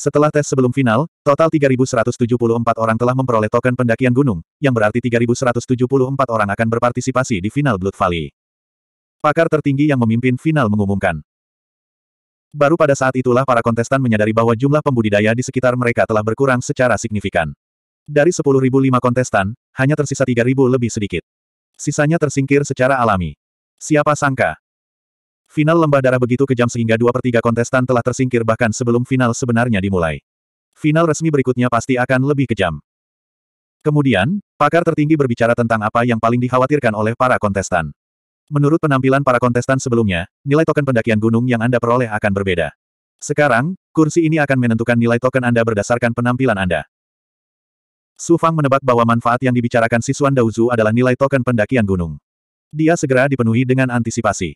Setelah tes sebelum final, total 3.174 orang telah memperoleh token pendakian gunung, yang berarti 3.174 orang akan berpartisipasi di final Blood Valley. Pakar tertinggi yang memimpin final mengumumkan. Baru pada saat itulah para kontestan menyadari bahwa jumlah pembudidaya di sekitar mereka telah berkurang secara signifikan. Dari 10.005 kontestan, hanya tersisa 3.000 lebih sedikit. Sisanya tersingkir secara alami. Siapa sangka, Final lembah darah begitu kejam sehingga dua per tiga kontestan telah tersingkir bahkan sebelum final sebenarnya dimulai. Final resmi berikutnya pasti akan lebih kejam. Kemudian, pakar tertinggi berbicara tentang apa yang paling dikhawatirkan oleh para kontestan. Menurut penampilan para kontestan sebelumnya, nilai token pendakian gunung yang Anda peroleh akan berbeda. Sekarang, kursi ini akan menentukan nilai token Anda berdasarkan penampilan Anda. Su Fang menebak bahwa manfaat yang dibicarakan siswan Dauzu adalah nilai token pendakian gunung. Dia segera dipenuhi dengan antisipasi.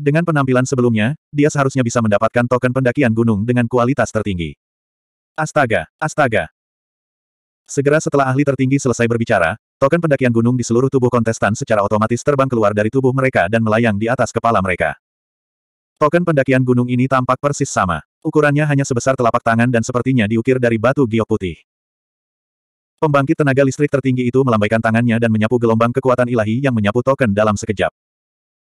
Dengan penampilan sebelumnya, dia seharusnya bisa mendapatkan token pendakian gunung dengan kualitas tertinggi. Astaga, astaga. Segera setelah ahli tertinggi selesai berbicara, token pendakian gunung di seluruh tubuh kontestan secara otomatis terbang keluar dari tubuh mereka dan melayang di atas kepala mereka. Token pendakian gunung ini tampak persis sama. Ukurannya hanya sebesar telapak tangan dan sepertinya diukir dari batu giok putih. Pembangkit tenaga listrik tertinggi itu melambaikan tangannya dan menyapu gelombang kekuatan ilahi yang menyapu token dalam sekejap.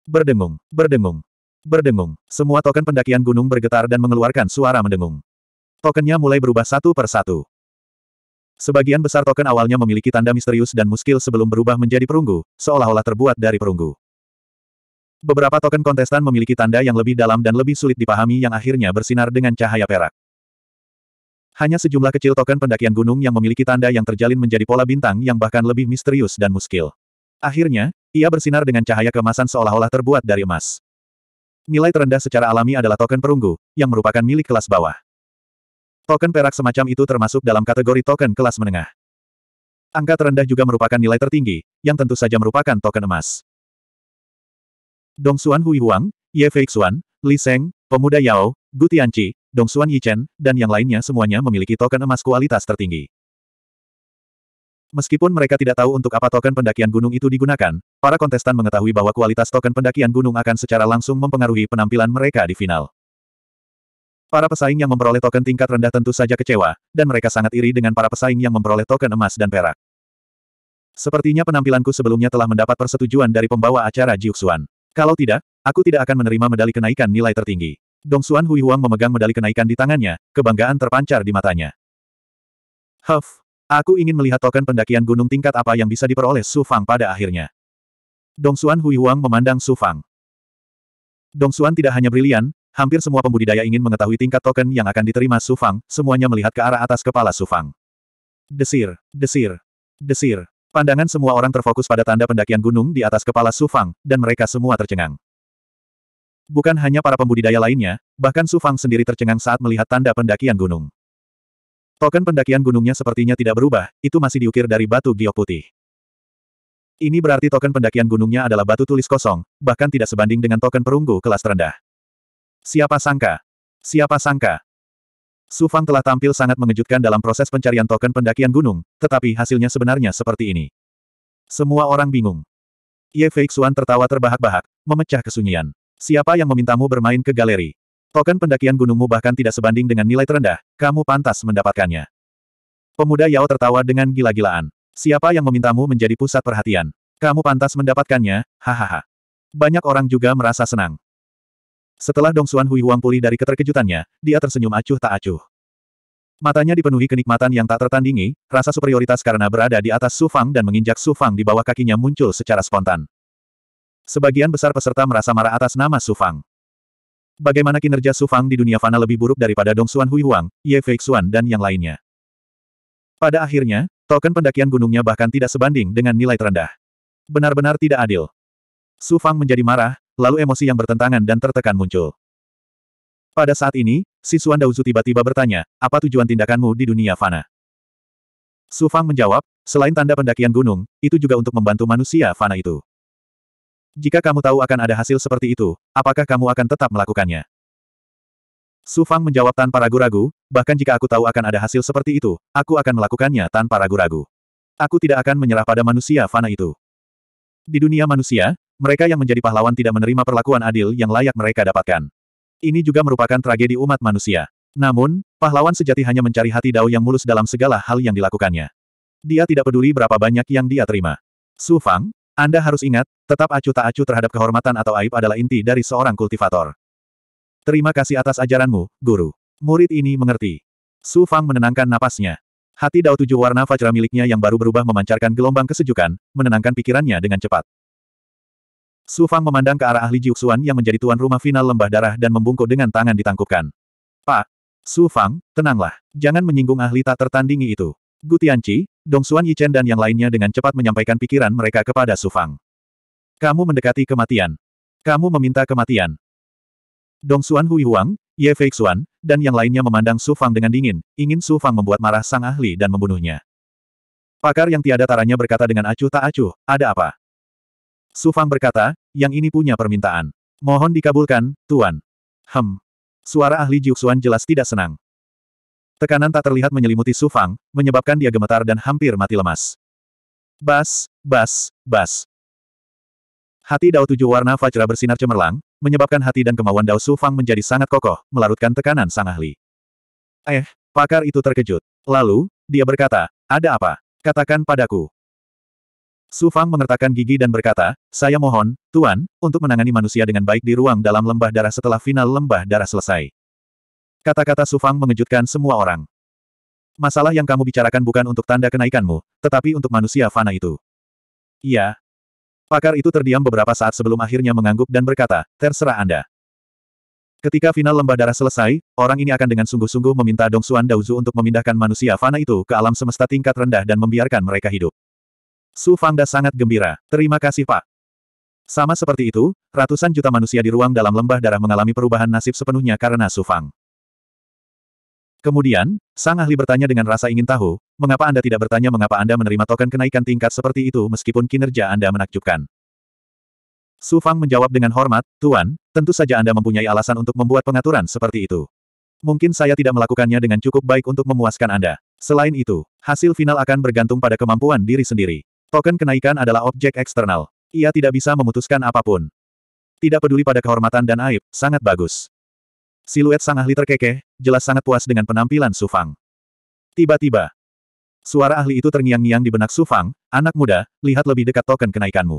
Berdengung, berdengung. Berdengung, semua token pendakian gunung bergetar dan mengeluarkan suara mendengung. Tokennya mulai berubah satu per satu. Sebagian besar token awalnya memiliki tanda misterius dan muskil sebelum berubah menjadi perunggu, seolah-olah terbuat dari perunggu. Beberapa token kontestan memiliki tanda yang lebih dalam dan lebih sulit dipahami yang akhirnya bersinar dengan cahaya perak. Hanya sejumlah kecil token pendakian gunung yang memiliki tanda yang terjalin menjadi pola bintang yang bahkan lebih misterius dan muskil. Akhirnya, ia bersinar dengan cahaya kemasan seolah-olah terbuat dari emas. Nilai terendah secara alami adalah token perunggu, yang merupakan milik kelas bawah. Token perak semacam itu termasuk dalam kategori token kelas menengah. Angka terendah juga merupakan nilai tertinggi, yang tentu saja merupakan token emas. Xuan Hui Huang, Ye Feixuan, Li Seng, Pemuda Yao, Gu Tianqi, Xuan Yichen, dan yang lainnya semuanya memiliki token emas kualitas tertinggi. Meskipun mereka tidak tahu untuk apa token pendakian gunung itu digunakan, para kontestan mengetahui bahwa kualitas token pendakian gunung akan secara langsung mempengaruhi penampilan mereka di final. Para pesaing yang memperoleh token tingkat rendah tentu saja kecewa, dan mereka sangat iri dengan para pesaing yang memperoleh token emas dan perak. Sepertinya penampilanku sebelumnya telah mendapat persetujuan dari pembawa acara Jiuxuan. Kalau tidak, aku tidak akan menerima medali kenaikan nilai tertinggi. Dong Xuan Hui Huang memegang medali kenaikan di tangannya, kebanggaan terpancar di matanya. Huff, Aku ingin melihat token pendakian gunung tingkat apa yang bisa diperoleh Su Fang pada akhirnya. Dong Xuan Hui Huang memandang Su Fang. Dong Xuan tidak hanya brilian, hampir semua pembudidaya ingin mengetahui tingkat token yang akan diterima Su Fang, semuanya melihat ke arah atas kepala Su Fang. Desir, desir, desir. Pandangan semua orang terfokus pada tanda pendakian gunung di atas kepala Su Fang, dan mereka semua tercengang. Bukan hanya para pembudidaya lainnya, bahkan Su Fang sendiri tercengang saat melihat tanda pendakian gunung. Token pendakian gunungnya sepertinya tidak berubah, itu masih diukir dari batu giok putih. Ini berarti token pendakian gunungnya adalah batu tulis kosong, bahkan tidak sebanding dengan token perunggu kelas rendah. Siapa sangka? Siapa sangka? Su Fang telah tampil sangat mengejutkan dalam proses pencarian token pendakian gunung, tetapi hasilnya sebenarnya seperti ini. Semua orang bingung. Ye Feixuan tertawa terbahak-bahak, memecah kesunyian. Siapa yang memintamu bermain ke galeri? Token pendakian gunungmu bahkan tidak sebanding dengan nilai terendah, kamu pantas mendapatkannya. Pemuda Yao tertawa dengan gila-gilaan. Siapa yang memintamu menjadi pusat perhatian? Kamu pantas mendapatkannya, hahaha. Banyak orang juga merasa senang. Setelah Dong Xuan Hui Huang pulih dari keterkejutannya, dia tersenyum acuh tak acuh. Matanya dipenuhi kenikmatan yang tak tertandingi, rasa superioritas karena berada di atas Su Fang dan menginjak Su Fang di bawah kakinya muncul secara spontan. Sebagian besar peserta merasa marah atas nama Su Fang. Bagaimana kinerja Su Fang di dunia fana lebih buruk daripada Dong Xuan Hui Huang, Ye Fei Xuan dan yang lainnya. Pada akhirnya, token pendakian gunungnya bahkan tidak sebanding dengan nilai terendah. Benar-benar tidak adil. Su Fang menjadi marah, lalu emosi yang bertentangan dan tertekan muncul. Pada saat ini, si Xuan Daozu tiba-tiba bertanya, apa tujuan tindakanmu di dunia fana? Su Fang menjawab, selain tanda pendakian gunung, itu juga untuk membantu manusia fana itu. Jika kamu tahu akan ada hasil seperti itu, apakah kamu akan tetap melakukannya? Su Fang menjawab tanpa ragu-ragu, bahkan jika aku tahu akan ada hasil seperti itu, aku akan melakukannya tanpa ragu-ragu. Aku tidak akan menyerah pada manusia fana itu. Di dunia manusia, mereka yang menjadi pahlawan tidak menerima perlakuan adil yang layak mereka dapatkan. Ini juga merupakan tragedi umat manusia. Namun, pahlawan sejati hanya mencari hati Dao yang mulus dalam segala hal yang dilakukannya. Dia tidak peduli berapa banyak yang dia terima. Su Fang, anda harus ingat, tetap acuh tak acuh terhadap kehormatan atau aib adalah inti dari seorang kultivator. Terima kasih atas ajaranmu, guru. Murid ini mengerti. Su Fang menenangkan napasnya. Hati Dao tujuh warna Fajra miliknya yang baru berubah memancarkan gelombang kesejukan, menenangkan pikirannya dengan cepat. Su Fang memandang ke arah ahli Jiuxuan yang menjadi tuan rumah final lembah darah dan membungkuk dengan tangan ditangkupkan. Pak, Su Fang, tenanglah. Jangan menyinggung ahli tak tertandingi itu. Gu Tianqi, Dong Xuan Yichen dan yang lainnya dengan cepat menyampaikan pikiran mereka kepada Su Fang. Kamu mendekati kematian. Kamu meminta kematian. Dong Xuan Hui Huang, Ye Fei Xuan, dan yang lainnya memandang Su Fang dengan dingin, ingin Su Fang membuat marah sang ahli dan membunuhnya. Pakar yang tiada taranya berkata dengan acuh tak acuh, ada apa? Su Fang berkata, yang ini punya permintaan. Mohon dikabulkan, Tuan. Hem. Suara ahli Jiuxuan jelas tidak senang. Tekanan tak terlihat menyelimuti Su Fang, menyebabkan dia gemetar dan hampir mati lemas. Bas, bas, bas. Hati Dao tujuh warna Fajra bersinar cemerlang, menyebabkan hati dan kemauan Dao Su Fang menjadi sangat kokoh, melarutkan tekanan sang ahli. Eh, pakar itu terkejut. Lalu, dia berkata, ada apa? Katakan padaku. Su Fang mengertakkan gigi dan berkata, saya mohon, Tuan, untuk menangani manusia dengan baik di ruang dalam lembah darah setelah final lembah darah selesai. Kata-kata Sufang mengejutkan semua orang. Masalah yang kamu bicarakan bukan untuk tanda kenaikanmu, tetapi untuk manusia fana itu. Iya. Pakar itu terdiam beberapa saat sebelum akhirnya mengangguk dan berkata, terserah Anda. Ketika final lembah darah selesai, orang ini akan dengan sungguh-sungguh meminta Dong Xuan Daozu untuk memindahkan manusia fana itu ke alam semesta tingkat rendah dan membiarkan mereka hidup. Su Fangda sangat gembira. Terima kasih Pak. Sama seperti itu, ratusan juta manusia di ruang dalam lembah darah mengalami perubahan nasib sepenuhnya karena Su Fang. Kemudian, Sang Ahli bertanya dengan rasa ingin tahu, mengapa Anda tidak bertanya mengapa Anda menerima token kenaikan tingkat seperti itu meskipun kinerja Anda menakjubkan. Su Fang menjawab dengan hormat, Tuan, tentu saja Anda mempunyai alasan untuk membuat pengaturan seperti itu. Mungkin saya tidak melakukannya dengan cukup baik untuk memuaskan Anda. Selain itu, hasil final akan bergantung pada kemampuan diri sendiri. Token kenaikan adalah objek eksternal. Ia tidak bisa memutuskan apapun. Tidak peduli pada kehormatan dan aib, sangat bagus. Siluet sang ahli terkekeh, jelas sangat puas dengan penampilan Su Fang. Tiba-tiba, suara ahli itu terngiang-ngiang di benak Su Fang, anak muda, lihat lebih dekat token kenaikanmu.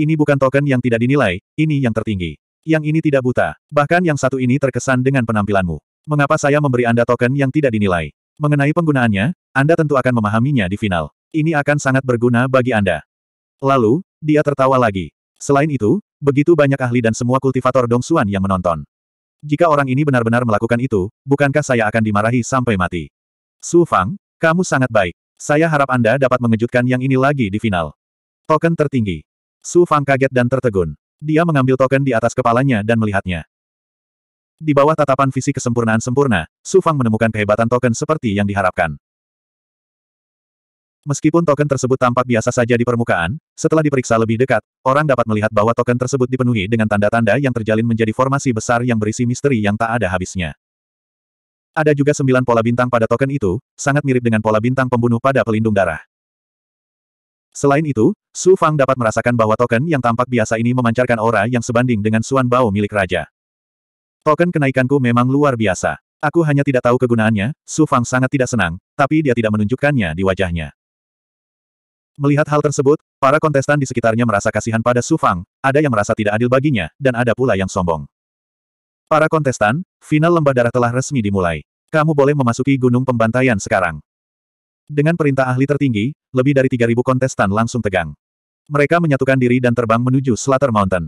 Ini bukan token yang tidak dinilai, ini yang tertinggi. Yang ini tidak buta, bahkan yang satu ini terkesan dengan penampilanmu. Mengapa saya memberi Anda token yang tidak dinilai? Mengenai penggunaannya, Anda tentu akan memahaminya di final. Ini akan sangat berguna bagi Anda. Lalu, dia tertawa lagi. Selain itu, begitu banyak ahli dan semua kultivator Dong Xuan yang menonton. Jika orang ini benar-benar melakukan itu, bukankah saya akan dimarahi sampai mati? Su Fang, kamu sangat baik. Saya harap Anda dapat mengejutkan yang ini lagi di final. Token tertinggi. Su Fang kaget dan tertegun. Dia mengambil token di atas kepalanya dan melihatnya. Di bawah tatapan visi kesempurnaan sempurna, Su Fang menemukan kehebatan token seperti yang diharapkan. Meskipun token tersebut tampak biasa saja di permukaan, setelah diperiksa lebih dekat, orang dapat melihat bahwa token tersebut dipenuhi dengan tanda-tanda yang terjalin menjadi formasi besar yang berisi misteri yang tak ada habisnya. Ada juga sembilan pola bintang pada token itu, sangat mirip dengan pola bintang pembunuh pada pelindung darah. Selain itu, Su Fang dapat merasakan bahwa token yang tampak biasa ini memancarkan aura yang sebanding dengan Suan Bao milik raja. Token kenaikanku memang luar biasa. Aku hanya tidak tahu kegunaannya, Su Fang sangat tidak senang, tapi dia tidak menunjukkannya di wajahnya. Melihat hal tersebut, para kontestan di sekitarnya merasa kasihan pada Su Fang, ada yang merasa tidak adil baginya, dan ada pula yang sombong. Para kontestan, final lembah darah telah resmi dimulai. Kamu boleh memasuki gunung pembantaian sekarang. Dengan perintah ahli tertinggi, lebih dari 3.000 kontestan langsung tegang. Mereka menyatukan diri dan terbang menuju Slater Mountain.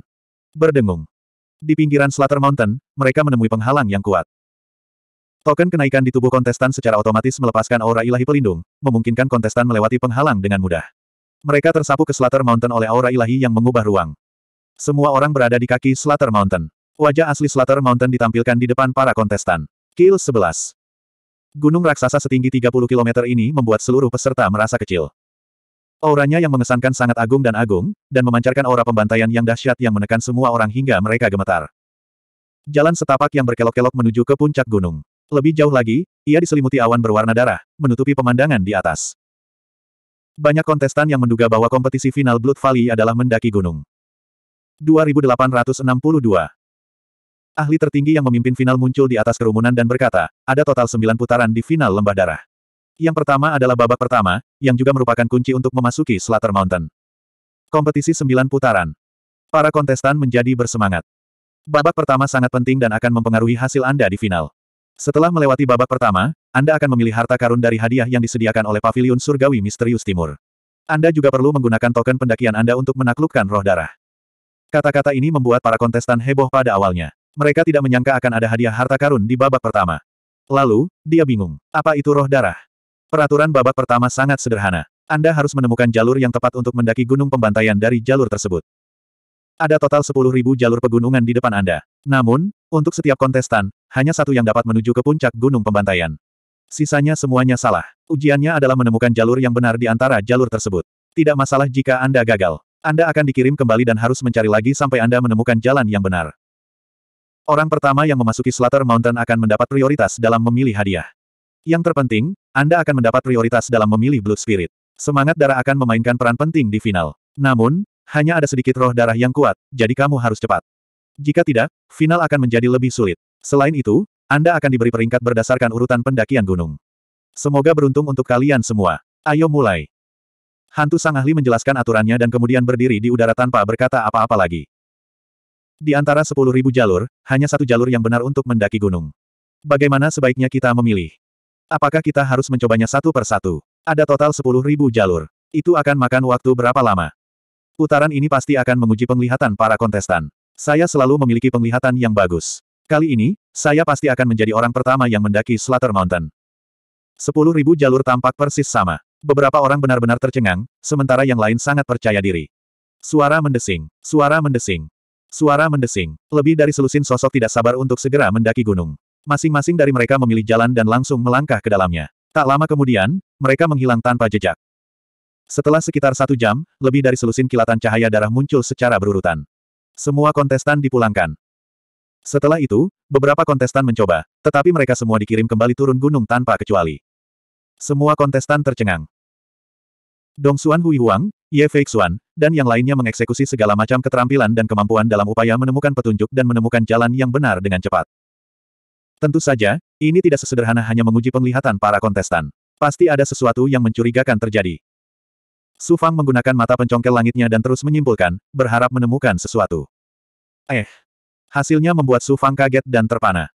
Berdengung. Di pinggiran Slater Mountain, mereka menemui penghalang yang kuat. Token kenaikan di tubuh kontestan secara otomatis melepaskan aura ilahi pelindung, memungkinkan kontestan melewati penghalang dengan mudah. Mereka tersapu ke Slater Mountain oleh aura ilahi yang mengubah ruang. Semua orang berada di kaki Slater Mountain. Wajah asli Slater Mountain ditampilkan di depan para kontestan. Kill 11. Gunung raksasa setinggi 30 km ini membuat seluruh peserta merasa kecil. Auranya yang mengesankan sangat agung dan agung, dan memancarkan aura pembantaian yang dahsyat yang menekan semua orang hingga mereka gemetar. Jalan setapak yang berkelok-kelok menuju ke puncak gunung. Lebih jauh lagi, ia diselimuti awan berwarna darah, menutupi pemandangan di atas banyak kontestan yang menduga bahwa kompetisi final Blood Valley adalah mendaki gunung. 2862 Ahli tertinggi yang memimpin final muncul di atas kerumunan dan berkata, ada total 9 putaran di final lembah darah. Yang pertama adalah babak pertama, yang juga merupakan kunci untuk memasuki Slater Mountain. Kompetisi 9 putaran. Para kontestan menjadi bersemangat. Babak pertama sangat penting dan akan mempengaruhi hasil Anda di final. Setelah melewati babak pertama, Anda akan memilih harta karun dari hadiah yang disediakan oleh Paviliun Surgawi Misterius Timur. Anda juga perlu menggunakan token pendakian Anda untuk menaklukkan roh darah. Kata-kata ini membuat para kontestan heboh pada awalnya. Mereka tidak menyangka akan ada hadiah harta karun di babak pertama. Lalu, dia bingung. Apa itu roh darah? Peraturan babak pertama sangat sederhana. Anda harus menemukan jalur yang tepat untuk mendaki gunung pembantaian dari jalur tersebut. Ada total 10.000 jalur pegunungan di depan Anda. Namun, untuk setiap kontestan, hanya satu yang dapat menuju ke puncak gunung pembantaian. Sisanya semuanya salah. Ujiannya adalah menemukan jalur yang benar di antara jalur tersebut. Tidak masalah jika Anda gagal. Anda akan dikirim kembali dan harus mencari lagi sampai Anda menemukan jalan yang benar. Orang pertama yang memasuki Slater Mountain akan mendapat prioritas dalam memilih hadiah. Yang terpenting, Anda akan mendapat prioritas dalam memilih Blood Spirit. Semangat darah akan memainkan peran penting di final. Namun, hanya ada sedikit roh darah yang kuat, jadi kamu harus cepat. Jika tidak, final akan menjadi lebih sulit. Selain itu, Anda akan diberi peringkat berdasarkan urutan pendakian gunung. Semoga beruntung untuk kalian semua. Ayo mulai. Hantu Sang Ahli menjelaskan aturannya dan kemudian berdiri di udara tanpa berkata apa-apa lagi. Di antara 10.000 jalur, hanya satu jalur yang benar untuk mendaki gunung. Bagaimana sebaiknya kita memilih? Apakah kita harus mencobanya satu per satu? Ada total 10.000 jalur. Itu akan makan waktu berapa lama? Putaran ini pasti akan menguji penglihatan para kontestan. Saya selalu memiliki penglihatan yang bagus. Kali ini, saya pasti akan menjadi orang pertama yang mendaki Slater Mountain. Sepuluh ribu jalur tampak persis sama. Beberapa orang benar-benar tercengang, sementara yang lain sangat percaya diri. Suara mendesing, suara mendesing, suara mendesing. Lebih dari selusin sosok tidak sabar untuk segera mendaki gunung. Masing-masing dari mereka memilih jalan dan langsung melangkah ke dalamnya. Tak lama kemudian, mereka menghilang tanpa jejak. Setelah sekitar satu jam, lebih dari selusin kilatan cahaya darah muncul secara berurutan. Semua kontestan dipulangkan. Setelah itu, beberapa kontestan mencoba, tetapi mereka semua dikirim kembali turun gunung tanpa kecuali. Semua kontestan tercengang. Dong Xuan Hui Huang, Ye Fei Xuan, dan yang lainnya mengeksekusi segala macam keterampilan dan kemampuan dalam upaya menemukan petunjuk dan menemukan jalan yang benar dengan cepat. Tentu saja, ini tidak sesederhana hanya menguji penglihatan para kontestan. Pasti ada sesuatu yang mencurigakan terjadi. Su Fang menggunakan mata pencongkel langitnya dan terus menyimpulkan, berharap menemukan sesuatu. Eh. Hasilnya membuat Su Fang kaget dan terpana.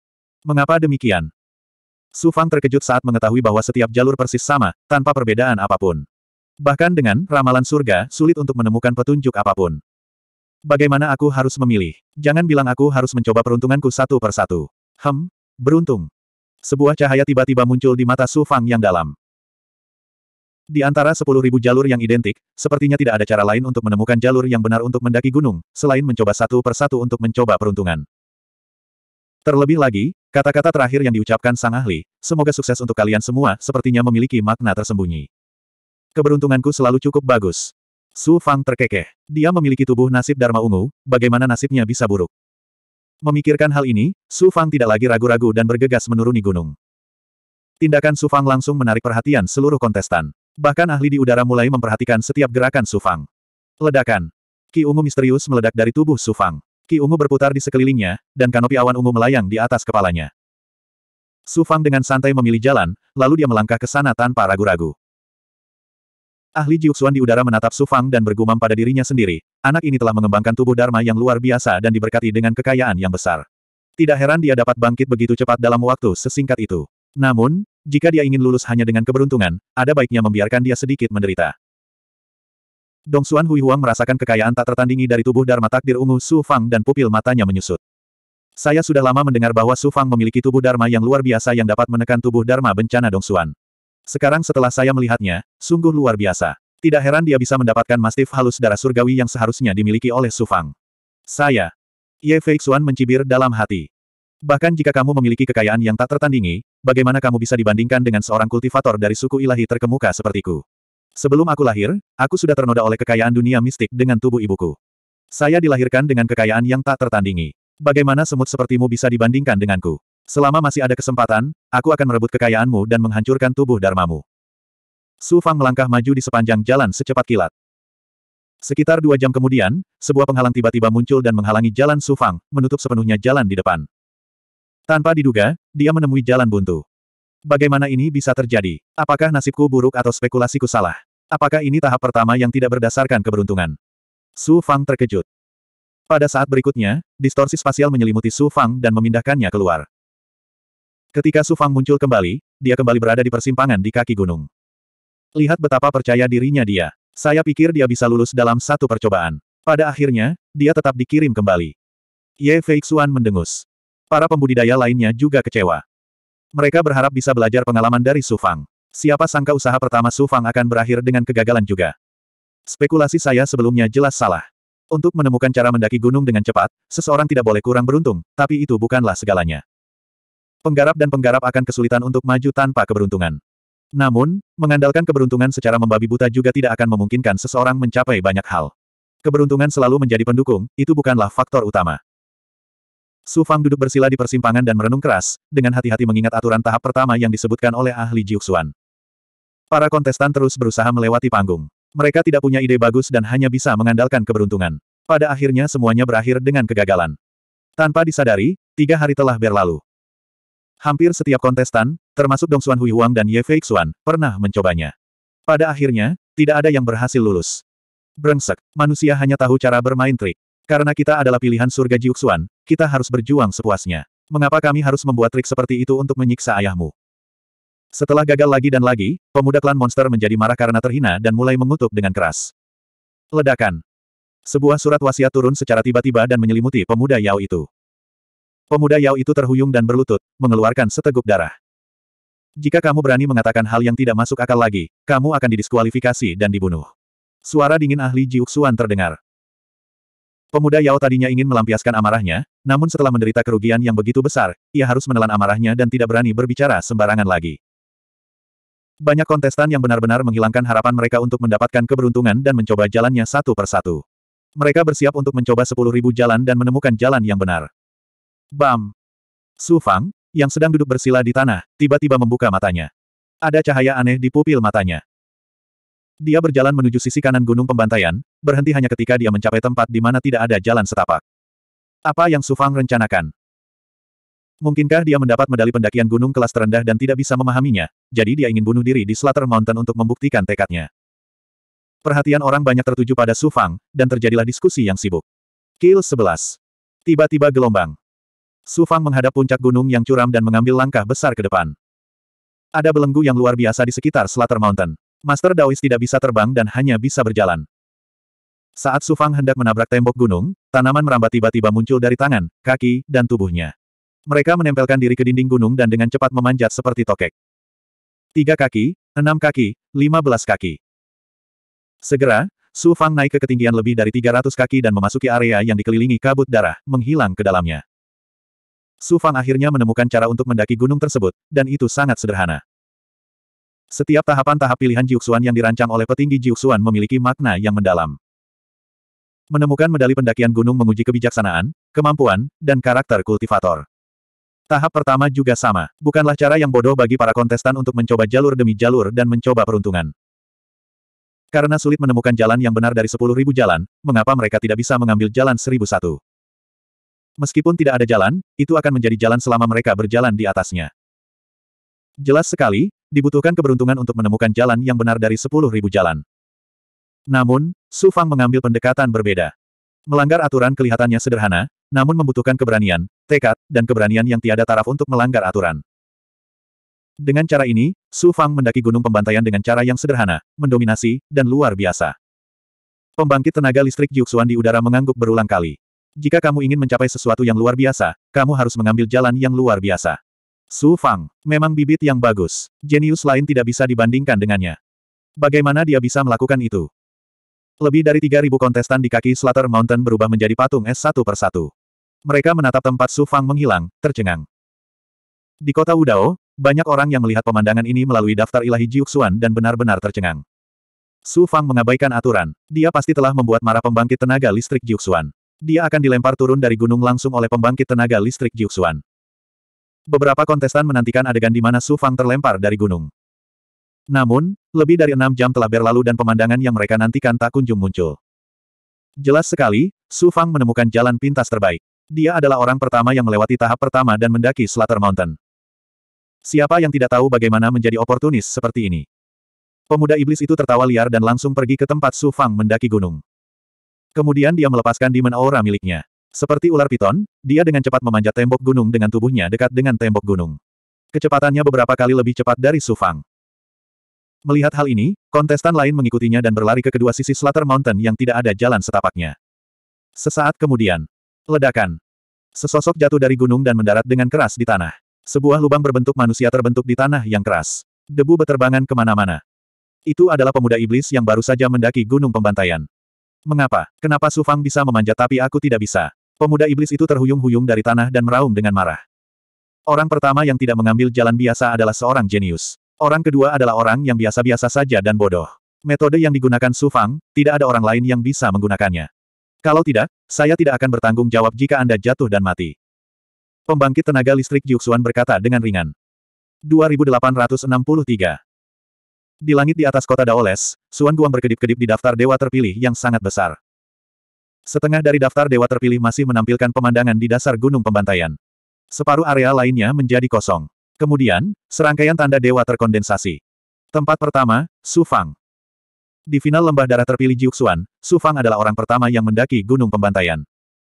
Mengapa demikian? Su Fang terkejut saat mengetahui bahwa setiap jalur persis sama, tanpa perbedaan apapun. Bahkan dengan ramalan surga, sulit untuk menemukan petunjuk apapun. Bagaimana aku harus memilih? Jangan bilang aku harus mencoba peruntunganku satu persatu. Hem, beruntung. Sebuah cahaya tiba-tiba muncul di mata Su Fang yang dalam. Di antara sepuluh ribu jalur yang identik, sepertinya tidak ada cara lain untuk menemukan jalur yang benar untuk mendaki gunung, selain mencoba satu persatu untuk mencoba peruntungan. Terlebih lagi, kata-kata terakhir yang diucapkan sang ahli, semoga sukses untuk kalian semua, sepertinya memiliki makna tersembunyi. Keberuntunganku selalu cukup bagus. Su Fang terkekeh. Dia memiliki tubuh nasib Dharma Ungu, bagaimana nasibnya bisa buruk? Memikirkan hal ini, Su Fang tidak lagi ragu-ragu dan bergegas menuruni gunung. Tindakan Su Fang langsung menarik perhatian seluruh kontestan. Bahkan ahli di udara mulai memperhatikan setiap gerakan Sufang. Ledakan. Ki ungu misterius meledak dari tubuh Sufang. Ki ungu berputar di sekelilingnya, dan kanopi awan ungu melayang di atas kepalanya. Sufang dengan santai memilih jalan, lalu dia melangkah ke sana tanpa ragu-ragu. Ahli Jiuxuan di udara menatap Sufang dan bergumam pada dirinya sendiri, anak ini telah mengembangkan tubuh Dharma yang luar biasa dan diberkati dengan kekayaan yang besar. Tidak heran dia dapat bangkit begitu cepat dalam waktu sesingkat itu. Namun, jika dia ingin lulus hanya dengan keberuntungan, ada baiknya membiarkan dia sedikit menderita. Dong Xuan Hui Huang merasakan kekayaan tak tertandingi dari tubuh Dharma Takdir Ungu Su Fang dan pupil matanya menyusut. Saya sudah lama mendengar bahwa Su Fang memiliki tubuh Dharma yang luar biasa yang dapat menekan tubuh Dharma bencana Dong Xuan. Sekarang setelah saya melihatnya, sungguh luar biasa. Tidak heran dia bisa mendapatkan mastif halus darah surgawi yang seharusnya dimiliki oleh Su Fang. Saya. Ye Fei Xuan mencibir dalam hati. Bahkan jika kamu memiliki kekayaan yang tak tertandingi, bagaimana kamu bisa dibandingkan dengan seorang kultivator dari suku ilahi terkemuka sepertiku? Sebelum aku lahir, aku sudah ternoda oleh kekayaan dunia mistik dengan tubuh ibuku. Saya dilahirkan dengan kekayaan yang tak tertandingi. Bagaimana semut sepertimu bisa dibandingkan denganku? Selama masih ada kesempatan, aku akan merebut kekayaanmu dan menghancurkan tubuh dharmamu. Su Fang melangkah maju di sepanjang jalan secepat kilat. Sekitar dua jam kemudian, sebuah penghalang tiba-tiba muncul dan menghalangi jalan Su Fang, menutup sepenuhnya jalan di depan. Tanpa diduga, dia menemui jalan buntu. Bagaimana ini bisa terjadi? Apakah nasibku buruk atau spekulasiku salah? Apakah ini tahap pertama yang tidak berdasarkan keberuntungan? Su Fang terkejut. Pada saat berikutnya, distorsi spasial menyelimuti Su Fang dan memindahkannya keluar. Ketika Su Fang muncul kembali, dia kembali berada di persimpangan di kaki gunung. Lihat betapa percaya dirinya dia. Saya pikir dia bisa lulus dalam satu percobaan. Pada akhirnya, dia tetap dikirim kembali. Ye Feixuan mendengus. Para pembudidaya lainnya juga kecewa. Mereka berharap bisa belajar pengalaman dari Su Fang. Siapa sangka usaha pertama Su Fang akan berakhir dengan kegagalan juga. Spekulasi saya sebelumnya jelas salah. Untuk menemukan cara mendaki gunung dengan cepat, seseorang tidak boleh kurang beruntung, tapi itu bukanlah segalanya. Penggarap dan penggarap akan kesulitan untuk maju tanpa keberuntungan. Namun, mengandalkan keberuntungan secara membabi buta juga tidak akan memungkinkan seseorang mencapai banyak hal. Keberuntungan selalu menjadi pendukung, itu bukanlah faktor utama. Su Fang duduk bersila di persimpangan dan merenung keras, dengan hati-hati mengingat aturan tahap pertama yang disebutkan oleh ahli Jiuxuan. Para kontestan terus berusaha melewati panggung. Mereka tidak punya ide bagus dan hanya bisa mengandalkan keberuntungan. Pada akhirnya semuanya berakhir dengan kegagalan. Tanpa disadari, tiga hari telah berlalu. Hampir setiap kontestan, termasuk Dong Xuan Hui Huang dan Ye Feixuan, pernah mencobanya. Pada akhirnya, tidak ada yang berhasil lulus. Brengsek, manusia hanya tahu cara bermain trik. Karena kita adalah pilihan surga Jiuxuan, kita harus berjuang sepuasnya. Mengapa kami harus membuat trik seperti itu untuk menyiksa ayahmu? Setelah gagal lagi dan lagi, pemuda klan monster menjadi marah karena terhina dan mulai mengutuk dengan keras. Ledakan. Sebuah surat wasiat turun secara tiba-tiba dan menyelimuti pemuda Yao itu. Pemuda Yao itu terhuyung dan berlutut, mengeluarkan seteguk darah. Jika kamu berani mengatakan hal yang tidak masuk akal lagi, kamu akan didiskualifikasi dan dibunuh. Suara dingin ahli Jiuxuan terdengar. Pemuda Yao tadinya ingin melampiaskan amarahnya, namun setelah menderita kerugian yang begitu besar, ia harus menelan amarahnya dan tidak berani berbicara sembarangan lagi. Banyak kontestan yang benar-benar menghilangkan harapan mereka untuk mendapatkan keberuntungan dan mencoba jalannya satu persatu. Mereka bersiap untuk mencoba sepuluh ribu jalan dan menemukan jalan yang benar. Bam! Su Fang, yang sedang duduk bersila di tanah, tiba-tiba membuka matanya. Ada cahaya aneh di pupil matanya. Dia berjalan menuju sisi kanan gunung pembantaian, berhenti hanya ketika dia mencapai tempat di mana tidak ada jalan setapak. Apa yang Sufang rencanakan? Mungkinkah dia mendapat medali pendakian gunung kelas terendah dan tidak bisa memahaminya, jadi dia ingin bunuh diri di Slater Mountain untuk membuktikan tekadnya. Perhatian orang banyak tertuju pada Sufang, dan terjadilah diskusi yang sibuk. Kill 11. Tiba-tiba gelombang. Sufang menghadap puncak gunung yang curam dan mengambil langkah besar ke depan. Ada belenggu yang luar biasa di sekitar Slater Mountain. Master Daois tidak bisa terbang dan hanya bisa berjalan. Saat Sufang hendak menabrak tembok gunung, tanaman merambat tiba-tiba muncul dari tangan, kaki, dan tubuhnya. Mereka menempelkan diri ke dinding gunung dan dengan cepat memanjat seperti tokek. Tiga kaki, enam kaki, lima belas kaki. Segera, Su Fang naik ke ketinggian lebih dari 300 kaki dan memasuki area yang dikelilingi kabut darah, menghilang ke dalamnya. Su Fang akhirnya menemukan cara untuk mendaki gunung tersebut, dan itu sangat sederhana. Setiap tahapan tahap pilihan Jiuxuan yang dirancang oleh petinggi Jiuxuan memiliki makna yang mendalam. Menemukan medali pendakian gunung menguji kebijaksanaan, kemampuan, dan karakter kultivator. Tahap pertama juga sama, bukanlah cara yang bodoh bagi para kontestan untuk mencoba jalur demi jalur dan mencoba peruntungan. Karena sulit menemukan jalan yang benar dari 10.000 jalan, mengapa mereka tidak bisa mengambil jalan 1001? Meskipun tidak ada jalan, itu akan menjadi jalan selama mereka berjalan di atasnya. Jelas sekali, dibutuhkan keberuntungan untuk menemukan jalan yang benar dari sepuluh ribu jalan. Namun, Su Fang mengambil pendekatan berbeda. Melanggar aturan kelihatannya sederhana, namun membutuhkan keberanian, tekad, dan keberanian yang tiada taraf untuk melanggar aturan. Dengan cara ini, Su Fang mendaki gunung pembantaian dengan cara yang sederhana, mendominasi, dan luar biasa. Pembangkit tenaga listrik Jiuxuan di udara mengangguk berulang kali. Jika kamu ingin mencapai sesuatu yang luar biasa, kamu harus mengambil jalan yang luar biasa. Su Fang, memang bibit yang bagus. Jenius lain tidak bisa dibandingkan dengannya. Bagaimana dia bisa melakukan itu? Lebih dari 3.000 kontestan di kaki Slater Mountain berubah menjadi patung es satu persatu. Mereka menatap tempat Su Fang menghilang, tercengang. Di kota Wudao, banyak orang yang melihat pemandangan ini melalui daftar ilahi Jiuxuan dan benar-benar tercengang. Su Fang mengabaikan aturan. Dia pasti telah membuat marah pembangkit tenaga listrik Jiuxuan. Dia akan dilempar turun dari gunung langsung oleh pembangkit tenaga listrik Jiuxuan. Beberapa kontestan menantikan adegan di mana Su Fang terlempar dari gunung. Namun, lebih dari enam jam telah berlalu dan pemandangan yang mereka nantikan tak kunjung muncul. Jelas sekali, Su Fang menemukan jalan pintas terbaik. Dia adalah orang pertama yang melewati tahap pertama dan mendaki Slater Mountain. Siapa yang tidak tahu bagaimana menjadi oportunis seperti ini? Pemuda iblis itu tertawa liar dan langsung pergi ke tempat Su Fang mendaki gunung. Kemudian dia melepaskan demon aura miliknya. Seperti ular piton, dia dengan cepat memanjat tembok gunung dengan tubuhnya dekat dengan tembok gunung. Kecepatannya beberapa kali lebih cepat dari Su Fang. Melihat hal ini, kontestan lain mengikutinya dan berlari ke kedua sisi Slater Mountain yang tidak ada jalan setapaknya. Sesaat kemudian, ledakan. Sesosok jatuh dari gunung dan mendarat dengan keras di tanah. Sebuah lubang berbentuk manusia terbentuk di tanah yang keras. Debu beterbangan kemana-mana. Itu adalah pemuda iblis yang baru saja mendaki gunung pembantaian. Mengapa? Kenapa Sufang bisa memanjat tapi aku tidak bisa? Pemuda iblis itu terhuyung-huyung dari tanah dan meraung dengan marah. Orang pertama yang tidak mengambil jalan biasa adalah seorang jenius. Orang kedua adalah orang yang biasa-biasa saja dan bodoh. Metode yang digunakan Su Fang, tidak ada orang lain yang bisa menggunakannya. Kalau tidak, saya tidak akan bertanggung jawab jika Anda jatuh dan mati. Pembangkit tenaga listrik Xuan berkata dengan ringan. 2863 Di langit di atas kota Daoles, Suan Guang berkedip-kedip di daftar dewa terpilih yang sangat besar. Setengah dari daftar dewa terpilih masih menampilkan pemandangan di dasar gunung pembantaian. Separuh area lainnya menjadi kosong. Kemudian, serangkaian tanda dewa terkondensasi. Tempat pertama, Su Fang. Di final lembah darah terpilih Jiuxuan, Su Fang adalah orang pertama yang mendaki gunung pembantaian.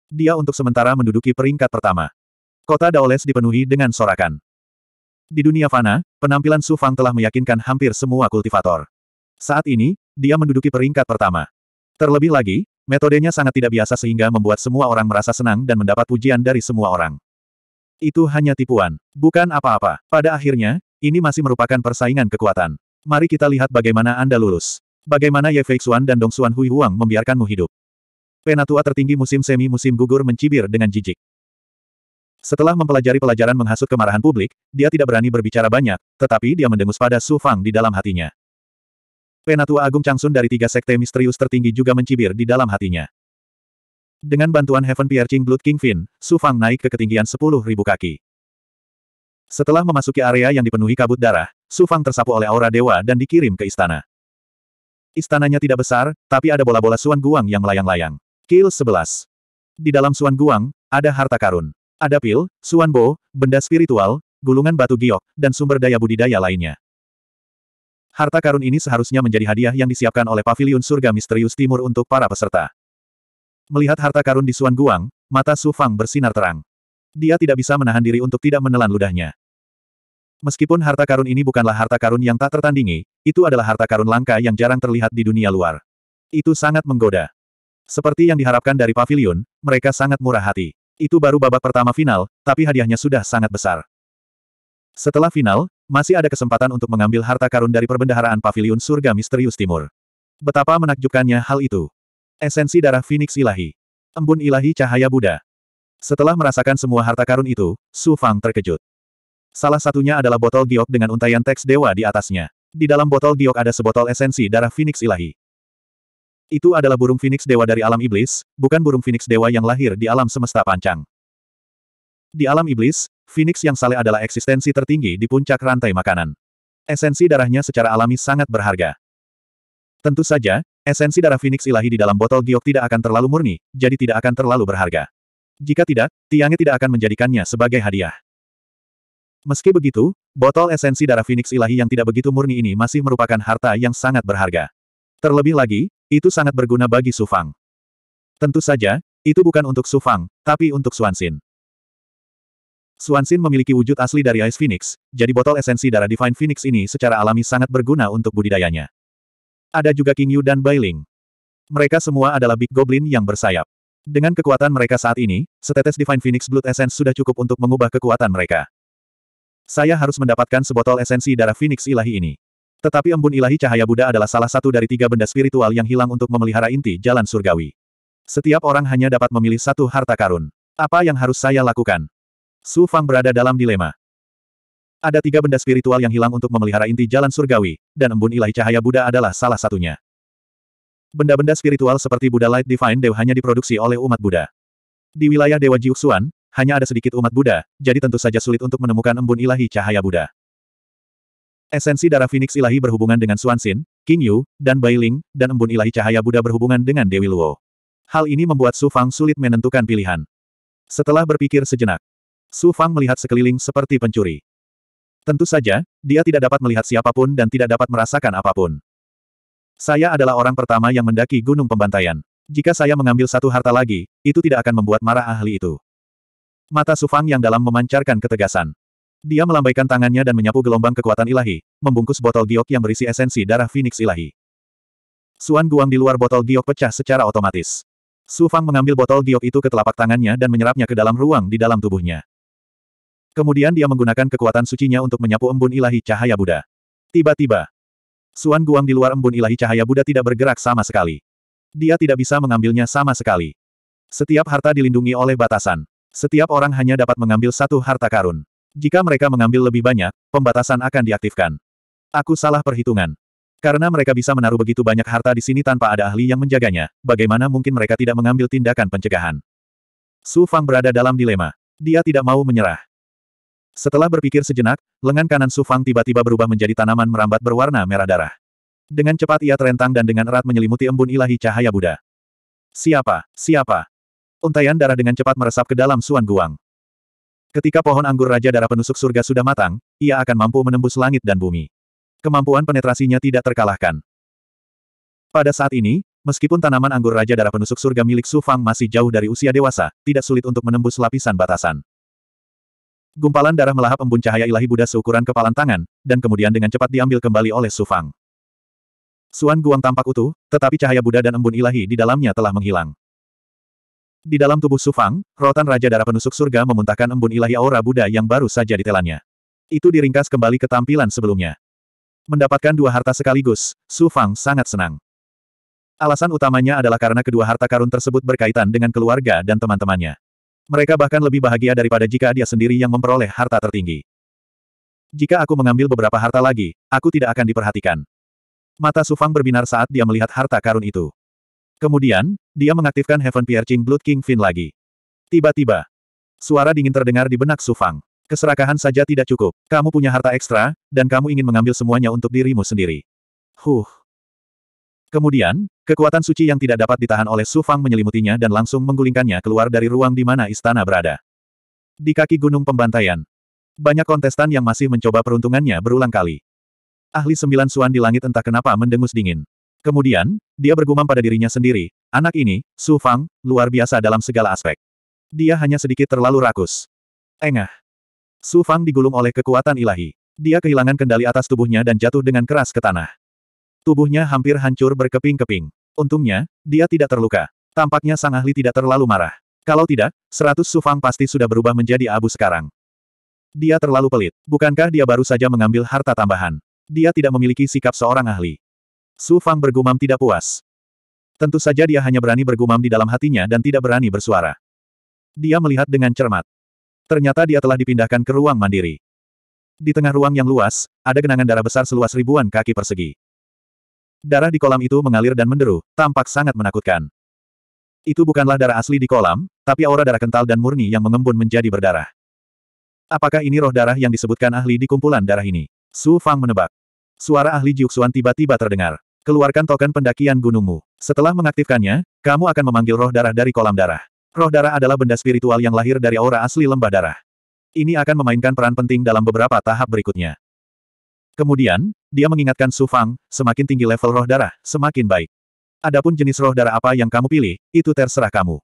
Dia untuk sementara menduduki peringkat pertama. Kota Daoles dipenuhi dengan sorakan. Di dunia fana, penampilan Su Fang telah meyakinkan hampir semua kultivator. Saat ini, dia menduduki peringkat pertama. Terlebih lagi, Metodenya sangat tidak biasa sehingga membuat semua orang merasa senang dan mendapat pujian dari semua orang. Itu hanya tipuan, bukan apa-apa. Pada akhirnya, ini masih merupakan persaingan kekuatan. Mari kita lihat bagaimana Anda lulus. Bagaimana Ye Feixuan dan Dong Xuan Hui Huang membiarkanmu hidup. Penatua tertinggi musim semi musim gugur mencibir dengan jijik. Setelah mempelajari pelajaran menghasut kemarahan publik, dia tidak berani berbicara banyak, tetapi dia mendengus pada Su Fang di dalam hatinya. Penatua Agung Changsun dari tiga sekte misterius tertinggi juga mencibir di dalam hatinya. Dengan bantuan Heaven Piercing Blood King Fin, Su Fang naik ke ketinggian 10.000 kaki. Setelah memasuki area yang dipenuhi kabut darah, Su Fang tersapu oleh aura dewa dan dikirim ke istana. Istananya tidak besar, tapi ada bola-bola Suan Guang yang melayang-layang. Kill 11. Di dalam Suan Guang, ada harta karun. Ada pil, Suan Bo, benda spiritual, gulungan batu giok, dan sumber daya budidaya lainnya. Harta karun ini seharusnya menjadi hadiah yang disiapkan oleh Paviliun Surga Misterius Timur untuk para peserta. Melihat harta karun di Suan Guang, mata Su Fang bersinar terang. Dia tidak bisa menahan diri untuk tidak menelan ludahnya. Meskipun harta karun ini bukanlah harta karun yang tak tertandingi, itu adalah harta karun langka yang jarang terlihat di dunia luar. Itu sangat menggoda. Seperti yang diharapkan dari Paviliun, mereka sangat murah hati. Itu baru babak pertama final, tapi hadiahnya sudah sangat besar. Setelah final, masih ada kesempatan untuk mengambil harta karun dari perbendaharaan Paviliun Surga Misterius Timur. Betapa menakjubkannya hal itu. Esensi darah Phoenix Ilahi. Embun Ilahi Cahaya Buddha. Setelah merasakan semua harta karun itu, Su Fang terkejut. Salah satunya adalah botol giok dengan untaian teks dewa di atasnya. Di dalam botol giok ada sebotol esensi darah Phoenix Ilahi. Itu adalah burung Phoenix dewa dari alam iblis, bukan burung Phoenix dewa yang lahir di alam semesta pancang. Di alam iblis, Phoenix yang saleh adalah eksistensi tertinggi di puncak rantai makanan. Esensi darahnya secara alami sangat berharga. Tentu saja, esensi darah Phoenix ilahi di dalam botol giok tidak akan terlalu murni, jadi tidak akan terlalu berharga. Jika tidak, Tiangnya tidak akan menjadikannya sebagai hadiah. Meski begitu, botol esensi darah Phoenix ilahi yang tidak begitu murni ini masih merupakan harta yang sangat berharga. Terlebih lagi, itu sangat berguna bagi Sufang. Tentu saja, itu bukan untuk Sufang, tapi untuk Suansin. Suansin memiliki wujud asli dari Ice Phoenix, jadi botol esensi darah Divine Phoenix ini secara alami sangat berguna untuk budidayanya. Ada juga King Yu dan Bailing. Mereka semua adalah Big Goblin yang bersayap. Dengan kekuatan mereka saat ini, setetes Divine Phoenix Blood Essence sudah cukup untuk mengubah kekuatan mereka. Saya harus mendapatkan sebotol esensi darah Phoenix ilahi ini. Tetapi embun ilahi cahaya Buddha adalah salah satu dari tiga benda spiritual yang hilang untuk memelihara inti jalan surgawi. Setiap orang hanya dapat memilih satu harta karun. Apa yang harus saya lakukan? Su Fang berada dalam dilema. Ada tiga benda spiritual yang hilang untuk memelihara inti jalan surgawi, dan embun ilahi cahaya Buddha adalah salah satunya. Benda-benda spiritual seperti Buddha Light Divine Dew hanya diproduksi oleh umat Buddha. Di wilayah Dewa Jiuxuan, hanya ada sedikit umat Buddha, jadi tentu saja sulit untuk menemukan embun ilahi cahaya Buddha. Esensi darah Phoenix ilahi berhubungan dengan Suansin, King Yu, dan Bai Ling, dan embun ilahi cahaya Buddha berhubungan dengan Dewi Luo. Hal ini membuat Su Fang sulit menentukan pilihan. Setelah berpikir sejenak, Su Fang melihat sekeliling seperti pencuri. Tentu saja, dia tidak dapat melihat siapapun dan tidak dapat merasakan apapun. Saya adalah orang pertama yang mendaki Gunung Pembantaian. Jika saya mengambil satu harta lagi, itu tidak akan membuat marah ahli itu. Mata Su Fang yang dalam memancarkan ketegasan. Dia melambaikan tangannya dan menyapu gelombang kekuatan ilahi, membungkus botol giok yang berisi esensi darah Phoenix ilahi. Suan Guang di luar botol giok pecah secara otomatis. Su Fang mengambil botol giok itu ke telapak tangannya dan menyerapnya ke dalam ruang di dalam tubuhnya. Kemudian dia menggunakan kekuatan sucinya untuk menyapu embun ilahi cahaya Buddha. Tiba-tiba, Suan Guang di luar embun ilahi cahaya Buddha tidak bergerak sama sekali. Dia tidak bisa mengambilnya sama sekali. Setiap harta dilindungi oleh batasan. Setiap orang hanya dapat mengambil satu harta karun. Jika mereka mengambil lebih banyak, pembatasan akan diaktifkan. Aku salah perhitungan. Karena mereka bisa menaruh begitu banyak harta di sini tanpa ada ahli yang menjaganya, bagaimana mungkin mereka tidak mengambil tindakan pencegahan? Su Fang berada dalam dilema. Dia tidak mau menyerah. Setelah berpikir sejenak, lengan kanan Su Fang tiba-tiba berubah menjadi tanaman merambat berwarna merah darah. Dengan cepat ia terentang dan dengan erat menyelimuti embun ilahi cahaya Buddha. Siapa? Siapa? Untaian darah dengan cepat meresap ke dalam Suan Guang. Ketika pohon anggur Raja Darah Penusuk Surga sudah matang, ia akan mampu menembus langit dan bumi. Kemampuan penetrasinya tidak terkalahkan. Pada saat ini, meskipun tanaman anggur Raja Darah Penusuk Surga milik Su Fang masih jauh dari usia dewasa, tidak sulit untuk menembus lapisan batasan. Gumpalan darah melahap embun cahaya ilahi Buddha seukuran kepalan tangan, dan kemudian dengan cepat diambil kembali oleh Sufang. Suan Guang tampak utuh, tetapi cahaya Buddha dan embun ilahi di dalamnya telah menghilang. Di dalam tubuh Sufang, rotan Raja Darah Penusuk Surga memuntahkan embun ilahi aura Buddha yang baru saja ditelannya. Itu diringkas kembali ke tampilan sebelumnya. Mendapatkan dua harta sekaligus, Sufang sangat senang. Alasan utamanya adalah karena kedua harta karun tersebut berkaitan dengan keluarga dan teman-temannya. Mereka bahkan lebih bahagia daripada jika dia sendiri yang memperoleh harta tertinggi. Jika aku mengambil beberapa harta lagi, aku tidak akan diperhatikan. Mata Sufang berbinar saat dia melihat harta karun itu. Kemudian, dia mengaktifkan Heaven Piercing Blood King Fin lagi. Tiba-tiba, suara dingin terdengar di benak Sufang. Keserakahan saja tidak cukup. Kamu punya harta ekstra, dan kamu ingin mengambil semuanya untuk dirimu sendiri. Huh. Kemudian, kekuatan suci yang tidak dapat ditahan oleh Su Fang menyelimutinya dan langsung menggulingkannya keluar dari ruang di mana istana berada. Di kaki gunung pembantaian, banyak kontestan yang masih mencoba peruntungannya berulang kali. Ahli sembilan suan di langit entah kenapa mendengus dingin. Kemudian, dia bergumam pada dirinya sendiri, anak ini, Su Fang, luar biasa dalam segala aspek. Dia hanya sedikit terlalu rakus. Engah. Su Fang digulung oleh kekuatan ilahi. Dia kehilangan kendali atas tubuhnya dan jatuh dengan keras ke tanah. Tubuhnya hampir hancur berkeping-keping. Untungnya, dia tidak terluka. Tampaknya Sang Ahli tidak terlalu marah. Kalau tidak, seratus sufang pasti sudah berubah menjadi abu sekarang. Dia terlalu pelit. Bukankah dia baru saja mengambil harta tambahan? Dia tidak memiliki sikap seorang ahli. Sufang bergumam tidak puas. Tentu saja dia hanya berani bergumam di dalam hatinya dan tidak berani bersuara. Dia melihat dengan cermat. Ternyata dia telah dipindahkan ke ruang mandiri. Di tengah ruang yang luas, ada genangan darah besar seluas ribuan kaki persegi. Darah di kolam itu mengalir dan menderu, tampak sangat menakutkan. Itu bukanlah darah asli di kolam, tapi aura darah kental dan murni yang mengembun menjadi berdarah. Apakah ini roh darah yang disebutkan ahli di kumpulan darah ini? Su Fang menebak. Suara ahli Jiuxuan tiba-tiba terdengar. Keluarkan token pendakian gunungmu. Setelah mengaktifkannya, kamu akan memanggil roh darah dari kolam darah. Roh darah adalah benda spiritual yang lahir dari aura asli lembah darah. Ini akan memainkan peran penting dalam beberapa tahap berikutnya. Kemudian, dia mengingatkan Su Fang, semakin tinggi level roh darah, semakin baik. Adapun jenis roh darah apa yang kamu pilih, itu terserah kamu.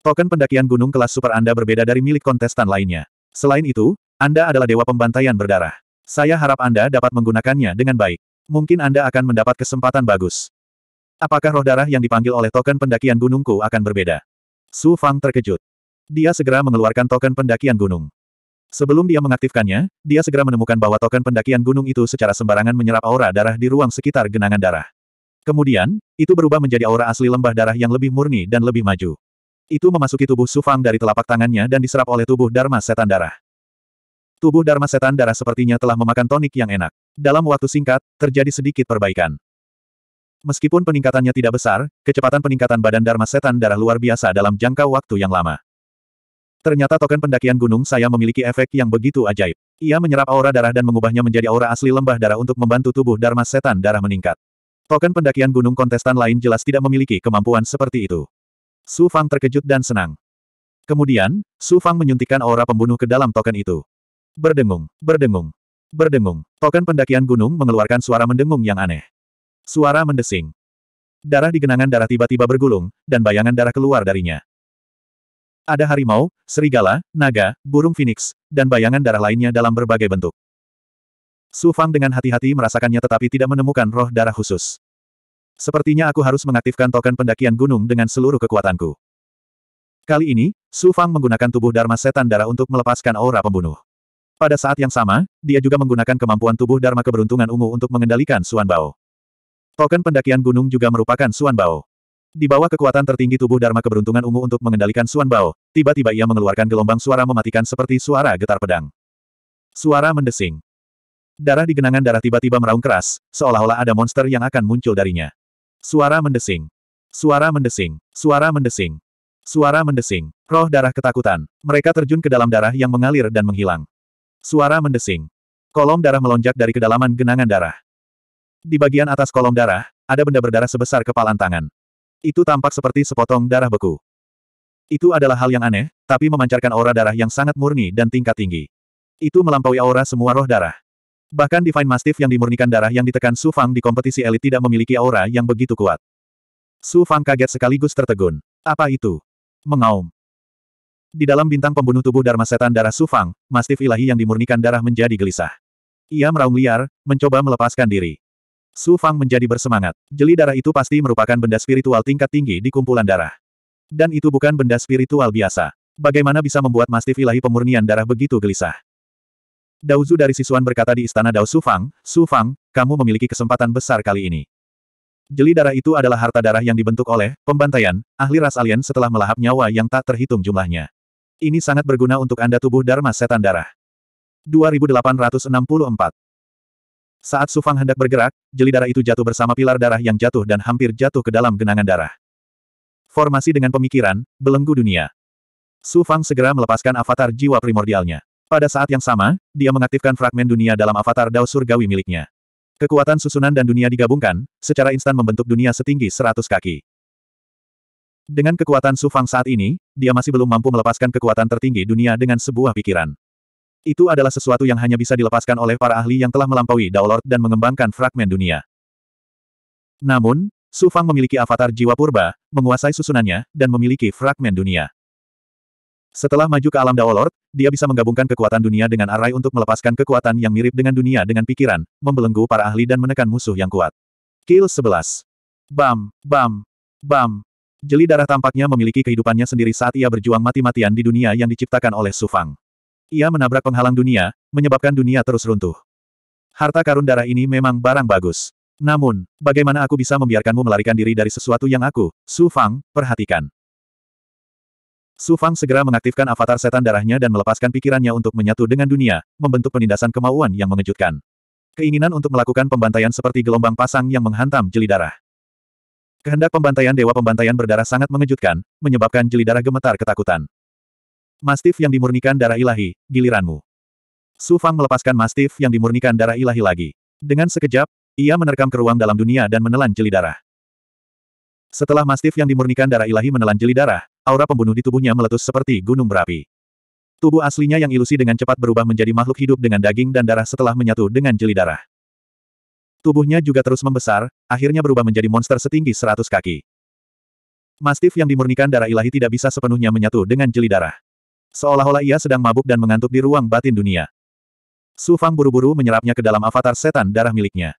Token pendakian gunung kelas super Anda berbeda dari milik kontestan lainnya. Selain itu, Anda adalah dewa pembantaian berdarah. Saya harap Anda dapat menggunakannya dengan baik. Mungkin Anda akan mendapat kesempatan bagus. Apakah roh darah yang dipanggil oleh token pendakian gunungku akan berbeda? Su Fang terkejut. Dia segera mengeluarkan token pendakian gunung. Sebelum dia mengaktifkannya, dia segera menemukan bahwa token pendakian gunung itu secara sembarangan menyerap aura darah di ruang sekitar genangan darah. Kemudian, itu berubah menjadi aura asli lembah darah yang lebih murni dan lebih maju. Itu memasuki tubuh Sufang dari telapak tangannya dan diserap oleh tubuh Dharma Setan Darah. Tubuh Dharma Setan Darah sepertinya telah memakan tonik yang enak. Dalam waktu singkat, terjadi sedikit perbaikan. Meskipun peningkatannya tidak besar, kecepatan peningkatan badan Dharma Setan Darah luar biasa dalam jangka waktu yang lama. Ternyata token pendakian gunung saya memiliki efek yang begitu ajaib. Ia menyerap aura darah dan mengubahnya menjadi aura asli lembah darah untuk membantu tubuh Dharma Setan darah meningkat. Token pendakian gunung kontestan lain jelas tidak memiliki kemampuan seperti itu. Su Fang terkejut dan senang. Kemudian, Su Fang menyuntikkan aura pembunuh ke dalam token itu. Berdengung, berdengung, berdengung. Token pendakian gunung mengeluarkan suara mendengung yang aneh. Suara mendesing. Darah di genangan darah tiba-tiba bergulung, dan bayangan darah keluar darinya. Ada harimau, serigala, naga, burung phoenix, dan bayangan darah lainnya dalam berbagai bentuk. Su Fang dengan hati-hati merasakannya tetapi tidak menemukan roh darah khusus. Sepertinya aku harus mengaktifkan token pendakian gunung dengan seluruh kekuatanku. Kali ini, Su Fang menggunakan tubuh Dharma Setan Darah untuk melepaskan aura pembunuh. Pada saat yang sama, dia juga menggunakan kemampuan tubuh Dharma Keberuntungan Ungu untuk mengendalikan Suan Bao. Token pendakian gunung juga merupakan Suan Bao. Di bawah kekuatan tertinggi tubuh Dharma keberuntungan ungu untuk mengendalikan Suan Bao, tiba-tiba ia mengeluarkan gelombang suara mematikan seperti suara getar pedang. Suara mendesing. Darah di genangan darah tiba-tiba meraung keras, seolah-olah ada monster yang akan muncul darinya. Suara mendesing. Suara mendesing. Suara mendesing. Suara mendesing. Roh darah ketakutan. Mereka terjun ke dalam darah yang mengalir dan menghilang. Suara mendesing. Kolom darah melonjak dari kedalaman genangan darah. Di bagian atas kolom darah, ada benda berdarah sebesar kepalan tangan. Itu tampak seperti sepotong darah beku. Itu adalah hal yang aneh, tapi memancarkan aura darah yang sangat murni dan tingkat tinggi. Itu melampaui aura semua roh darah. Bahkan Divine Mastiff yang dimurnikan darah yang ditekan Su Fang di kompetisi elit tidak memiliki aura yang begitu kuat. Su Fang kaget sekaligus tertegun. Apa itu? Mengaum. Di dalam bintang pembunuh tubuh Dharma Setan darah Su Fang, Mastiff ilahi yang dimurnikan darah menjadi gelisah. Ia meraung liar, mencoba melepaskan diri. Su Fang menjadi bersemangat. Jeli darah itu pasti merupakan benda spiritual tingkat tinggi di kumpulan darah. Dan itu bukan benda spiritual biasa. Bagaimana bisa membuat mastif ilahi pemurnian darah begitu gelisah? Dauzu dari Sisuan berkata di istana Dao Su Fang, Su Fang, kamu memiliki kesempatan besar kali ini. Jeli darah itu adalah harta darah yang dibentuk oleh pembantaian, ahli ras alien setelah melahap nyawa yang tak terhitung jumlahnya. Ini sangat berguna untuk Anda tubuh Dharma Setan Darah. 2864 saat Sufang hendak bergerak, jeli darah itu jatuh bersama pilar darah yang jatuh dan hampir jatuh ke dalam genangan darah. Formasi dengan pemikiran, belenggu dunia. Sufang segera melepaskan avatar jiwa primordialnya. Pada saat yang sama, dia mengaktifkan fragmen dunia dalam avatar Dao Surgawi miliknya. Kekuatan susunan dan dunia digabungkan, secara instan membentuk dunia setinggi 100 kaki. Dengan kekuatan Sufang saat ini, dia masih belum mampu melepaskan kekuatan tertinggi dunia dengan sebuah pikiran. Itu adalah sesuatu yang hanya bisa dilepaskan oleh para ahli yang telah melampaui Daolord dan mengembangkan fragmen dunia. Namun, Su Fang memiliki avatar jiwa purba, menguasai susunannya, dan memiliki fragmen dunia. Setelah maju ke alam Daolord, dia bisa menggabungkan kekuatan dunia dengan arai untuk melepaskan kekuatan yang mirip dengan dunia dengan pikiran, membelenggu para ahli dan menekan musuh yang kuat. Kill 11. Bam, bam, bam. Jeli darah tampaknya memiliki kehidupannya sendiri saat ia berjuang mati-matian di dunia yang diciptakan oleh Su Fang. Ia menabrak penghalang dunia, menyebabkan dunia terus runtuh. Harta karun darah ini memang barang bagus. Namun, bagaimana aku bisa membiarkanmu melarikan diri dari sesuatu yang aku, Su Fang, perhatikan? Su Fang segera mengaktifkan avatar setan darahnya dan melepaskan pikirannya untuk menyatu dengan dunia, membentuk penindasan kemauan yang mengejutkan. Keinginan untuk melakukan pembantaian seperti gelombang pasang yang menghantam jeli darah. Kehendak pembantaian Dewa Pembantaian Berdarah sangat mengejutkan, menyebabkan jeli darah gemetar ketakutan. Mastif yang dimurnikan darah ilahi, giliranmu. Su Fang melepaskan mastif yang dimurnikan darah ilahi lagi. Dengan sekejap, ia menerkam ke ruang dalam dunia dan menelan jeli darah. Setelah mastif yang dimurnikan darah ilahi menelan jeli darah, aura pembunuh di tubuhnya meletus seperti gunung berapi. Tubuh aslinya yang ilusi dengan cepat berubah menjadi makhluk hidup dengan daging dan darah setelah menyatu dengan jeli darah. Tubuhnya juga terus membesar, akhirnya berubah menjadi monster setinggi seratus kaki. Mastif yang dimurnikan darah ilahi tidak bisa sepenuhnya menyatu dengan jeli darah. Seolah-olah ia sedang mabuk dan mengantuk di ruang batin dunia. Su Fang buru-buru menyerapnya ke dalam avatar setan darah miliknya.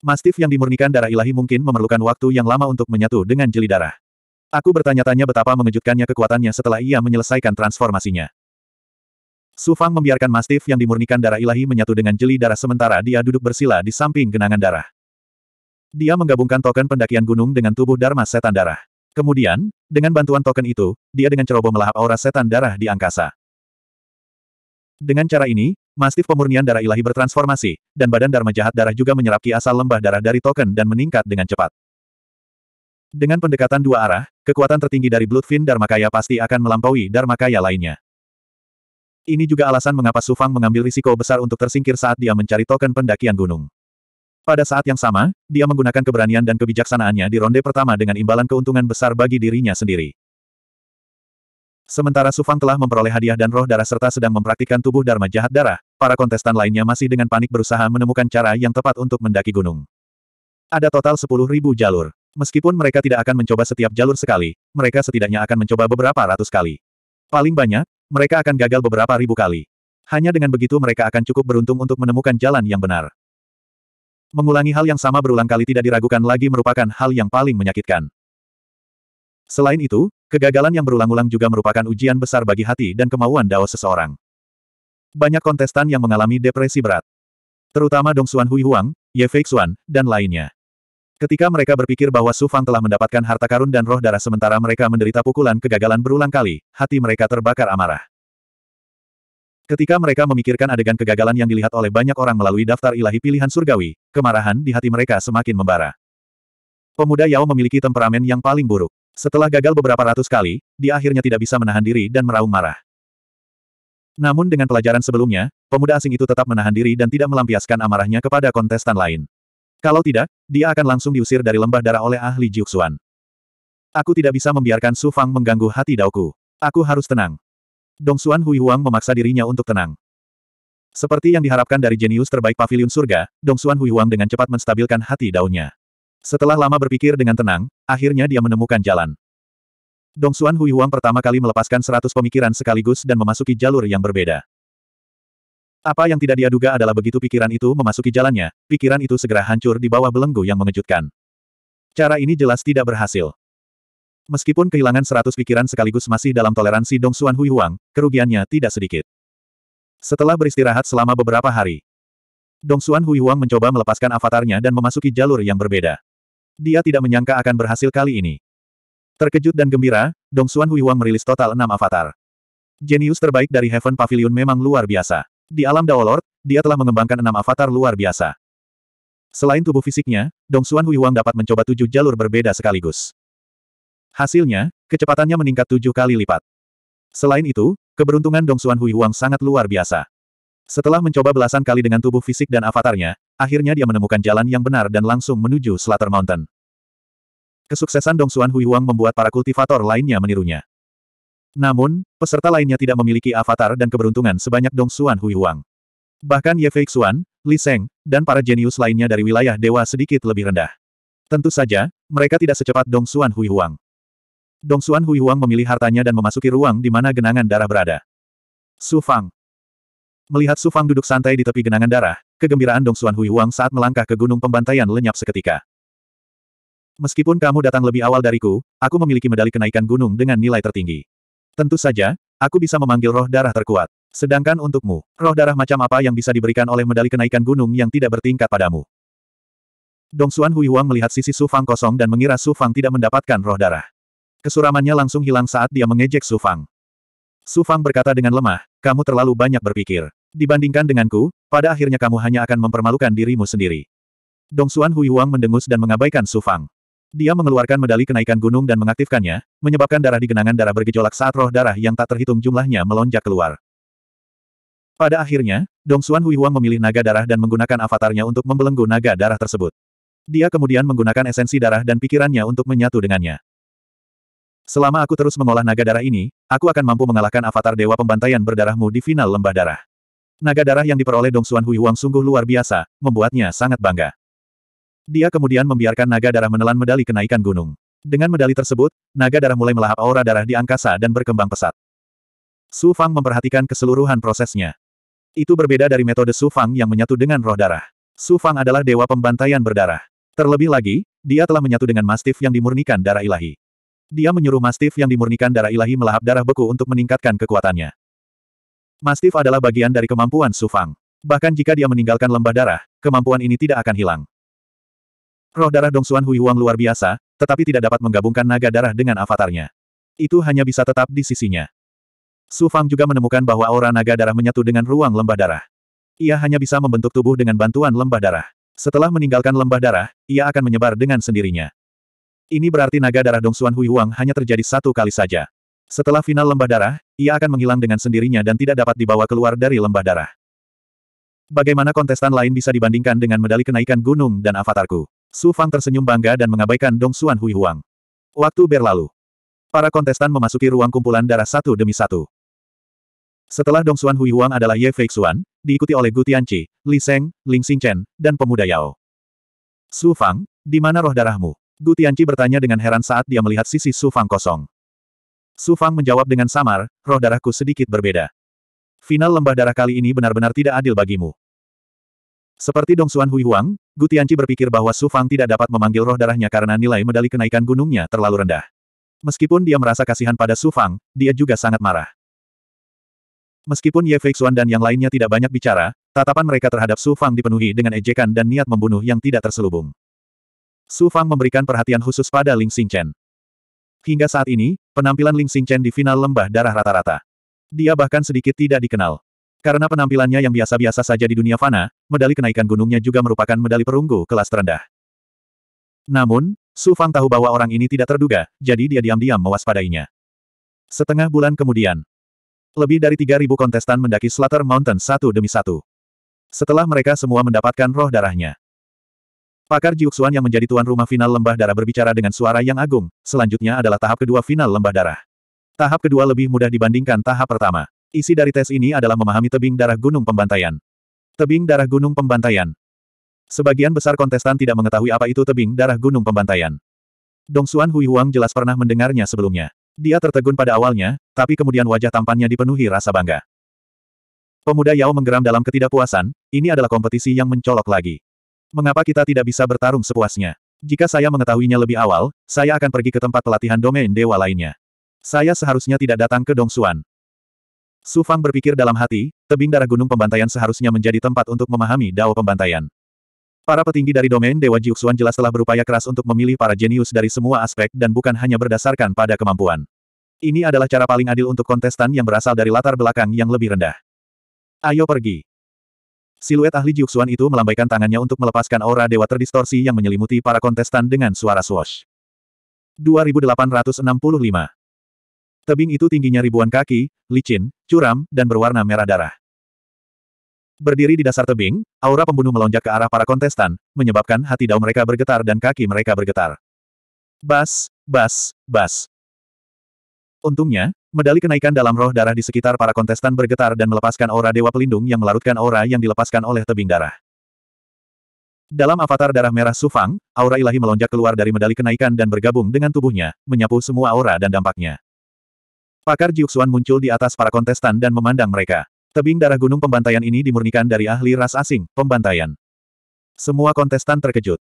Mastif yang dimurnikan darah ilahi mungkin memerlukan waktu yang lama untuk menyatu dengan jeli darah. Aku bertanya-tanya betapa mengejutkannya kekuatannya setelah ia menyelesaikan transformasinya. Su Fang membiarkan mastif yang dimurnikan darah ilahi menyatu dengan jeli darah sementara dia duduk bersila di samping genangan darah. Dia menggabungkan token pendakian gunung dengan tubuh Dharma setan darah. Kemudian, dengan bantuan token itu, dia dengan ceroboh melahap aura setan darah di angkasa. Dengan cara ini, mastif pemurnian darah ilahi bertransformasi, dan badan Dharma jahat darah juga menyerap ki asal lembah darah dari token dan meningkat dengan cepat. Dengan pendekatan dua arah, kekuatan tertinggi dari Bloodfin dharma kaya pasti akan melampaui dharma kaya lainnya. Ini juga alasan mengapa Sufang mengambil risiko besar untuk tersingkir saat dia mencari token pendakian gunung. Pada saat yang sama, dia menggunakan keberanian dan kebijaksanaannya di ronde pertama dengan imbalan keuntungan besar bagi dirinya sendiri. Sementara Sufang telah memperoleh hadiah dan roh darah serta sedang mempraktikkan tubuh Dharma jahat darah, para kontestan lainnya masih dengan panik berusaha menemukan cara yang tepat untuk mendaki gunung. Ada total 10.000 jalur. Meskipun mereka tidak akan mencoba setiap jalur sekali, mereka setidaknya akan mencoba beberapa ratus kali. Paling banyak, mereka akan gagal beberapa ribu kali. Hanya dengan begitu mereka akan cukup beruntung untuk menemukan jalan yang benar. Mengulangi hal yang sama berulang kali tidak diragukan lagi merupakan hal yang paling menyakitkan. Selain itu, kegagalan yang berulang-ulang juga merupakan ujian besar bagi hati dan kemauan dao seseorang. Banyak kontestan yang mengalami depresi berat. Terutama Dong Xuan Hui Huang, Ye Fei Xuan, dan lainnya. Ketika mereka berpikir bahwa Su Fang telah mendapatkan harta karun dan roh darah sementara mereka menderita pukulan kegagalan berulang kali, hati mereka terbakar amarah. Ketika mereka memikirkan adegan kegagalan yang dilihat oleh banyak orang melalui daftar ilahi pilihan surgawi, kemarahan di hati mereka semakin membara. Pemuda Yao memiliki temperamen yang paling buruk. Setelah gagal beberapa ratus kali, dia akhirnya tidak bisa menahan diri dan meraung marah. Namun dengan pelajaran sebelumnya, pemuda asing itu tetap menahan diri dan tidak melampiaskan amarahnya kepada kontestan lain. Kalau tidak, dia akan langsung diusir dari lembah darah oleh ahli Jiuxuan. Aku tidak bisa membiarkan Su Fang mengganggu hati Daoku. Aku harus tenang. Dong Xuan Hui Huang memaksa dirinya untuk tenang. Seperti yang diharapkan dari jenius terbaik pavilion surga, Dong Xuan Hui Huang dengan cepat menstabilkan hati daunnya. Setelah lama berpikir dengan tenang, akhirnya dia menemukan jalan. Dong Xuan Hui Huang pertama kali melepaskan seratus pemikiran sekaligus dan memasuki jalur yang berbeda. Apa yang tidak dia duga adalah begitu pikiran itu memasuki jalannya, pikiran itu segera hancur di bawah belenggu yang mengejutkan. Cara ini jelas tidak berhasil. Meskipun kehilangan seratus pikiran sekaligus masih dalam toleransi Dong Xuan Hui Huang, kerugiannya tidak sedikit. Setelah beristirahat selama beberapa hari, Dong Xuan Hui Huang mencoba melepaskan avatarnya dan memasuki jalur yang berbeda. Dia tidak menyangka akan berhasil kali ini. Terkejut dan gembira, Dong Xuan Hui Huang merilis total enam avatar. Jenius terbaik dari Heaven Pavilion memang luar biasa. Di alam Daolord, dia telah mengembangkan enam avatar luar biasa. Selain tubuh fisiknya, Dong Xuan Hui Huang dapat mencoba tujuh jalur berbeda sekaligus. Hasilnya, kecepatannya meningkat tujuh kali lipat. Selain itu, keberuntungan Dong Xuan Hui Huang sangat luar biasa. Setelah mencoba belasan kali dengan tubuh fisik dan avatarnya, akhirnya dia menemukan jalan yang benar dan langsung menuju Slater Mountain. Kesuksesan Dong Xuan Hui Huang membuat para kultivator lainnya menirunya. Namun, peserta lainnya tidak memiliki avatar dan keberuntungan sebanyak Dong Xuan Hui Huang. Bahkan Ye Fei Xuan, Li Seng, dan para jenius lainnya dari wilayah dewa sedikit lebih rendah. Tentu saja, mereka tidak secepat Dong Xuan Hui Huang. Dong Xuan Hui Huang memilih hartanya dan memasuki ruang di mana genangan darah berada. Su Fang. Melihat Su Fang duduk santai di tepi genangan darah, kegembiraan Dong Xuan Hui Huang saat melangkah ke gunung pembantaian lenyap seketika. Meskipun kamu datang lebih awal dariku, aku memiliki medali kenaikan gunung dengan nilai tertinggi. Tentu saja, aku bisa memanggil roh darah terkuat. Sedangkan untukmu, roh darah macam apa yang bisa diberikan oleh medali kenaikan gunung yang tidak bertingkat padamu? Dong Xuan Hui Huang melihat sisi Su Fang kosong dan mengira Su Fang tidak mendapatkan roh darah. Kesuramannya langsung hilang saat dia mengejek Su Fang. Su Fang berkata dengan lemah, kamu terlalu banyak berpikir. Dibandingkan denganku, pada akhirnya kamu hanya akan mempermalukan dirimu sendiri. Dong Xuan Hui Huang mendengus dan mengabaikan Su Fang. Dia mengeluarkan medali kenaikan gunung dan mengaktifkannya, menyebabkan darah di genangan darah bergejolak saat roh darah yang tak terhitung jumlahnya melonjak keluar. Pada akhirnya, Dong Xuan Hui Huang memilih naga darah dan menggunakan avatarnya untuk membelenggu naga darah tersebut. Dia kemudian menggunakan esensi darah dan pikirannya untuk menyatu dengannya. Selama aku terus mengolah naga darah ini, aku akan mampu mengalahkan avatar dewa pembantaian berdarahmu di final lembah darah. Naga darah yang diperoleh Dong Xuan Hui Wang sungguh luar biasa, membuatnya sangat bangga. Dia kemudian membiarkan naga darah menelan medali kenaikan gunung. Dengan medali tersebut, naga darah mulai melahap aura darah di angkasa dan berkembang pesat. Su Fang memperhatikan keseluruhan prosesnya. Itu berbeda dari metode Su Fang yang menyatu dengan roh darah. Su Fang adalah dewa pembantaian berdarah. Terlebih lagi, dia telah menyatu dengan mastif yang dimurnikan darah ilahi. Dia menyuruh Mastif yang dimurnikan darah ilahi melahap darah beku untuk meningkatkan kekuatannya. Mastif adalah bagian dari kemampuan Sufang. Bahkan jika dia meninggalkan lembah darah, kemampuan ini tidak akan hilang. Roh darah Dong Dongsuan Hui Huang luar biasa, tetapi tidak dapat menggabungkan naga darah dengan avatarnya. Itu hanya bisa tetap di sisinya. Su Fang juga menemukan bahwa aura naga darah menyatu dengan ruang lembah darah. Ia hanya bisa membentuk tubuh dengan bantuan lembah darah. Setelah meninggalkan lembah darah, ia akan menyebar dengan sendirinya. Ini berarti naga darah Dong Dongsuan Hui Huang hanya terjadi satu kali saja. Setelah final lembah darah, ia akan menghilang dengan sendirinya dan tidak dapat dibawa keluar dari lembah darah. Bagaimana kontestan lain bisa dibandingkan dengan medali kenaikan gunung dan avatarku? Su Fang tersenyum bangga dan mengabaikan Dong Xuan Hui Huang. Waktu berlalu. Para kontestan memasuki ruang kumpulan darah satu demi satu. Setelah Dong Xuan Hui Huang adalah Ye Fei Xuan, diikuti oleh Gu Tianqi, Li Seng, Ling Xingchen, dan pemuda Yao. Su Fang, di mana roh darahmu? Du Tianqi bertanya dengan heran saat dia melihat sisi Su Fang kosong. Su Fang menjawab dengan samar, roh darahku sedikit berbeda. Final lembah darah kali ini benar-benar tidak adil bagimu. Seperti Dong Xuan Hui Huang, Gu Tianqi berpikir bahwa Su Fang tidak dapat memanggil roh darahnya karena nilai medali kenaikan gunungnya terlalu rendah. Meskipun dia merasa kasihan pada Su Fang, dia juga sangat marah. Meskipun Ye Feixuan dan yang lainnya tidak banyak bicara, tatapan mereka terhadap Su Fang dipenuhi dengan ejekan dan niat membunuh yang tidak terselubung. Su Fang memberikan perhatian khusus pada Ling Xingchen. Hingga saat ini, penampilan Ling Xingchen di final lembah darah rata-rata. Dia bahkan sedikit tidak dikenal. Karena penampilannya yang biasa-biasa saja di dunia fana, medali kenaikan gunungnya juga merupakan medali perunggu kelas terendah. Namun, Su Fang tahu bahwa orang ini tidak terduga, jadi dia diam-diam mewaspadainya. Setengah bulan kemudian, lebih dari 3.000 kontestan mendaki Slater Mountain satu demi satu. Setelah mereka semua mendapatkan roh darahnya, Pakar Jiuxuan yang menjadi tuan rumah final lembah darah berbicara dengan suara yang agung, selanjutnya adalah tahap kedua final lembah darah. Tahap kedua lebih mudah dibandingkan tahap pertama. Isi dari tes ini adalah memahami tebing darah gunung pembantaian. Tebing darah gunung pembantaian. Sebagian besar kontestan tidak mengetahui apa itu tebing darah gunung pembantaian. Dongsuan Hui Huang jelas pernah mendengarnya sebelumnya. Dia tertegun pada awalnya, tapi kemudian wajah tampannya dipenuhi rasa bangga. Pemuda Yao menggeram dalam ketidakpuasan, ini adalah kompetisi yang mencolok lagi. Mengapa kita tidak bisa bertarung sepuasnya? Jika saya mengetahuinya lebih awal, saya akan pergi ke tempat pelatihan domain dewa lainnya. Saya seharusnya tidak datang ke Dongsuan. Su Fang berpikir dalam hati, tebing darah gunung pembantaian seharusnya menjadi tempat untuk memahami dao pembantaian. Para petinggi dari domain Dewa Jiuxuan jelas telah berupaya keras untuk memilih para jenius dari semua aspek dan bukan hanya berdasarkan pada kemampuan. Ini adalah cara paling adil untuk kontestan yang berasal dari latar belakang yang lebih rendah. Ayo pergi. Siluet ahli Jiuxuan itu melambaikan tangannya untuk melepaskan aura dewa terdistorsi yang menyelimuti para kontestan dengan suara swash. 2865 Tebing itu tingginya ribuan kaki, licin, curam, dan berwarna merah darah. Berdiri di dasar tebing, aura pembunuh melonjak ke arah para kontestan, menyebabkan hati dao mereka bergetar dan kaki mereka bergetar. Bas, bas, bas. Untungnya, Medali kenaikan dalam roh darah di sekitar para kontestan bergetar dan melepaskan aura dewa pelindung yang melarutkan aura yang dilepaskan oleh tebing darah. Dalam avatar darah merah Sufang, aura ilahi melonjak keluar dari medali kenaikan dan bergabung dengan tubuhnya, menyapu semua aura dan dampaknya. Pakar Jiuxuan muncul di atas para kontestan dan memandang mereka. Tebing darah gunung pembantaian ini dimurnikan dari ahli ras asing, pembantaian. Semua kontestan terkejut.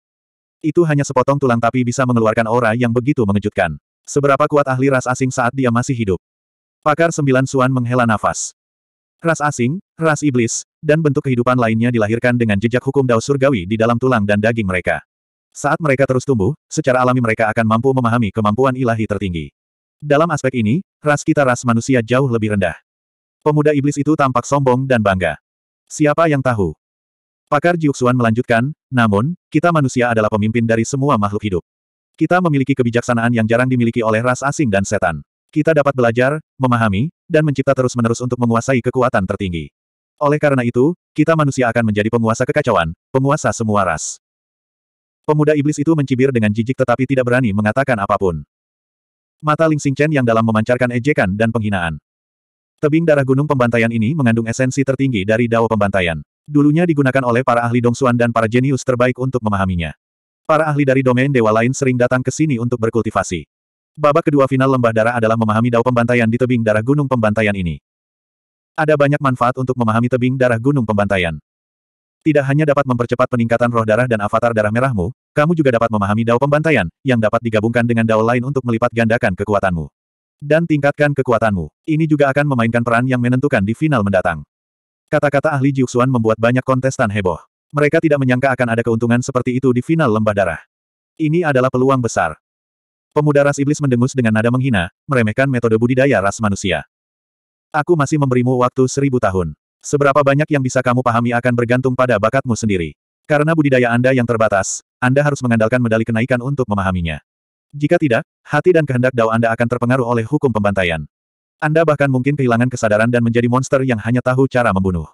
Itu hanya sepotong tulang tapi bisa mengeluarkan aura yang begitu mengejutkan. Seberapa kuat ahli ras asing saat dia masih hidup? Pakar sembilan suan menghela nafas. Ras asing, ras iblis, dan bentuk kehidupan lainnya dilahirkan dengan jejak hukum dao surgawi di dalam tulang dan daging mereka. Saat mereka terus tumbuh, secara alami mereka akan mampu memahami kemampuan ilahi tertinggi. Dalam aspek ini, ras kita ras manusia jauh lebih rendah. Pemuda iblis itu tampak sombong dan bangga. Siapa yang tahu? Pakar Jiuxuan melanjutkan, namun, kita manusia adalah pemimpin dari semua makhluk hidup. Kita memiliki kebijaksanaan yang jarang dimiliki oleh ras asing dan setan. Kita dapat belajar, memahami, dan mencipta terus-menerus untuk menguasai kekuatan tertinggi. Oleh karena itu, kita manusia akan menjadi penguasa kekacauan, penguasa semua ras. Pemuda iblis itu mencibir dengan jijik tetapi tidak berani mengatakan apapun. Mata Ling Chen yang dalam memancarkan ejekan dan penghinaan. Tebing darah gunung pembantaian ini mengandung esensi tertinggi dari Dao pembantaian. Dulunya digunakan oleh para ahli Dongsuan dan para jenius terbaik untuk memahaminya. Para ahli dari domain dewa lain sering datang ke sini untuk berkultivasi. Babak kedua final lembah darah adalah memahami dao pembantaian di tebing darah gunung pembantaian ini. Ada banyak manfaat untuk memahami tebing darah gunung pembantaian. Tidak hanya dapat mempercepat peningkatan roh darah dan avatar darah merahmu, kamu juga dapat memahami dao pembantaian, yang dapat digabungkan dengan dao lain untuk melipat gandakan kekuatanmu. Dan tingkatkan kekuatanmu. Ini juga akan memainkan peran yang menentukan di final mendatang. Kata-kata ahli Jiuxuan membuat banyak kontestan heboh. Mereka tidak menyangka akan ada keuntungan seperti itu di final lembah darah. Ini adalah peluang besar. Pemuda ras iblis mendengus dengan nada menghina, meremehkan metode budidaya ras manusia. Aku masih memberimu waktu seribu tahun. Seberapa banyak yang bisa kamu pahami akan bergantung pada bakatmu sendiri. Karena budidaya Anda yang terbatas, Anda harus mengandalkan medali kenaikan untuk memahaminya. Jika tidak, hati dan kehendak dao Anda akan terpengaruh oleh hukum pembantaian. Anda bahkan mungkin kehilangan kesadaran dan menjadi monster yang hanya tahu cara membunuh.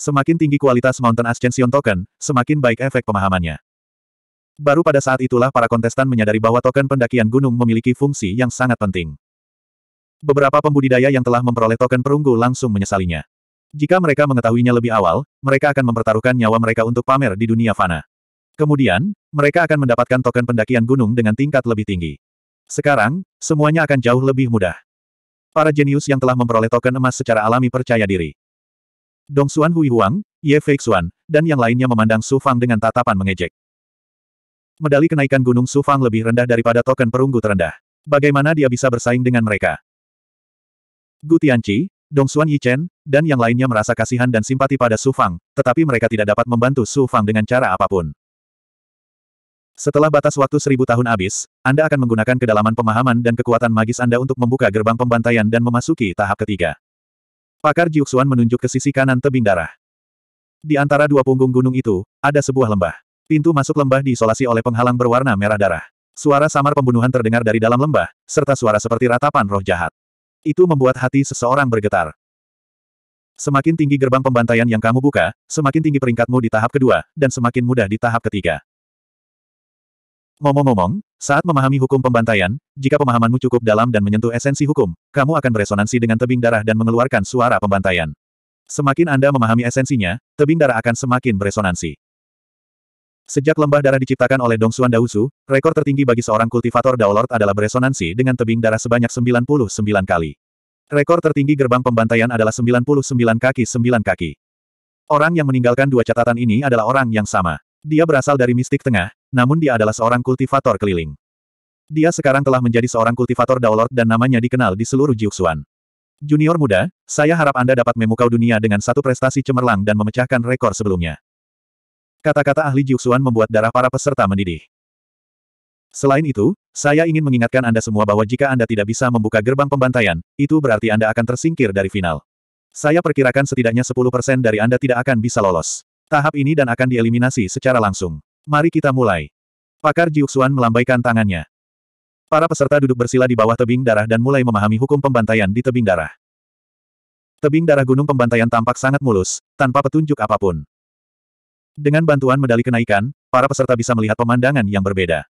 Semakin tinggi kualitas Mountain Ascension Token, semakin baik efek pemahamannya. Baru pada saat itulah para kontestan menyadari bahwa token pendakian gunung memiliki fungsi yang sangat penting. Beberapa pembudidaya yang telah memperoleh token perunggu langsung menyesalinya. Jika mereka mengetahuinya lebih awal, mereka akan mempertaruhkan nyawa mereka untuk pamer di dunia fana. Kemudian, mereka akan mendapatkan token pendakian gunung dengan tingkat lebih tinggi. Sekarang, semuanya akan jauh lebih mudah. Para jenius yang telah memperoleh token emas secara alami percaya diri. Dong Xuan Hui Huang, Ye Fei Xuan, dan yang lainnya memandang Su Fang dengan tatapan mengejek. Medali kenaikan Gunung Su Fang lebih rendah daripada token perunggu terendah. Bagaimana dia bisa bersaing dengan mereka? Gu Tianqi, Dong Xuan Yichen, dan yang lainnya merasa kasihan dan simpati pada Su Fang, tetapi mereka tidak dapat membantu Su Fang dengan cara apapun. Setelah batas waktu seribu tahun habis, Anda akan menggunakan kedalaman pemahaman dan kekuatan magis Anda untuk membuka gerbang pembantaian dan memasuki tahap ketiga. Pakar Jiuxuan menunjuk ke sisi kanan tebing darah. Di antara dua punggung gunung itu, ada sebuah lembah. Pintu masuk lembah diisolasi oleh penghalang berwarna merah darah. Suara samar pembunuhan terdengar dari dalam lembah, serta suara seperti ratapan roh jahat. Itu membuat hati seseorang bergetar. Semakin tinggi gerbang pembantaian yang kamu buka, semakin tinggi peringkatmu di tahap kedua, dan semakin mudah di tahap ketiga. Ngomong-ngomong, saat memahami hukum pembantaian, jika pemahamanmu cukup dalam dan menyentuh esensi hukum, kamu akan beresonansi dengan tebing darah dan mengeluarkan suara pembantaian. Semakin Anda memahami esensinya, tebing darah akan semakin beresonansi. Sejak lembah darah diciptakan oleh Dong Xuan Daosu, rekor tertinggi bagi seorang kultivator Daolord adalah beresonansi dengan tebing darah sebanyak 99 kali. Rekor tertinggi gerbang pembantaian adalah 99 kaki 9 kaki. Orang yang meninggalkan dua catatan ini adalah orang yang sama. Dia berasal dari mistik tengah, namun dia adalah seorang kultivator keliling. Dia sekarang telah menjadi seorang kultivator Daolord dan namanya dikenal di seluruh Jiuxuan. Junior muda, saya harap Anda dapat memukau dunia dengan satu prestasi cemerlang dan memecahkan rekor sebelumnya. Kata-kata ahli Jiuxuan membuat darah para peserta mendidih. Selain itu, saya ingin mengingatkan Anda semua bahwa jika Anda tidak bisa membuka gerbang pembantaian, itu berarti Anda akan tersingkir dari final. Saya perkirakan setidaknya 10% dari Anda tidak akan bisa lolos. Tahap ini dan akan dieliminasi secara langsung. Mari kita mulai. Pakar Jiuxuan melambaikan tangannya. Para peserta duduk bersila di bawah tebing darah dan mulai memahami hukum pembantaian di tebing darah. Tebing darah gunung pembantaian tampak sangat mulus, tanpa petunjuk apapun. Dengan bantuan medali kenaikan, para peserta bisa melihat pemandangan yang berbeda.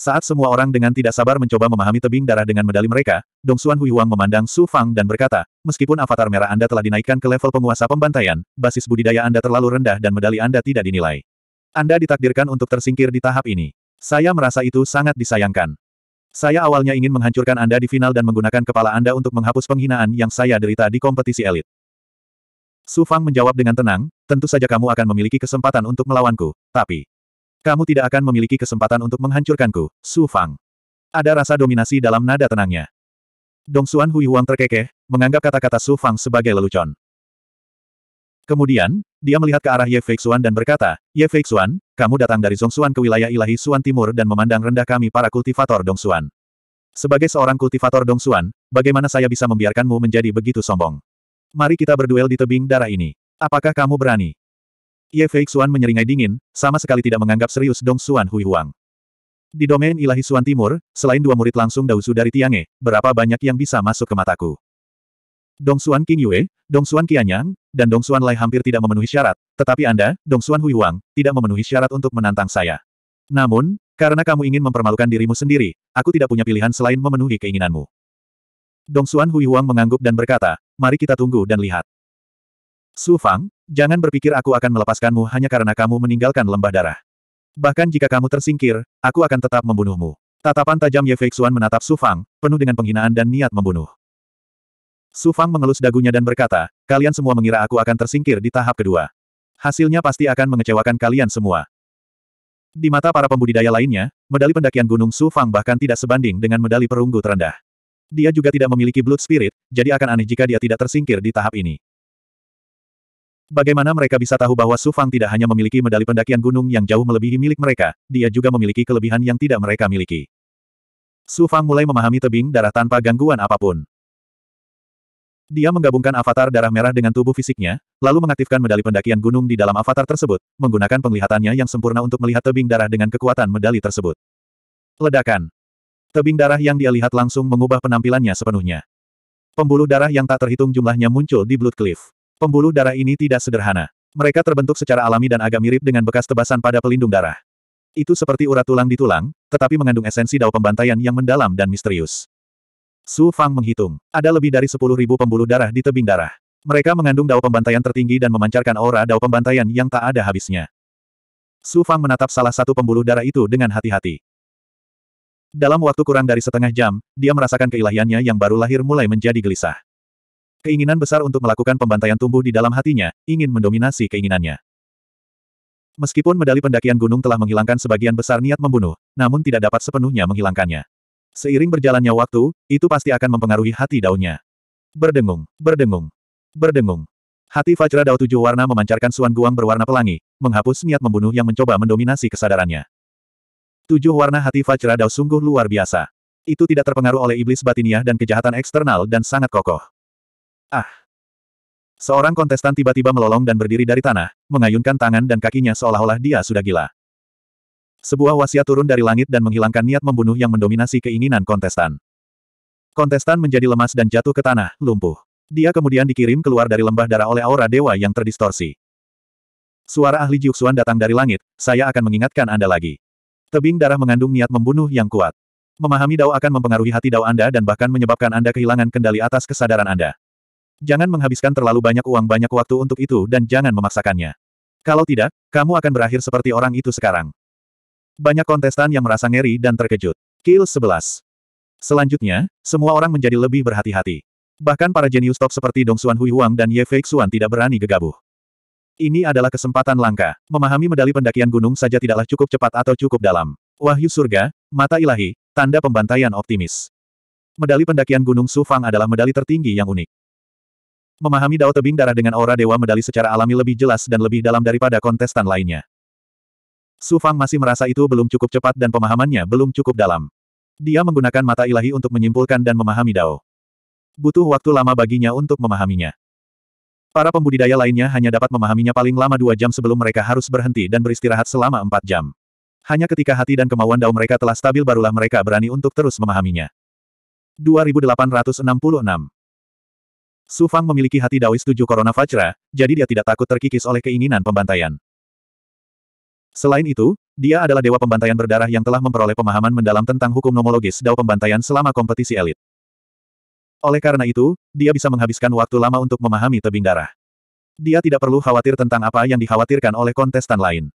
Saat semua orang dengan tidak sabar mencoba memahami tebing darah dengan medali mereka, Dong Xuan Huiwang memandang Su Fang dan berkata, meskipun avatar merah Anda telah dinaikkan ke level penguasa pembantaian, basis budidaya Anda terlalu rendah dan medali Anda tidak dinilai. Anda ditakdirkan untuk tersingkir di tahap ini. Saya merasa itu sangat disayangkan. Saya awalnya ingin menghancurkan Anda di final dan menggunakan kepala Anda untuk menghapus penghinaan yang saya derita di kompetisi elit. Su Fang menjawab dengan tenang, tentu saja kamu akan memiliki kesempatan untuk melawanku, tapi... Kamu tidak akan memiliki kesempatan untuk menghancurkanku, Su Fang. Ada rasa dominasi dalam nada tenangnya. Dong Xuan Hui Huang terkekeh, menganggap kata-kata Su Fang sebagai lelucon. Kemudian, dia melihat ke arah Ye Fei Xuan dan berkata, Ye Fei Xuan, kamu datang dari Zong Xuan ke wilayah ilahi Suan Timur dan memandang rendah kami para kultivator Dong Xuan. Sebagai seorang kultivator Dong Xuan, bagaimana saya bisa membiarkanmu menjadi begitu sombong? Mari kita berduel di tebing darah ini. Apakah kamu berani? Ye Fei Xuan menyeringai dingin, sama sekali tidak menganggap serius Dong Xuan Hui Huang. Di domain ilahi Xuan Timur, selain dua murid langsung Dausu dari Tiange, berapa banyak yang bisa masuk ke mataku? Dong Xuan King Yue, Dong Xuan Qianyang, dan Dong Xuan Lai hampir tidak memenuhi syarat, tetapi Anda, Dong Xuan Hui Huang, tidak memenuhi syarat untuk menantang saya. Namun, karena kamu ingin mempermalukan dirimu sendiri, aku tidak punya pilihan selain memenuhi keinginanmu. Dong Xuan Hui Huang mengangguk dan berkata, mari kita tunggu dan lihat. Su Fang, jangan berpikir aku akan melepaskanmu hanya karena kamu meninggalkan lembah darah. Bahkan jika kamu tersingkir, aku akan tetap membunuhmu. Tatapan tajam Ye Feixuan menatap Su Fang, penuh dengan penghinaan dan niat membunuh. Su Fang mengelus dagunya dan berkata, kalian semua mengira aku akan tersingkir di tahap kedua. Hasilnya pasti akan mengecewakan kalian semua. Di mata para pembudidaya lainnya, medali pendakian Gunung Su Fang bahkan tidak sebanding dengan medali perunggu terendah. Dia juga tidak memiliki Blood Spirit, jadi akan aneh jika dia tidak tersingkir di tahap ini. Bagaimana mereka bisa tahu bahwa Su Fang tidak hanya memiliki medali pendakian gunung yang jauh melebihi milik mereka, dia juga memiliki kelebihan yang tidak mereka miliki. Su Fang mulai memahami tebing darah tanpa gangguan apapun. Dia menggabungkan avatar darah merah dengan tubuh fisiknya, lalu mengaktifkan medali pendakian gunung di dalam avatar tersebut, menggunakan penglihatannya yang sempurna untuk melihat tebing darah dengan kekuatan medali tersebut. Ledakan. Tebing darah yang dia lihat langsung mengubah penampilannya sepenuhnya. Pembuluh darah yang tak terhitung jumlahnya muncul di Blood Cliff. Pembuluh darah ini tidak sederhana. Mereka terbentuk secara alami dan agak mirip dengan bekas tebasan pada pelindung darah. Itu seperti urat tulang di tulang, tetapi mengandung esensi dao pembantaian yang mendalam dan misterius. Su Fang menghitung. Ada lebih dari 10.000 pembuluh darah di tebing darah. Mereka mengandung dao pembantaian tertinggi dan memancarkan aura dao pembantaian yang tak ada habisnya. Su Fang menatap salah satu pembuluh darah itu dengan hati-hati. Dalam waktu kurang dari setengah jam, dia merasakan keilahiannya yang baru lahir mulai menjadi gelisah. Keinginan besar untuk melakukan pembantaian tumbuh di dalam hatinya, ingin mendominasi keinginannya. Meskipun medali pendakian gunung telah menghilangkan sebagian besar niat membunuh, namun tidak dapat sepenuhnya menghilangkannya. Seiring berjalannya waktu, itu pasti akan mempengaruhi hati daunnya. Berdengung, berdengung, berdengung. Hati Fajra Dao tujuh warna memancarkan suan guang berwarna pelangi, menghapus niat membunuh yang mencoba mendominasi kesadarannya. Tujuh warna hati Fajra Dao sungguh luar biasa. Itu tidak terpengaruh oleh iblis batiniah dan kejahatan eksternal dan sangat kokoh. Ah! Seorang kontestan tiba-tiba melolong dan berdiri dari tanah, mengayunkan tangan dan kakinya seolah-olah dia sudah gila. Sebuah wasiat turun dari langit dan menghilangkan niat membunuh yang mendominasi keinginan kontestan. Kontestan menjadi lemas dan jatuh ke tanah, lumpuh. Dia kemudian dikirim keluar dari lembah darah oleh aura dewa yang terdistorsi. Suara ahli Jiuxuan datang dari langit, saya akan mengingatkan Anda lagi. Tebing darah mengandung niat membunuh yang kuat. Memahami Dao akan mempengaruhi hati Dao Anda dan bahkan menyebabkan Anda kehilangan kendali atas kesadaran Anda. Jangan menghabiskan terlalu banyak uang banyak waktu untuk itu dan jangan memaksakannya. Kalau tidak, kamu akan berakhir seperti orang itu sekarang. Banyak kontestan yang merasa ngeri dan terkejut. Kill 11. Selanjutnya, semua orang menjadi lebih berhati-hati. Bahkan para jenius top seperti Dong Xuan Hui Huang dan Ye Fei Xuan tidak berani gegabah. Ini adalah kesempatan langka. Memahami medali pendakian gunung saja tidaklah cukup cepat atau cukup dalam. Wahyu surga, mata ilahi, tanda pembantaian optimis. Medali pendakian gunung Sufang adalah medali tertinggi yang unik. Memahami Dao Tebing Darah dengan aura Dewa Medali secara alami lebih jelas dan lebih dalam daripada kontestan lainnya. Su Fang masih merasa itu belum cukup cepat dan pemahamannya belum cukup dalam. Dia menggunakan mata ilahi untuk menyimpulkan dan memahami Dao. Butuh waktu lama baginya untuk memahaminya. Para pembudidaya lainnya hanya dapat memahaminya paling lama dua jam sebelum mereka harus berhenti dan beristirahat selama empat jam. Hanya ketika hati dan kemauan Dao mereka telah stabil barulah mereka berani untuk terus memahaminya. 2866 Su Fang memiliki hati Daois tujuh Corona Vajra, jadi dia tidak takut terkikis oleh keinginan pembantaian. Selain itu, dia adalah dewa pembantaian berdarah yang telah memperoleh pemahaman mendalam tentang hukum nomologis Dao pembantaian selama kompetisi elit. Oleh karena itu, dia bisa menghabiskan waktu lama untuk memahami tebing darah. Dia tidak perlu khawatir tentang apa yang dikhawatirkan oleh kontestan lain.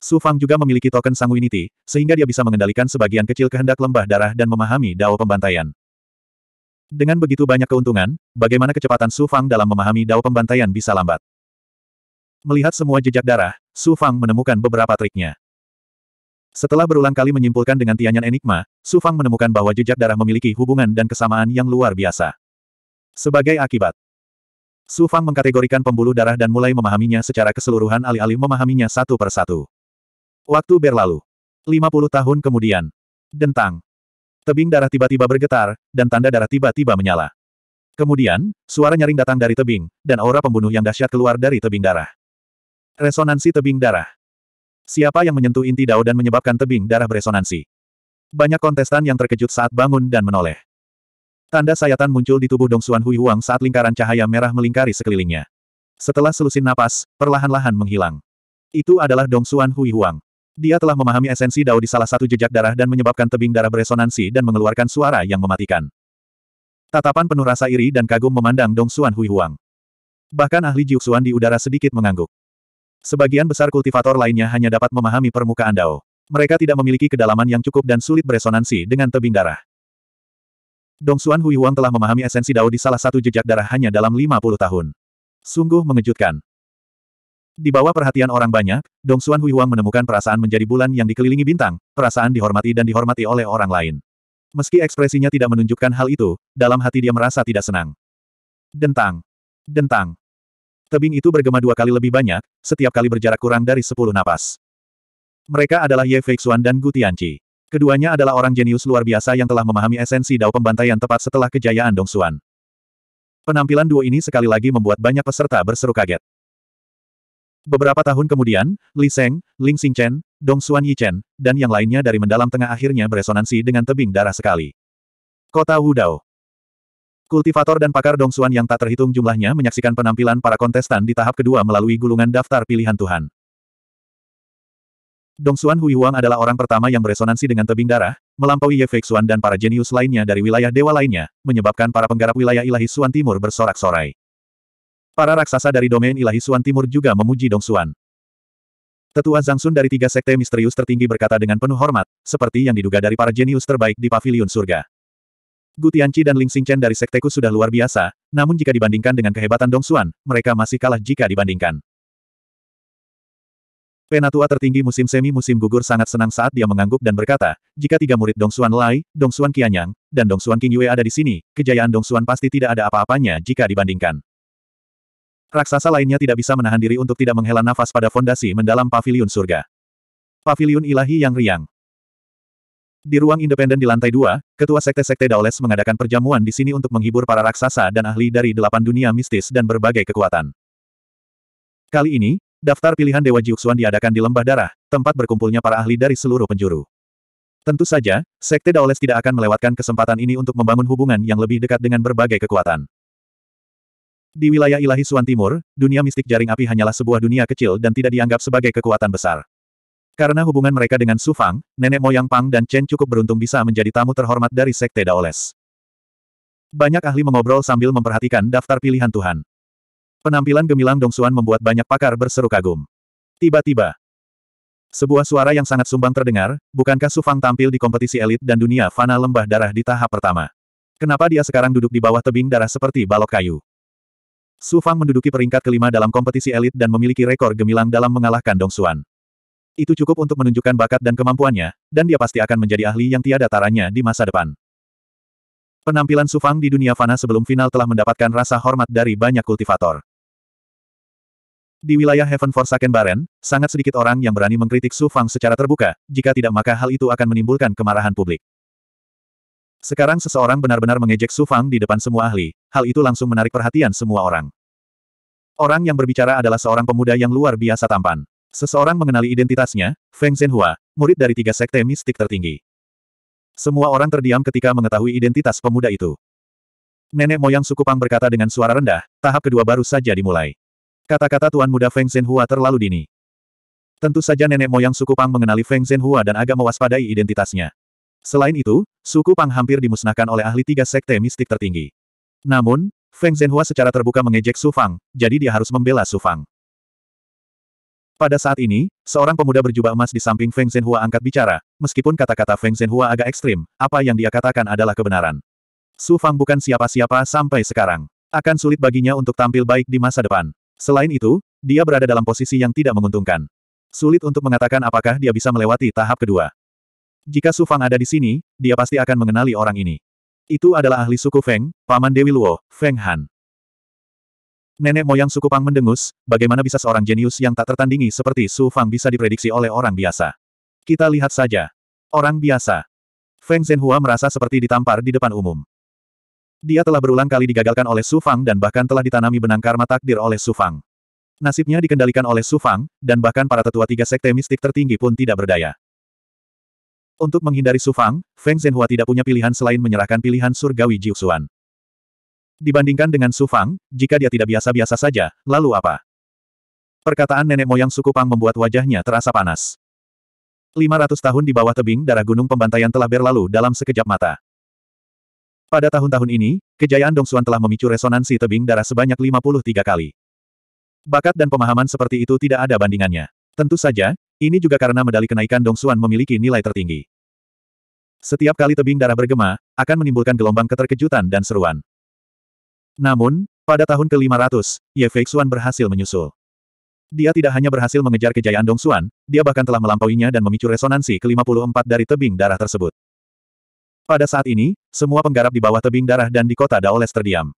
Su Fang juga memiliki token sanguinity, sehingga dia bisa mengendalikan sebagian kecil kehendak lembah darah dan memahami Dao pembantaian. Dengan begitu banyak keuntungan, bagaimana kecepatan Su Fang dalam memahami dao pembantaian bisa lambat? Melihat semua jejak darah, Su Fang menemukan beberapa triknya. Setelah berulang kali menyimpulkan dengan tianyan enigma, Su Fang menemukan bahwa jejak darah memiliki hubungan dan kesamaan yang luar biasa. Sebagai akibat, Su Fang mengkategorikan pembuluh darah dan mulai memahaminya secara keseluruhan alih-alih memahaminya satu per satu. Waktu berlalu. 50 tahun kemudian. Dentang. Tebing darah tiba-tiba bergetar, dan tanda darah tiba-tiba menyala. Kemudian, suara nyaring datang dari tebing, dan aura pembunuh yang dahsyat keluar dari tebing darah. Resonansi tebing darah. Siapa yang menyentuh inti dao dan menyebabkan tebing darah beresonansi? Banyak kontestan yang terkejut saat bangun dan menoleh. Tanda sayatan muncul di tubuh Dong Xuan Hui Huang saat lingkaran cahaya merah melingkari sekelilingnya. Setelah selusin napas, perlahan-lahan menghilang. Itu adalah Dong Xuan Hui Huang. Dia telah memahami esensi Dao di salah satu jejak darah dan menyebabkan tebing darah beresonansi dan mengeluarkan suara yang mematikan. Tatapan penuh rasa iri dan kagum memandang Dong Xuan Hui Huang. Bahkan ahli Jiuxuan di udara sedikit mengangguk. Sebagian besar kultivator lainnya hanya dapat memahami permukaan Dao. Mereka tidak memiliki kedalaman yang cukup dan sulit beresonansi dengan tebing darah. Dong Xuan Hui Huang telah memahami esensi Dao di salah satu jejak darah hanya dalam 50 tahun. Sungguh mengejutkan. Di bawah perhatian orang banyak, Dong Xuan Huang menemukan perasaan menjadi bulan yang dikelilingi bintang, perasaan dihormati dan dihormati oleh orang lain. Meski ekspresinya tidak menunjukkan hal itu, dalam hati dia merasa tidak senang. Dentang. Dentang. Tebing itu bergema dua kali lebih banyak, setiap kali berjarak kurang dari sepuluh napas. Mereka adalah Ye Feixuan dan Gu Tianqi. Keduanya adalah orang jenius luar biasa yang telah memahami esensi dao pembantaian tepat setelah kejayaan Dong Xuan. Penampilan duo ini sekali lagi membuat banyak peserta berseru kaget. Beberapa tahun kemudian, Li Seng, Ling Xingchen, Dong Xuan Yichen, dan yang lainnya dari mendalam tengah akhirnya beresonansi dengan tebing darah sekali. Kota Wudao Kultivator dan pakar Dong Xuan yang tak terhitung jumlahnya menyaksikan penampilan para kontestan di tahap kedua melalui gulungan daftar pilihan Tuhan. Dong Xuan Hui Huang adalah orang pertama yang beresonansi dengan tebing darah, melampaui Ye Fei Xuan dan para jenius lainnya dari wilayah dewa lainnya, menyebabkan para penggarap wilayah ilahi Xuan Timur bersorak-sorai. Para raksasa dari domain ilahi Suan Timur juga memuji Dong Suan. Tetua Zhang Sun dari tiga sekte misterius tertinggi berkata dengan penuh hormat, seperti yang diduga dari para jenius terbaik di pavilion surga. Gu Tianqi dan Ling Xingchen dari sekteku sudah luar biasa, namun jika dibandingkan dengan kehebatan Dong Suan, mereka masih kalah jika dibandingkan. Penatua tertinggi musim semi musim gugur sangat senang saat dia mengangguk dan berkata, jika tiga murid Dong Xuan Lai, Dong Xuan Qianyang, dan Dong Xuan King Yue ada di sini, kejayaan Dong Xuan pasti tidak ada apa-apanya jika dibandingkan. Raksasa lainnya tidak bisa menahan diri untuk tidak menghela nafas pada fondasi mendalam pavilion surga. pavilion ilahi yang riang. Di ruang independen di lantai dua, Ketua Sekte-Sekte Daoles mengadakan perjamuan di sini untuk menghibur para raksasa dan ahli dari delapan dunia mistis dan berbagai kekuatan. Kali ini, daftar pilihan Dewa Jiuxuan diadakan di Lembah Darah, tempat berkumpulnya para ahli dari seluruh penjuru. Tentu saja, Sekte Daoles tidak akan melewatkan kesempatan ini untuk membangun hubungan yang lebih dekat dengan berbagai kekuatan. Di wilayah ilahi Suan Timur, dunia mistik jaring api hanyalah sebuah dunia kecil dan tidak dianggap sebagai kekuatan besar. Karena hubungan mereka dengan Su Fang, nenek moyang Pang dan Chen cukup beruntung bisa menjadi tamu terhormat dari Sekte Daoles. Banyak ahli mengobrol sambil memperhatikan daftar pilihan Tuhan. Penampilan gemilang Dong Suan membuat banyak pakar berseru kagum. Tiba-tiba, sebuah suara yang sangat sumbang terdengar, bukankah Su Fang tampil di kompetisi elit dan dunia fana lembah darah di tahap pertama? Kenapa dia sekarang duduk di bawah tebing darah seperti balok kayu? Su Fang menduduki peringkat kelima dalam kompetisi elit dan memiliki rekor gemilang dalam mengalahkan Dong Xuan. Itu cukup untuk menunjukkan bakat dan kemampuannya, dan dia pasti akan menjadi ahli yang tiada taranya di masa depan. Penampilan Su Fang di dunia fana sebelum final telah mendapatkan rasa hormat dari banyak kultivator. Di wilayah Heaven Forsaken Baren, sangat sedikit orang yang berani mengkritik Su Fang secara terbuka, jika tidak maka hal itu akan menimbulkan kemarahan publik. Sekarang seseorang benar-benar mengejek Su Fang di depan semua ahli, hal itu langsung menarik perhatian semua orang. Orang yang berbicara adalah seorang pemuda yang luar biasa tampan. Seseorang mengenali identitasnya, Feng Zhenhua, murid dari tiga sekte mistik tertinggi. Semua orang terdiam ketika mengetahui identitas pemuda itu. Nenek moyang suku Pang berkata dengan suara rendah, tahap kedua baru saja dimulai. Kata-kata tuan muda Feng Zhenhua terlalu dini. Tentu saja nenek moyang suku Pang mengenali Feng Zhenhua dan agak mewaspadai identitasnya. Selain itu, suku Pang hampir dimusnahkan oleh ahli tiga sekte mistik tertinggi. Namun, Feng Zhenhua secara terbuka mengejek Su Fang, jadi dia harus membela Su Fang. Pada saat ini, seorang pemuda berjubah emas di samping Feng Zhenhua angkat bicara, meskipun kata-kata Feng Zhenhua agak ekstrim, apa yang dia katakan adalah kebenaran. Su Fang bukan siapa-siapa sampai sekarang. Akan sulit baginya untuk tampil baik di masa depan. Selain itu, dia berada dalam posisi yang tidak menguntungkan. Sulit untuk mengatakan apakah dia bisa melewati tahap kedua. Jika Su Fang ada di sini, dia pasti akan mengenali orang ini. Itu adalah ahli suku Feng, Paman Dewi Luo, Feng Han. Nenek moyang suku Pang mendengus, bagaimana bisa seorang jenius yang tak tertandingi seperti Su Fang bisa diprediksi oleh orang biasa. Kita lihat saja. Orang biasa. Feng Zhenhua merasa seperti ditampar di depan umum. Dia telah berulang kali digagalkan oleh Su Fang dan bahkan telah ditanami benang karma takdir oleh Su Fang. Nasibnya dikendalikan oleh Su Fang, dan bahkan para tetua tiga sekte mistik tertinggi pun tidak berdaya. Untuk menghindari Sufang, Feng Zhenhua tidak punya pilihan selain menyerahkan pilihan surgawi Jiuxuan. Dibandingkan dengan Sufang, jika dia tidak biasa-biasa saja, lalu apa? Perkataan nenek moyang suku Pang membuat wajahnya terasa panas. 500 tahun di bawah tebing darah gunung pembantaian telah berlalu dalam sekejap mata. Pada tahun-tahun ini, kejayaan Dong Xuan telah memicu resonansi tebing darah sebanyak 53 kali. Bakat dan pemahaman seperti itu tidak ada bandingannya. Tentu saja, ini juga karena medali kenaikan Dong Xuan memiliki nilai tertinggi. Setiap kali tebing darah bergema, akan menimbulkan gelombang keterkejutan dan seruan. Namun, pada tahun ke-500, Ye Xuan berhasil menyusul. Dia tidak hanya berhasil mengejar kejayaan Dong Xuan, dia bahkan telah melampauinya dan memicu resonansi ke-54 dari tebing darah tersebut. Pada saat ini, semua penggarap di bawah tebing darah dan di kota Daoles terdiam.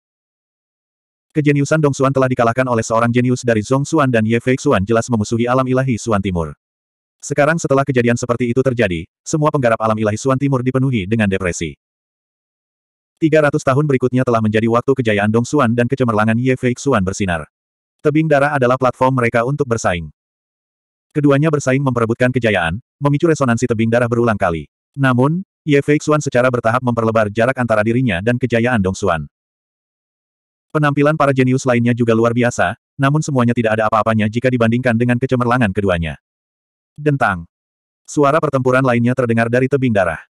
Kejeniusan Dong Xuan telah dikalahkan oleh seorang jenius dari Xuan dan Ye Xuan jelas memusuhi alam ilahi Xuan Timur. Sekarang setelah kejadian seperti itu terjadi, semua penggarap alam ilahi Suan Timur dipenuhi dengan depresi. 300 tahun berikutnya telah menjadi waktu kejayaan Dong Suan dan kecemerlangan Ye Fei Xuan bersinar. Tebing darah adalah platform mereka untuk bersaing. Keduanya bersaing memperebutkan kejayaan, memicu resonansi tebing darah berulang kali. Namun, Ye Fei Xuan secara bertahap memperlebar jarak antara dirinya dan kejayaan Dong Suan. Penampilan para jenius lainnya juga luar biasa, namun semuanya tidak ada apa-apanya jika dibandingkan dengan kecemerlangan keduanya. Dentang. Suara pertempuran lainnya terdengar dari tebing darah.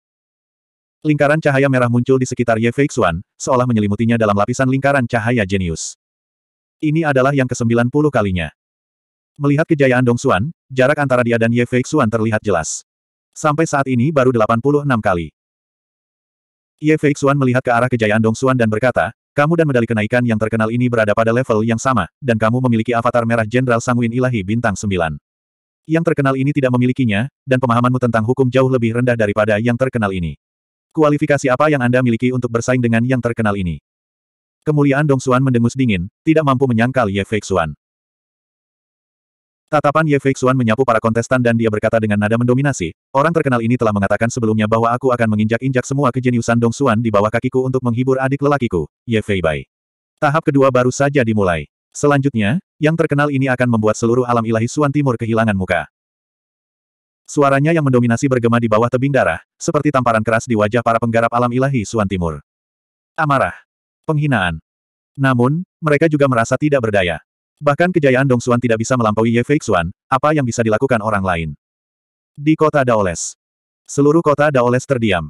Lingkaran cahaya merah muncul di sekitar Ye Feixuan, seolah menyelimutinya dalam lapisan lingkaran cahaya jenius. Ini adalah yang ke-90 kalinya. Melihat kejayaan Dong Xuan, jarak antara dia dan Ye Feixuan terlihat jelas. Sampai saat ini baru 86 kali. Ye Feixuan melihat ke arah kejayaan Dong Xuan dan berkata, kamu dan medali kenaikan yang terkenal ini berada pada level yang sama, dan kamu memiliki avatar merah Jenderal Sangwin Ilahi Bintang 9. Yang terkenal ini tidak memilikinya, dan pemahamanmu tentang hukum jauh lebih rendah daripada yang terkenal ini. Kualifikasi apa yang Anda miliki untuk bersaing dengan yang terkenal ini? Kemuliaan Dong Xuan mendengus dingin, tidak mampu menyangkal Ye Fei Xuan. Tatapan Ye Fei Xuan menyapu para kontestan dan dia berkata dengan nada mendominasi, orang terkenal ini telah mengatakan sebelumnya bahwa aku akan menginjak-injak semua kejeniusan Dong Xuan di bawah kakiku untuk menghibur adik lelakiku, Ye Fei Bai. Tahap kedua baru saja dimulai. Selanjutnya, yang terkenal ini akan membuat seluruh alam ilahi Suan Timur kehilangan muka. Suaranya yang mendominasi bergema di bawah tebing darah, seperti tamparan keras di wajah para penggarap alam ilahi Suan Timur. Amarah. Penghinaan. Namun, mereka juga merasa tidak berdaya. Bahkan kejayaan Dong Suan tidak bisa melampaui Ye Fei Xuan, apa yang bisa dilakukan orang lain. Di kota Daoles. Seluruh kota Daoles terdiam.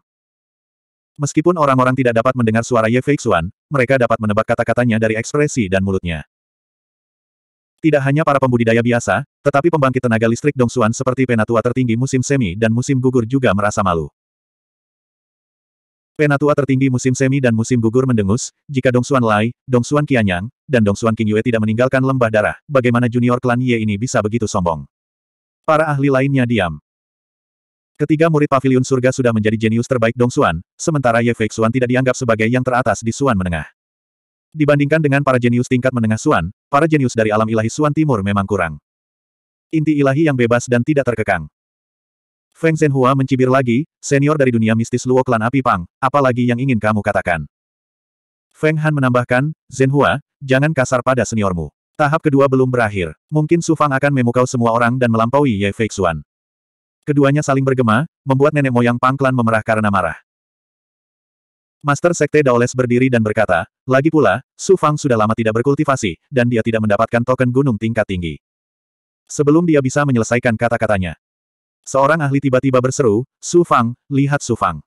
Meskipun orang-orang tidak dapat mendengar suara Ye Fei Xuan, mereka dapat menebak kata-katanya dari ekspresi dan mulutnya. Tidak hanya para pembudidaya biasa, tetapi pembangkit tenaga listrik Dong Dongsuan seperti penatua tertinggi musim semi dan musim gugur juga merasa malu. Penatua tertinggi musim semi dan musim gugur mendengus, jika Dong Dongsuan Lai, Dong Dongsuan Qianyang, dan Dong Dongsuan Yue tidak meninggalkan lembah darah, bagaimana junior klan Ye ini bisa begitu sombong? Para ahli lainnya diam. Ketiga murid pavilion surga sudah menjadi jenius terbaik Dong Dongsuan, sementara Ye Feixuan tidak dianggap sebagai yang teratas di Suan Menengah. Dibandingkan dengan para jenius tingkat menengah Suan, para jenius dari alam ilahi Suan Timur memang kurang. Inti ilahi yang bebas dan tidak terkekang. Feng Zhenhua mencibir lagi, senior dari dunia mistis Luo Klan Api Pang, apalagi yang ingin kamu katakan. Feng Han menambahkan, Zhenhua, jangan kasar pada seniormu. Tahap kedua belum berakhir. Mungkin Su Fang akan memukau semua orang dan melampaui Ye Feixuan. Keduanya saling bergema, membuat nenek moyang Pang Klan memerah karena marah. Master Sekte Daoles berdiri dan berkata, lagi pula, Su Fang sudah lama tidak berkultivasi, dan dia tidak mendapatkan token gunung tingkat tinggi. Sebelum dia bisa menyelesaikan kata-katanya, seorang ahli tiba-tiba berseru, Su Fang, lihat Su Fang.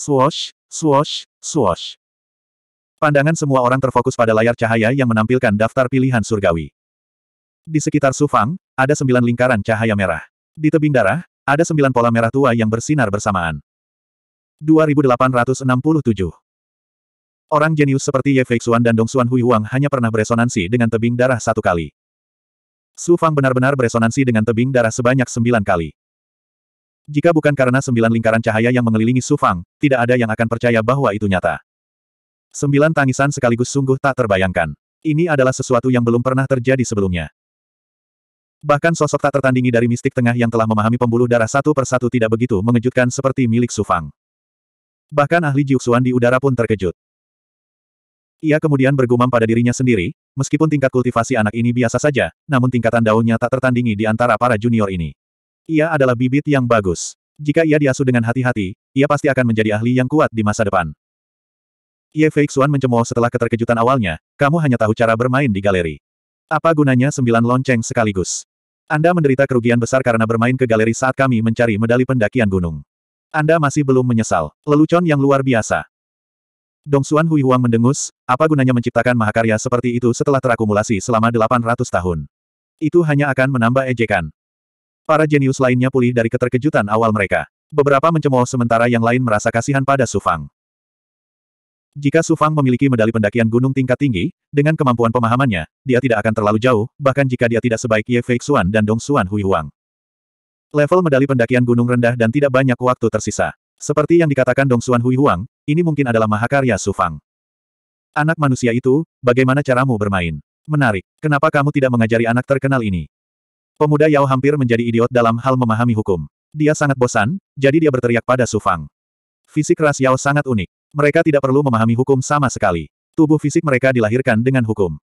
Swosh, swosh, swosh. Pandangan semua orang terfokus pada layar cahaya yang menampilkan daftar pilihan surgawi. Di sekitar Su Fang, ada sembilan lingkaran cahaya merah. Di tebing darah, ada sembilan pola merah tua yang bersinar bersamaan. 2867. Orang jenius seperti Ye Feixuan dan Dong Xuan Hui Huang hanya pernah beresonansi dengan tebing darah satu kali. Su Fang benar-benar beresonansi dengan tebing darah sebanyak sembilan kali. Jika bukan karena sembilan lingkaran cahaya yang mengelilingi Su Fang, tidak ada yang akan percaya bahwa itu nyata. Sembilan tangisan sekaligus sungguh tak terbayangkan. Ini adalah sesuatu yang belum pernah terjadi sebelumnya. Bahkan sosok tak tertandingi dari mistik tengah yang telah memahami pembuluh darah satu persatu tidak begitu mengejutkan seperti milik Su Fang. Bahkan ahli Jiuxuan di udara pun terkejut. Ia kemudian bergumam pada dirinya sendiri, meskipun tingkat kultivasi anak ini biasa saja, namun tingkatan daunnya tak tertandingi di antara para junior ini. Ia adalah bibit yang bagus. Jika ia diasuh dengan hati-hati, ia pasti akan menjadi ahli yang kuat di masa depan. Ye Feixuan mencemooh setelah keterkejutan awalnya, kamu hanya tahu cara bermain di galeri. Apa gunanya sembilan lonceng sekaligus? Anda menderita kerugian besar karena bermain ke galeri saat kami mencari medali pendakian gunung. Anda masih belum menyesal. Lelucon yang luar biasa. Dong Xuan Hui Huang mendengus, apa gunanya menciptakan mahakarya seperti itu setelah terakumulasi selama 800 tahun. Itu hanya akan menambah ejekan. Para jenius lainnya pulih dari keterkejutan awal mereka. Beberapa mencemooh sementara yang lain merasa kasihan pada Sufang. Jika Sufang memiliki medali pendakian gunung tingkat tinggi, dengan kemampuan pemahamannya, dia tidak akan terlalu jauh, bahkan jika dia tidak sebaik Ye Fei Xuan dan Dong Xuan Hui Huang. Level medali pendakian gunung rendah dan tidak banyak waktu tersisa. Seperti yang dikatakan Dong Xuan Hui Huang, ini mungkin adalah mahakarya Sufang. Anak manusia itu, bagaimana caramu bermain? Menarik. Kenapa kamu tidak mengajari anak terkenal ini? Pemuda Yao hampir menjadi idiot dalam hal memahami hukum. Dia sangat bosan, jadi dia berteriak pada Sufang. Fisik ras Yao sangat unik. Mereka tidak perlu memahami hukum sama sekali. Tubuh fisik mereka dilahirkan dengan hukum.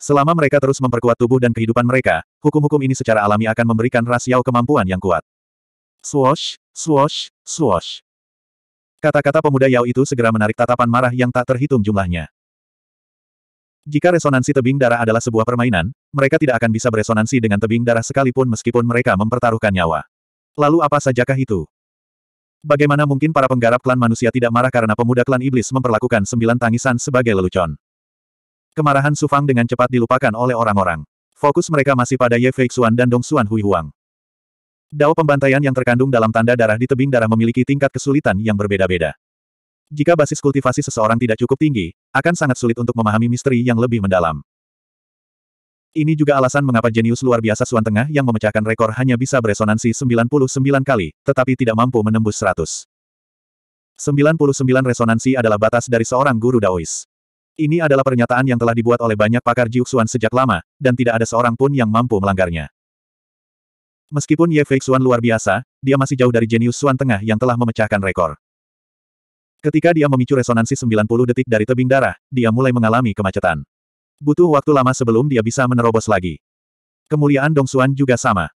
Selama mereka terus memperkuat tubuh dan kehidupan mereka, hukum-hukum ini secara alami akan memberikan rasio kemampuan yang kuat. Swosh, swosh, swosh. Kata-kata pemuda Yao itu segera menarik tatapan marah yang tak terhitung jumlahnya. Jika resonansi tebing darah adalah sebuah permainan, mereka tidak akan bisa beresonansi dengan tebing darah sekalipun meskipun mereka mempertaruhkan nyawa. Lalu apa sajakah itu? Bagaimana mungkin para penggarap klan manusia tidak marah karena pemuda klan iblis memperlakukan sembilan tangisan sebagai lelucon? Kemarahan Sufang dengan cepat dilupakan oleh orang-orang. Fokus mereka masih pada Ye Xuan dan Dong Xuan Hui Huang. Dao pembantaian yang terkandung dalam tanda darah di tebing darah memiliki tingkat kesulitan yang berbeda-beda. Jika basis kultivasi seseorang tidak cukup tinggi, akan sangat sulit untuk memahami misteri yang lebih mendalam. Ini juga alasan mengapa jenius luar biasa Suan Tengah yang memecahkan rekor hanya bisa beresonansi 99 kali, tetapi tidak mampu menembus 100. 99 resonansi adalah batas dari seorang guru Daois. Ini adalah pernyataan yang telah dibuat oleh banyak pakar Jiuxuan sejak lama, dan tidak ada seorang pun yang mampu melanggarnya. Meskipun Ye Feixuan luar biasa, dia masih jauh dari jenius Xuan Tengah yang telah memecahkan rekor. Ketika dia memicu resonansi 90 detik dari tebing darah, dia mulai mengalami kemacetan. Butuh waktu lama sebelum dia bisa menerobos lagi. Kemuliaan Dong Xuan juga sama.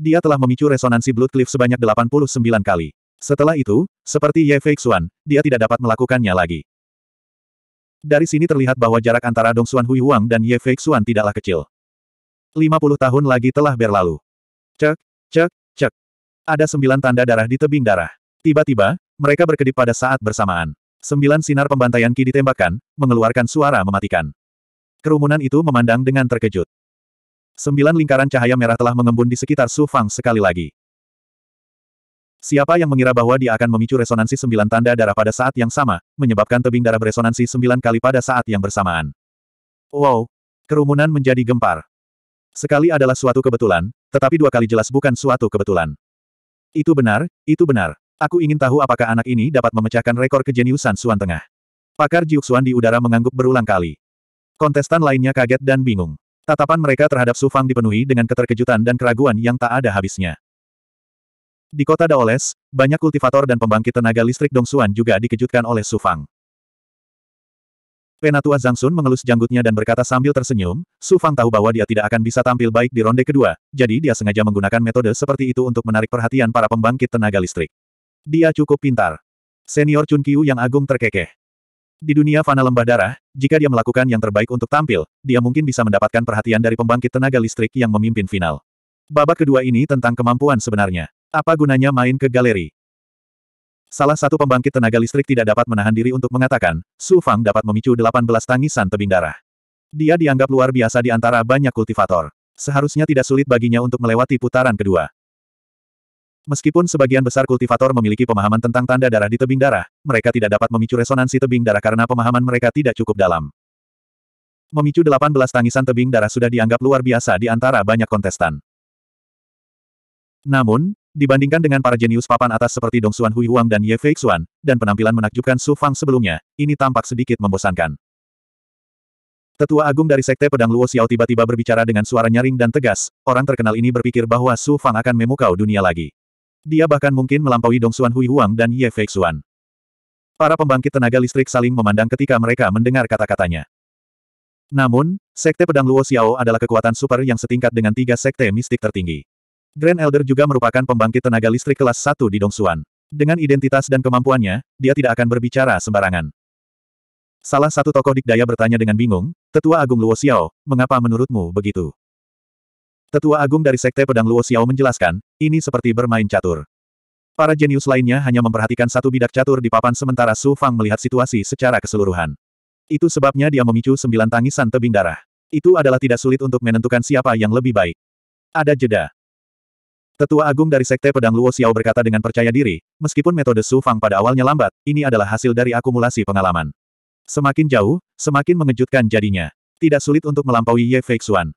Dia telah memicu resonansi Blood Cliff sebanyak 89 kali. Setelah itu, seperti Ye Feixuan, dia tidak dapat melakukannya lagi. Dari sini terlihat bahwa jarak antara Dong Xuan Hui Huang dan Ye Fei Xuan tidaklah kecil. 50 tahun lagi telah berlalu. Cek, cek, cek. Ada sembilan tanda darah di tebing darah. Tiba-tiba, mereka berkedip pada saat bersamaan. Sembilan sinar pembantaian Ki ditembakkan, mengeluarkan suara mematikan. Kerumunan itu memandang dengan terkejut. Sembilan lingkaran cahaya merah telah mengembun di sekitar Su Fang sekali lagi. Siapa yang mengira bahwa dia akan memicu resonansi sembilan tanda darah pada saat yang sama, menyebabkan tebing darah beresonansi sembilan kali pada saat yang bersamaan. Wow! Kerumunan menjadi gempar. Sekali adalah suatu kebetulan, tetapi dua kali jelas bukan suatu kebetulan. Itu benar, itu benar. Aku ingin tahu apakah anak ini dapat memecahkan rekor kejeniusan Suan Tengah. Pakar Jiuxuan di udara mengangguk berulang kali. Kontestan lainnya kaget dan bingung. Tatapan mereka terhadap Sufang dipenuhi dengan keterkejutan dan keraguan yang tak ada habisnya. Di kota Daoles, banyak kultivator dan pembangkit tenaga listrik Dongsuan juga dikejutkan oleh Su Fang. Penatua Zhangsun mengelus janggutnya dan berkata sambil tersenyum, Su Fang tahu bahwa dia tidak akan bisa tampil baik di ronde kedua, jadi dia sengaja menggunakan metode seperti itu untuk menarik perhatian para pembangkit tenaga listrik. Dia cukup pintar. Senior Chun Kiu yang agung terkekeh. Di dunia fana lembah darah, jika dia melakukan yang terbaik untuk tampil, dia mungkin bisa mendapatkan perhatian dari pembangkit tenaga listrik yang memimpin final. Babak kedua ini tentang kemampuan sebenarnya. Apa gunanya main ke galeri? Salah satu pembangkit tenaga listrik tidak dapat menahan diri untuk mengatakan, Su Fang dapat memicu 18 tangisan tebing darah. Dia dianggap luar biasa di antara banyak kultivator. Seharusnya tidak sulit baginya untuk melewati putaran kedua. Meskipun sebagian besar kultivator memiliki pemahaman tentang tanda darah di tebing darah, mereka tidak dapat memicu resonansi tebing darah karena pemahaman mereka tidak cukup dalam. Memicu 18 tangisan tebing darah sudah dianggap luar biasa di antara banyak kontestan. Namun, Dibandingkan dengan para jenius papan atas seperti Dong Xuan Hui Huang dan Ye Fei Xuan, dan penampilan menakjubkan Su Fang sebelumnya, ini tampak sedikit membosankan. Tetua agung dari Sekte Pedang Luo Xiao tiba-tiba berbicara dengan suara nyaring dan tegas, orang terkenal ini berpikir bahwa Su Fang akan memukau dunia lagi. Dia bahkan mungkin melampaui Dong Xuan Hui Huang dan Ye Fei Xuan. Para pembangkit tenaga listrik saling memandang ketika mereka mendengar kata-katanya. Namun, Sekte Pedang Luo Xiao adalah kekuatan super yang setingkat dengan tiga sekte mistik tertinggi. Grand Elder juga merupakan pembangkit tenaga listrik kelas 1 di Dongsuan. Dengan identitas dan kemampuannya, dia tidak akan berbicara sembarangan. Salah satu tokoh dikdaya bertanya dengan bingung, Tetua Agung Luo Xiao, mengapa menurutmu begitu? Tetua Agung dari Sekte Pedang Luo Xiao menjelaskan, ini seperti bermain catur. Para jenius lainnya hanya memperhatikan satu bidak catur di papan sementara Su Fang melihat situasi secara keseluruhan. Itu sebabnya dia memicu sembilan tangisan tebing darah. Itu adalah tidak sulit untuk menentukan siapa yang lebih baik. Ada jeda. Tetua Agung dari Sekte Pedang Luo Xiao berkata dengan percaya diri, meskipun metode Su Fang pada awalnya lambat, ini adalah hasil dari akumulasi pengalaman. Semakin jauh, semakin mengejutkan jadinya. Tidak sulit untuk melampaui Ye Fei Xuan.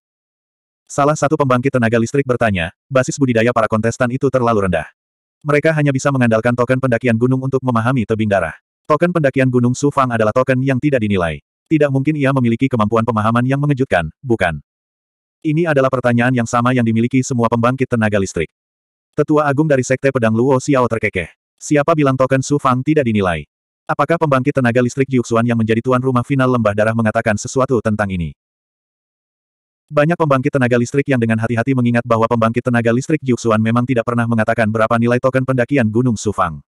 Salah satu pembangkit tenaga listrik bertanya, basis budidaya para kontestan itu terlalu rendah. Mereka hanya bisa mengandalkan token pendakian gunung untuk memahami tebing darah. Token pendakian gunung Su Fang adalah token yang tidak dinilai. Tidak mungkin ia memiliki kemampuan pemahaman yang mengejutkan, bukan? Ini adalah pertanyaan yang sama yang dimiliki semua pembangkit tenaga listrik. Tetua agung dari Sekte Pedang Luo Xiao terkekeh. Siapa bilang token Su Fang tidak dinilai? Apakah pembangkit tenaga listrik Jiuxuan yang menjadi tuan rumah final lembah darah mengatakan sesuatu tentang ini? Banyak pembangkit tenaga listrik yang dengan hati-hati mengingat bahwa pembangkit tenaga listrik Jiuxuan memang tidak pernah mengatakan berapa nilai token pendakian Gunung Su Fang.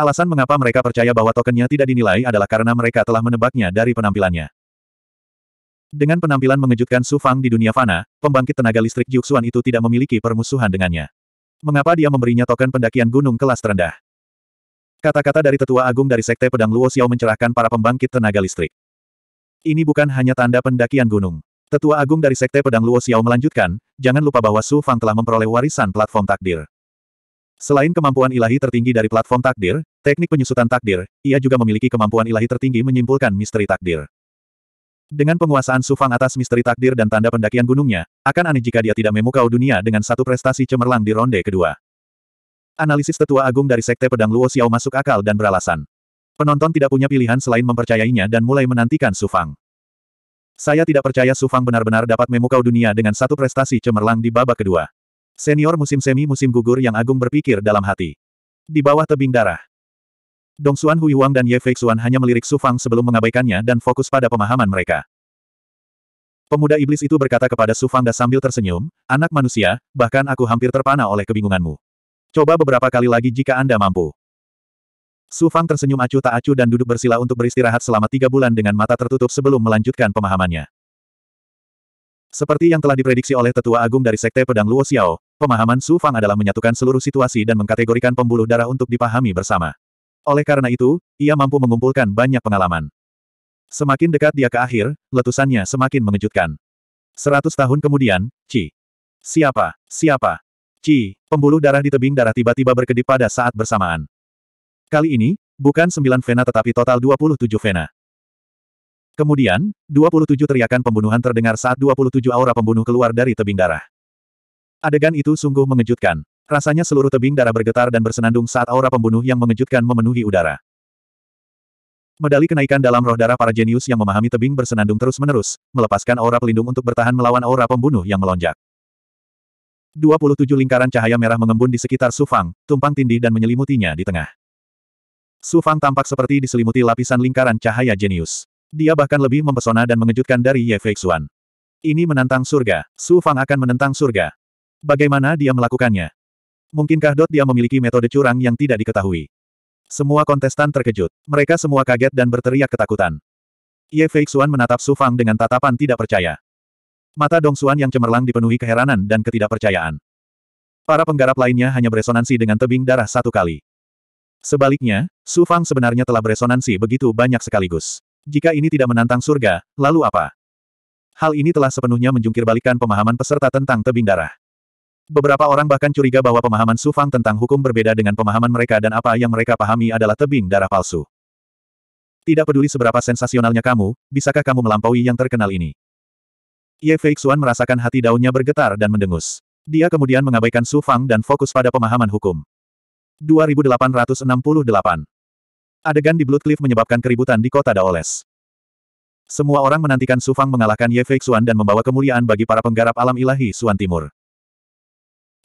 Alasan mengapa mereka percaya bahwa tokennya tidak dinilai adalah karena mereka telah menebaknya dari penampilannya. Dengan penampilan mengejutkan Su Fang di dunia fana, pembangkit tenaga listrik Juxuan itu tidak memiliki permusuhan dengannya. Mengapa dia memberinya token pendakian gunung kelas terendah? Kata-kata dari tetua agung dari Sekte Pedang Luo Xiao mencerahkan para pembangkit tenaga listrik. Ini bukan hanya tanda pendakian gunung. Tetua agung dari Sekte Pedang Luo Xiao melanjutkan, jangan lupa bahwa Su Fang telah memperoleh warisan platform takdir. Selain kemampuan ilahi tertinggi dari platform takdir, teknik penyusutan takdir, ia juga memiliki kemampuan ilahi tertinggi menyimpulkan misteri takdir. Dengan penguasaan Sufang atas misteri takdir dan tanda pendakian gunungnya, akan aneh jika dia tidak memukau dunia dengan satu prestasi cemerlang di ronde kedua. Analisis tetua agung dari Sekte Pedang Luo Xiao masuk akal dan beralasan. Penonton tidak punya pilihan selain mempercayainya dan mulai menantikan Sufang. Saya tidak percaya Sufang benar-benar dapat memukau dunia dengan satu prestasi cemerlang di babak kedua. Senior musim semi musim gugur yang agung berpikir dalam hati. Di bawah tebing darah, Dong Xuan Wang dan Ye Fei Xuan hanya melirik Su Fang sebelum mengabaikannya dan fokus pada pemahaman mereka. Pemuda iblis itu berkata kepada Su dan sambil tersenyum, anak manusia, bahkan aku hampir terpana oleh kebingunganmu. Coba beberapa kali lagi jika Anda mampu. Su Fang tersenyum acuh tak acuh dan duduk bersila untuk beristirahat selama tiga bulan dengan mata tertutup sebelum melanjutkan pemahamannya. Seperti yang telah diprediksi oleh tetua agung dari Sekte Pedang Luo Xiao, pemahaman Su Fang adalah menyatukan seluruh situasi dan mengkategorikan pembuluh darah untuk dipahami bersama. Oleh karena itu, ia mampu mengumpulkan banyak pengalaman. Semakin dekat dia ke akhir, letusannya semakin mengejutkan. Seratus tahun kemudian, Ci. Siapa? Siapa? Ci, pembuluh darah di tebing darah tiba-tiba berkedip pada saat bersamaan. Kali ini, bukan sembilan vena tetapi total 27 vena. Kemudian, 27 teriakan pembunuhan terdengar saat 27 aura pembunuh keluar dari tebing darah. Adegan itu sungguh mengejutkan. Rasanya seluruh tebing darah bergetar dan bersenandung saat aura pembunuh yang mengejutkan memenuhi udara. Medali kenaikan dalam roh darah para jenius yang memahami tebing bersenandung terus-menerus, melepaskan aura pelindung untuk bertahan melawan aura pembunuh yang melonjak. 27 lingkaran cahaya merah mengembun di sekitar Sufang, tumpang tindih dan menyelimutinya di tengah. Sufang tampak seperti diselimuti lapisan lingkaran cahaya jenius. Dia bahkan lebih mempesona dan mengejutkan dari Ye Feixuan. Ini menantang surga. Sufang akan menentang surga. Bagaimana dia melakukannya? Mungkinkah Dot dia memiliki metode curang yang tidak diketahui? Semua kontestan terkejut. Mereka semua kaget dan berteriak ketakutan. Ye Feixuan menatap Su Fang dengan tatapan tidak percaya. Mata Dong Xuan yang cemerlang dipenuhi keheranan dan ketidakpercayaan. Para penggarap lainnya hanya beresonansi dengan tebing darah satu kali. Sebaliknya, Su Fang sebenarnya telah beresonansi begitu banyak sekaligus. Jika ini tidak menantang surga, lalu apa? Hal ini telah sepenuhnya menjungkirbalikan pemahaman peserta tentang tebing darah. Beberapa orang bahkan curiga bahwa pemahaman Su Fang tentang hukum berbeda dengan pemahaman mereka dan apa yang mereka pahami adalah tebing darah palsu. Tidak peduli seberapa sensasionalnya kamu, bisakah kamu melampaui yang terkenal ini? Ye Fei Xuan merasakan hati daunnya bergetar dan mendengus. Dia kemudian mengabaikan Su Fang dan fokus pada pemahaman hukum. 2868 Adegan di Blood Cliff menyebabkan keributan di kota Daoles. Semua orang menantikan Su Fang mengalahkan Ye Fei Xuan dan membawa kemuliaan bagi para penggarap alam ilahi Suan Timur.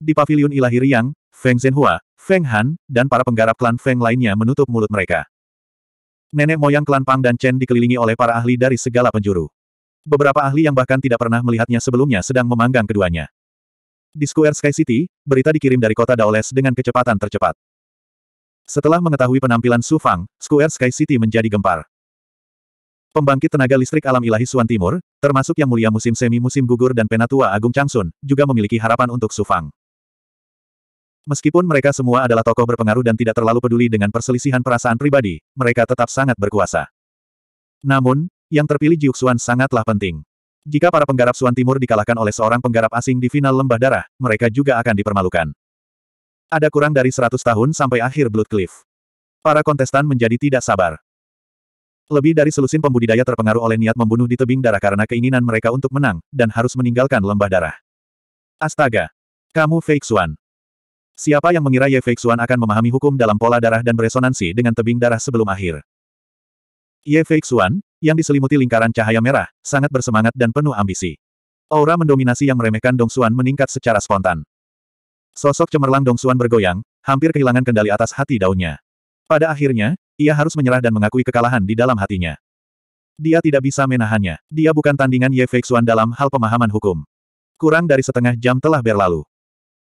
Di pavilion ilahi Riang, Feng Zhenhua, Feng Han, dan para penggarap klan Feng lainnya menutup mulut mereka. Nenek moyang klan Pang dan Chen dikelilingi oleh para ahli dari segala penjuru. Beberapa ahli yang bahkan tidak pernah melihatnya sebelumnya sedang memanggang keduanya. Di Square Sky City, berita dikirim dari kota Daoles dengan kecepatan tercepat. Setelah mengetahui penampilan Su Fang, Square Sky City menjadi gempar. Pembangkit tenaga listrik alam ilahi Suan Timur, termasuk yang mulia musim semi musim gugur dan penatua Agung Changsun, juga memiliki harapan untuk Su Fang. Meskipun mereka semua adalah tokoh berpengaruh dan tidak terlalu peduli dengan perselisihan perasaan pribadi, mereka tetap sangat berkuasa. Namun, yang terpilih Jiuxuan sangatlah penting. Jika para penggarap Suan Timur dikalahkan oleh seorang penggarap asing di final lembah darah, mereka juga akan dipermalukan. Ada kurang dari 100 tahun sampai akhir Blood Cliff. Para kontestan menjadi tidak sabar. Lebih dari selusin pembudidaya terpengaruh oleh niat membunuh di tebing darah karena keinginan mereka untuk menang, dan harus meninggalkan lembah darah. Astaga! Kamu fake Suan. Siapa yang mengira Ye Feixuan akan memahami hukum dalam pola darah dan beresonansi dengan tebing darah sebelum akhir? Ye Feixuan, yang diselimuti lingkaran cahaya merah, sangat bersemangat dan penuh ambisi. Aura mendominasi yang meremehkan Dong Xuan meningkat secara spontan. Sosok cemerlang Dong Xuan bergoyang, hampir kehilangan kendali atas hati daunnya. Pada akhirnya, ia harus menyerah dan mengakui kekalahan di dalam hatinya. Dia tidak bisa menahannya. Dia bukan tandingan Ye Feixuan dalam hal pemahaman hukum. Kurang dari setengah jam telah berlalu.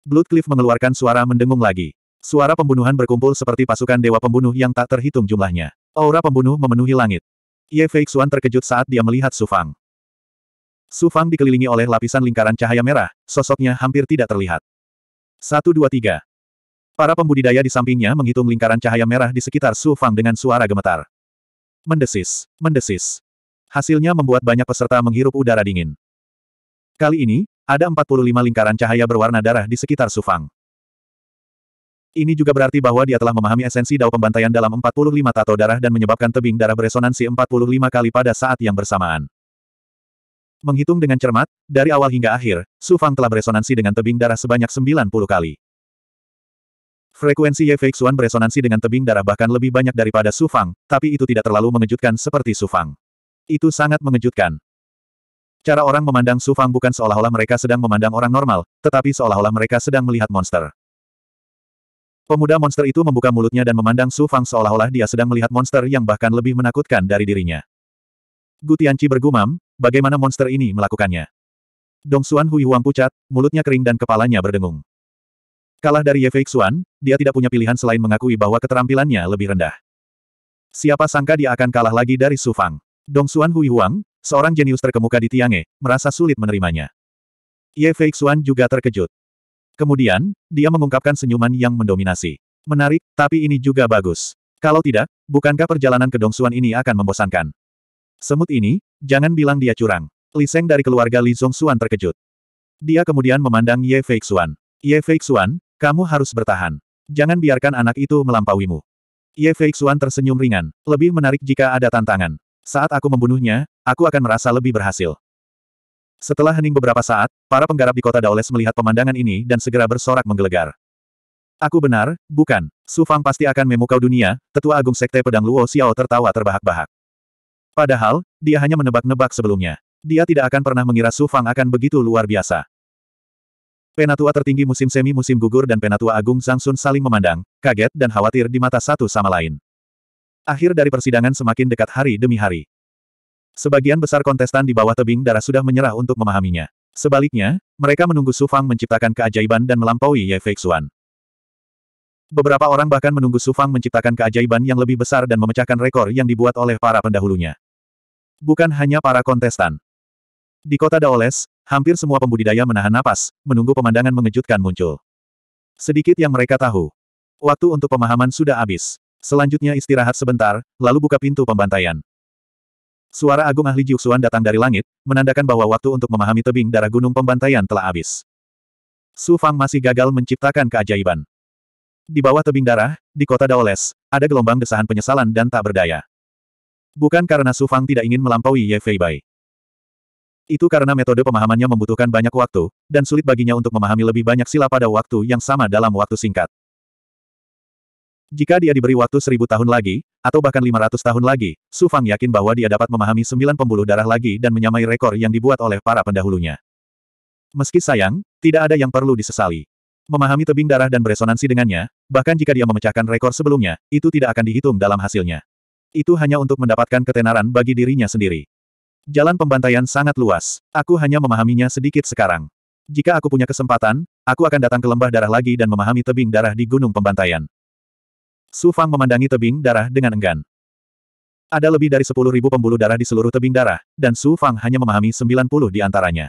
Bloodcliff mengeluarkan suara mendengung lagi. Suara pembunuhan berkumpul seperti pasukan dewa pembunuh yang tak terhitung jumlahnya. Aura pembunuh memenuhi langit. Ye Fei Xuan terkejut saat dia melihat Sufang. Sufang dikelilingi oleh lapisan lingkaran cahaya merah, sosoknya hampir tidak terlihat. Satu dua Para pembudidaya di sampingnya menghitung lingkaran cahaya merah di sekitar Sufang dengan suara gemetar. Mendesis, mendesis. Hasilnya membuat banyak peserta menghirup udara dingin. Kali ini, ada 45 lingkaran cahaya berwarna darah di sekitar Sufang. Ini juga berarti bahwa dia telah memahami esensi dao pembantaian dalam 45 tato darah dan menyebabkan tebing darah beresonansi 45 kali pada saat yang bersamaan. Menghitung dengan cermat, dari awal hingga akhir, Sufang telah beresonansi dengan tebing darah sebanyak 90 kali. Frekuensi Ye Feixuan beresonansi dengan tebing darah bahkan lebih banyak daripada Sufang, tapi itu tidak terlalu mengejutkan seperti Sufang. Itu sangat mengejutkan. Cara orang memandang Su Fang bukan seolah-olah mereka sedang memandang orang normal, tetapi seolah-olah mereka sedang melihat monster. Pemuda monster itu membuka mulutnya dan memandang Su Fang seolah-olah dia sedang melihat monster yang bahkan lebih menakutkan dari dirinya. Gutianci bergumam, bagaimana monster ini melakukannya. Dong Xuan Hui Huang pucat, mulutnya kering dan kepalanya berdengung. Kalah dari Ye Fei Xuan, dia tidak punya pilihan selain mengakui bahwa keterampilannya lebih rendah. Siapa sangka dia akan kalah lagi dari Su Fang. Dong Xuan Hui Huang, Seorang jenius terkemuka di Tiange, merasa sulit menerimanya. Ye Feixuan juga terkejut. Kemudian, dia mengungkapkan senyuman yang mendominasi. Menarik, tapi ini juga bagus. Kalau tidak, bukankah perjalanan ke Dongsuan ini akan membosankan? Semut ini, jangan bilang dia curang. Liseng dari keluarga Li Zongsuan terkejut. Dia kemudian memandang Ye Feixuan. Ye Feixuan, kamu harus bertahan. Jangan biarkan anak itu melampauimu. Ye Feixuan tersenyum ringan. Lebih menarik jika ada tantangan. Saat aku membunuhnya, aku akan merasa lebih berhasil. Setelah hening beberapa saat, para penggarap di kota Daoles melihat pemandangan ini dan segera bersorak menggelegar. Aku benar, bukan. Su Fang pasti akan memukau dunia, tetua agung sekte pedang Luo Xiao tertawa terbahak-bahak. Padahal, dia hanya menebak-nebak sebelumnya. Dia tidak akan pernah mengira Su Fang akan begitu luar biasa. Penatua tertinggi musim semi musim gugur dan penatua agung Zhang Sun saling memandang, kaget dan khawatir di mata satu sama lain. Akhir dari persidangan semakin dekat hari demi hari. Sebagian besar kontestan di bawah tebing darah sudah menyerah untuk memahaminya. Sebaliknya, mereka menunggu Su Fang menciptakan keajaiban dan melampaui Ye Feixuan. Beberapa orang bahkan menunggu Su Fang menciptakan keajaiban yang lebih besar dan memecahkan rekor yang dibuat oleh para pendahulunya. Bukan hanya para kontestan. Di kota Daoles, hampir semua pembudidaya menahan napas, menunggu pemandangan mengejutkan muncul. Sedikit yang mereka tahu. Waktu untuk pemahaman sudah habis. Selanjutnya istirahat sebentar, lalu buka pintu pembantaian. Suara agung ahli Jiuxuan datang dari langit, menandakan bahwa waktu untuk memahami tebing darah gunung pembantaian telah habis. Su Fang masih gagal menciptakan keajaiban. Di bawah tebing darah, di kota Daoles, ada gelombang desahan penyesalan dan tak berdaya. Bukan karena Su Fang tidak ingin melampaui Ye Fei Bai. Itu karena metode pemahamannya membutuhkan banyak waktu, dan sulit baginya untuk memahami lebih banyak sila pada waktu yang sama dalam waktu singkat. Jika dia diberi waktu seribu tahun lagi, atau bahkan lima ratus tahun lagi, Su Fang yakin bahwa dia dapat memahami sembilan pembuluh darah lagi dan menyamai rekor yang dibuat oleh para pendahulunya. Meski sayang, tidak ada yang perlu disesali. Memahami tebing darah dan beresonansi dengannya, bahkan jika dia memecahkan rekor sebelumnya, itu tidak akan dihitung dalam hasilnya. Itu hanya untuk mendapatkan ketenaran bagi dirinya sendiri. Jalan pembantaian sangat luas. Aku hanya memahaminya sedikit sekarang. Jika aku punya kesempatan, aku akan datang ke lembah darah lagi dan memahami tebing darah di gunung pembantaian. Su Fang memandangi tebing darah dengan enggan. Ada lebih dari sepuluh ribu pembuluh darah di seluruh tebing darah, dan Su Fang hanya memahami sembilan puluh di antaranya.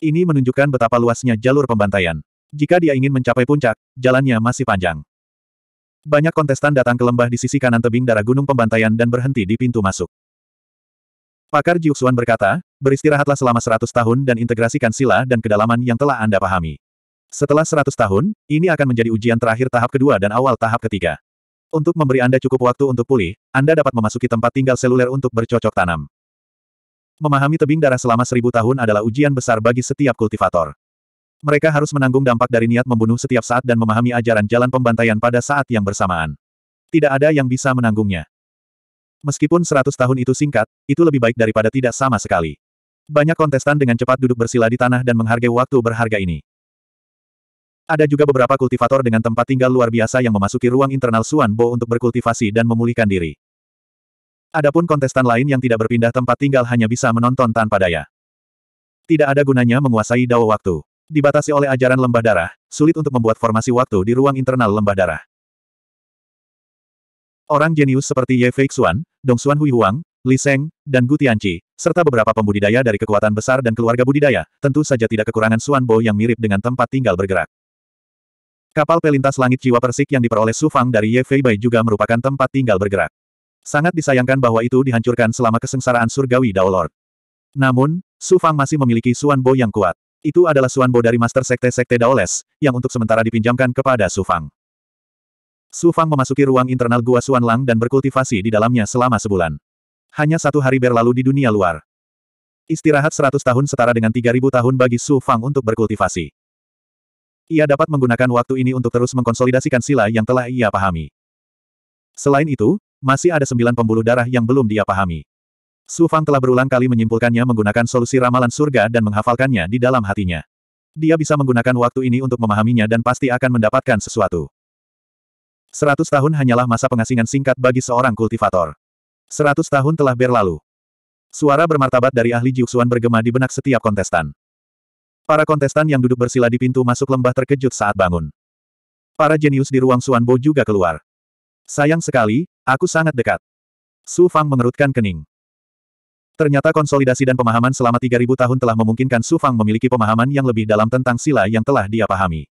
Ini menunjukkan betapa luasnya jalur pembantaian. Jika dia ingin mencapai puncak, jalannya masih panjang. Banyak kontestan datang ke lembah di sisi kanan tebing darah gunung pembantaian dan berhenti di pintu masuk. Pakar Jiuxuan berkata, beristirahatlah selama seratus tahun dan integrasikan sila dan kedalaman yang telah Anda pahami. Setelah 100 tahun, ini akan menjadi ujian terakhir tahap kedua dan awal tahap ketiga. Untuk memberi Anda cukup waktu untuk pulih, Anda dapat memasuki tempat tinggal seluler untuk bercocok tanam. Memahami tebing darah selama seribu tahun adalah ujian besar bagi setiap kultivator. Mereka harus menanggung dampak dari niat membunuh setiap saat dan memahami ajaran jalan pembantaian pada saat yang bersamaan. Tidak ada yang bisa menanggungnya. Meskipun seratus tahun itu singkat, itu lebih baik daripada tidak sama sekali. Banyak kontestan dengan cepat duduk bersila di tanah dan menghargai waktu berharga ini. Ada juga beberapa kultivator dengan tempat tinggal luar biasa yang memasuki ruang internal Suan Bo untuk berkultivasi dan memulihkan diri. Adapun kontestan lain yang tidak berpindah tempat tinggal hanya bisa menonton tanpa daya. Tidak ada gunanya menguasai dao waktu. Dibatasi oleh ajaran lembah darah, sulit untuk membuat formasi waktu di ruang internal lembah darah. Orang jenius seperti Ye Fei Xuan, Dong Xuan Hui Huang, Li Seng, dan Gu Tianci, serta beberapa pembudidaya dari kekuatan besar dan keluarga budidaya, tentu saja tidak kekurangan Xuan Bo yang mirip dengan tempat tinggal bergerak. Kapal pelintas langit jiwa persik yang diperoleh Su Fang dari Ye Fei Bai juga merupakan tempat tinggal bergerak. Sangat disayangkan bahwa itu dihancurkan selama kesengsaraan surgawi Dao Lord. Namun, Su Fang masih memiliki Suan Bo yang kuat. Itu adalah Suan Bo dari Master Sekte Sekte Daoles, yang untuk sementara dipinjamkan kepada Su Fang. Su Fang memasuki ruang internal Gua Suan Lang dan berkultivasi di dalamnya selama sebulan. Hanya satu hari berlalu di dunia luar. Istirahat 100 tahun setara dengan 3000 tahun bagi Su Fang untuk berkultivasi. Ia dapat menggunakan waktu ini untuk terus mengkonsolidasikan sila yang telah ia pahami. Selain itu, masih ada sembilan pembuluh darah yang belum dia pahami. Su Fang telah berulang kali menyimpulkannya menggunakan solusi ramalan surga dan menghafalkannya di dalam hatinya. Dia bisa menggunakan waktu ini untuk memahaminya dan pasti akan mendapatkan sesuatu. Seratus tahun hanyalah masa pengasingan singkat bagi seorang kultivator. Seratus tahun telah berlalu. Suara bermartabat dari ahli Jiuxuan bergema di benak setiap kontestan. Para kontestan yang duduk bersila di pintu masuk lembah terkejut saat bangun. Para jenius di ruang Suanbo juga keluar. Sayang sekali, aku sangat dekat. Su Fang mengerutkan kening. Ternyata konsolidasi dan pemahaman selama 3000 tahun telah memungkinkan Su Fang memiliki pemahaman yang lebih dalam tentang sila yang telah dia pahami.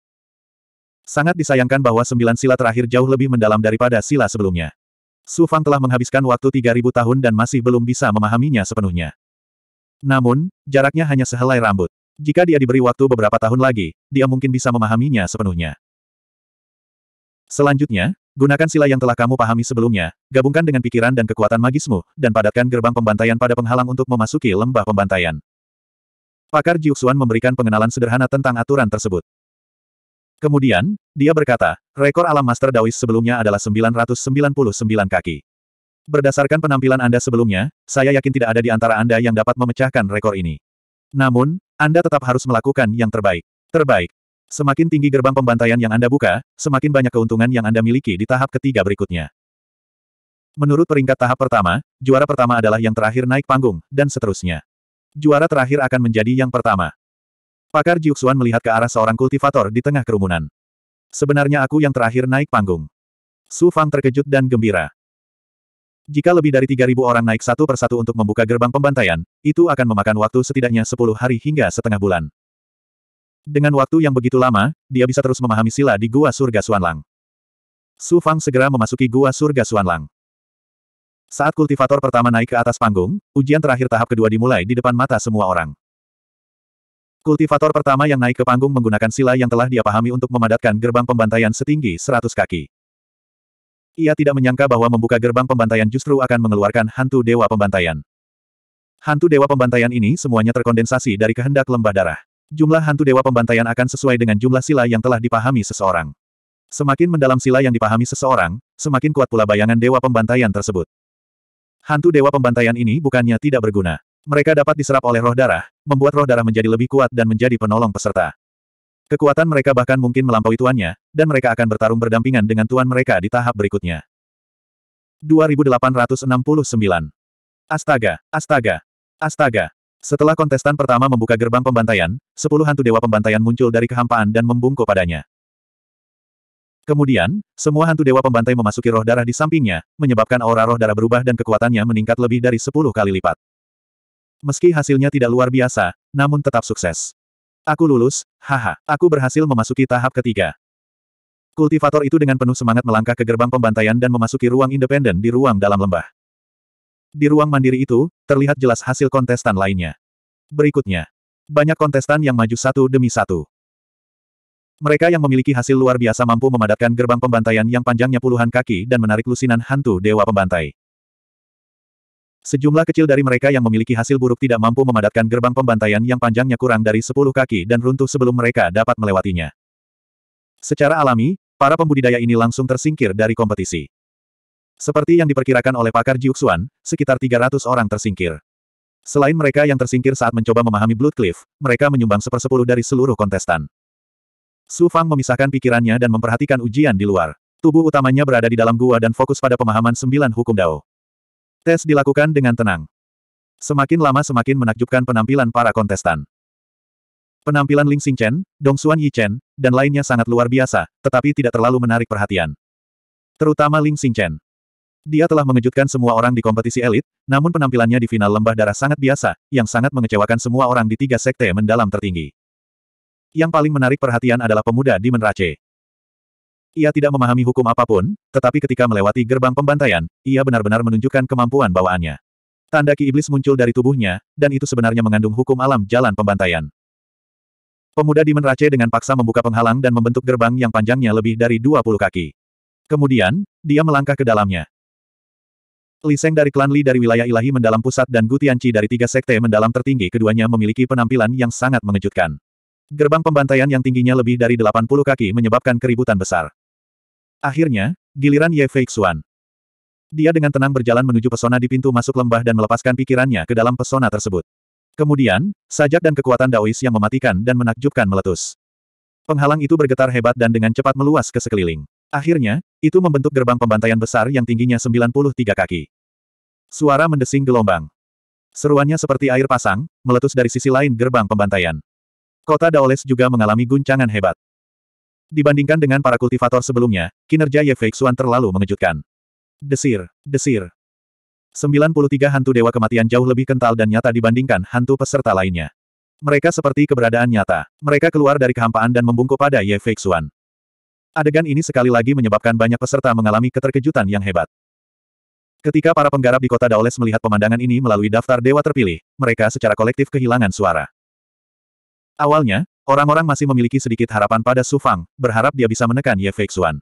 Sangat disayangkan bahwa sembilan sila terakhir jauh lebih mendalam daripada sila sebelumnya. Su Fang telah menghabiskan waktu 3000 tahun dan masih belum bisa memahaminya sepenuhnya. Namun, jaraknya hanya sehelai rambut. Jika dia diberi waktu beberapa tahun lagi, dia mungkin bisa memahaminya sepenuhnya. Selanjutnya, gunakan sila yang telah kamu pahami sebelumnya, gabungkan dengan pikiran dan kekuatan magismu, dan padatkan gerbang pembantaian pada penghalang untuk memasuki lembah pembantaian. Pakar Jiuxuan memberikan pengenalan sederhana tentang aturan tersebut. Kemudian, dia berkata, rekor alam Master Dawis sebelumnya adalah 999 kaki. Berdasarkan penampilan Anda sebelumnya, saya yakin tidak ada di antara Anda yang dapat memecahkan rekor ini. Namun, Anda tetap harus melakukan yang terbaik. Terbaik. Semakin tinggi gerbang pembantaian yang Anda buka, semakin banyak keuntungan yang Anda miliki di tahap ketiga berikutnya. Menurut peringkat tahap pertama, juara pertama adalah yang terakhir naik panggung, dan seterusnya. Juara terakhir akan menjadi yang pertama. Pakar Jiuxuan melihat ke arah seorang kultivator di tengah kerumunan. Sebenarnya aku yang terakhir naik panggung. Su Fang terkejut dan gembira. Jika lebih dari 3.000 orang naik satu persatu untuk membuka gerbang pembantaian, itu akan memakan waktu setidaknya 10 hari hingga setengah bulan. Dengan waktu yang begitu lama, dia bisa terus memahami sila di Gua Surga Suanlang. Su Fang segera memasuki Gua Surga Suanlang. Saat kultivator pertama naik ke atas panggung, ujian terakhir tahap kedua dimulai di depan mata semua orang. Kultivator pertama yang naik ke panggung menggunakan sila yang telah dia pahami untuk memadatkan gerbang pembantaian setinggi 100 kaki. Ia tidak menyangka bahwa membuka gerbang pembantaian justru akan mengeluarkan hantu dewa pembantaian. Hantu dewa pembantaian ini semuanya terkondensasi dari kehendak lembah darah. Jumlah hantu dewa pembantaian akan sesuai dengan jumlah sila yang telah dipahami seseorang. Semakin mendalam sila yang dipahami seseorang, semakin kuat pula bayangan dewa pembantaian tersebut. Hantu dewa pembantaian ini bukannya tidak berguna. Mereka dapat diserap oleh roh darah, membuat roh darah menjadi lebih kuat dan menjadi penolong peserta. Kekuatan mereka bahkan mungkin melampaui tuannya, dan mereka akan bertarung berdampingan dengan tuan mereka di tahap berikutnya. 2869. Astaga, astaga, astaga. Setelah kontestan pertama membuka gerbang pembantaian, sepuluh hantu dewa pembantaian muncul dari kehampaan dan membungkuk padanya. Kemudian, semua hantu dewa pembantai memasuki roh darah di sampingnya, menyebabkan aura roh darah berubah dan kekuatannya meningkat lebih dari sepuluh kali lipat. Meski hasilnya tidak luar biasa, namun tetap sukses. Aku lulus, haha, aku berhasil memasuki tahap ketiga. Kultivator itu dengan penuh semangat melangkah ke gerbang pembantaian dan memasuki ruang independen di ruang dalam lembah. Di ruang mandiri itu, terlihat jelas hasil kontestan lainnya. Berikutnya, banyak kontestan yang maju satu demi satu. Mereka yang memiliki hasil luar biasa mampu memadatkan gerbang pembantaian yang panjangnya puluhan kaki dan menarik lusinan hantu dewa pembantai. Sejumlah kecil dari mereka yang memiliki hasil buruk tidak mampu memadatkan gerbang pembantaian yang panjangnya kurang dari 10 kaki dan runtuh sebelum mereka dapat melewatinya. Secara alami, para pembudidaya ini langsung tersingkir dari kompetisi. Seperti yang diperkirakan oleh pakar Jiuxuan, sekitar 300 orang tersingkir. Selain mereka yang tersingkir saat mencoba memahami Blood Cliff, mereka menyumbang sepersepuluh dari seluruh kontestan. Su Fang memisahkan pikirannya dan memperhatikan ujian di luar. Tubuh utamanya berada di dalam gua dan fokus pada pemahaman sembilan hukum Dao. Tes dilakukan dengan tenang. Semakin lama semakin menakjubkan penampilan para kontestan. Penampilan Ling Xingchen, Dong Xuan Yichen, dan lainnya sangat luar biasa, tetapi tidak terlalu menarik perhatian. Terutama Ling Xingchen. Dia telah mengejutkan semua orang di kompetisi elit, namun penampilannya di final lembah darah sangat biasa, yang sangat mengecewakan semua orang di tiga sekte mendalam tertinggi. Yang paling menarik perhatian adalah pemuda di Menrace. Ia tidak memahami hukum apapun, tetapi ketika melewati gerbang pembantaian, ia benar-benar menunjukkan kemampuan bawaannya. Tanda ki iblis muncul dari tubuhnya, dan itu sebenarnya mengandung hukum alam jalan pembantaian. Pemuda di menrace dengan paksa membuka penghalang dan membentuk gerbang yang panjangnya lebih dari 20 kaki. Kemudian, dia melangkah ke dalamnya. Liseng dari klan Li dari wilayah ilahi mendalam pusat dan Gutianci dari tiga sekte mendalam tertinggi keduanya memiliki penampilan yang sangat mengejutkan. Gerbang pembantaian yang tingginya lebih dari 80 kaki menyebabkan keributan besar. Akhirnya, giliran Ye Xuan. Dia dengan tenang berjalan menuju pesona di pintu masuk lembah dan melepaskan pikirannya ke dalam pesona tersebut. Kemudian, sajak dan kekuatan Daois yang mematikan dan menakjubkan meletus. Penghalang itu bergetar hebat dan dengan cepat meluas ke sekeliling. Akhirnya, itu membentuk gerbang pembantaian besar yang tingginya 93 kaki. Suara mendesing gelombang. Seruannya seperti air pasang, meletus dari sisi lain gerbang pembantaian. Kota Daoles juga mengalami guncangan hebat. Dibandingkan dengan para kultivator sebelumnya, kinerja Ye Feixuan terlalu mengejutkan. Desir, desir. 93 hantu dewa kematian jauh lebih kental dan nyata dibandingkan hantu peserta lainnya. Mereka seperti keberadaan nyata. Mereka keluar dari kehampaan dan membungkuk pada Ye Feixuan. Adegan ini sekali lagi menyebabkan banyak peserta mengalami keterkejutan yang hebat. Ketika para penggarap di kota Daoles melihat pemandangan ini melalui daftar dewa terpilih, mereka secara kolektif kehilangan suara. Awalnya, orang-orang masih memiliki sedikit harapan pada Su Fang, berharap dia bisa menekan Ye Feixuan.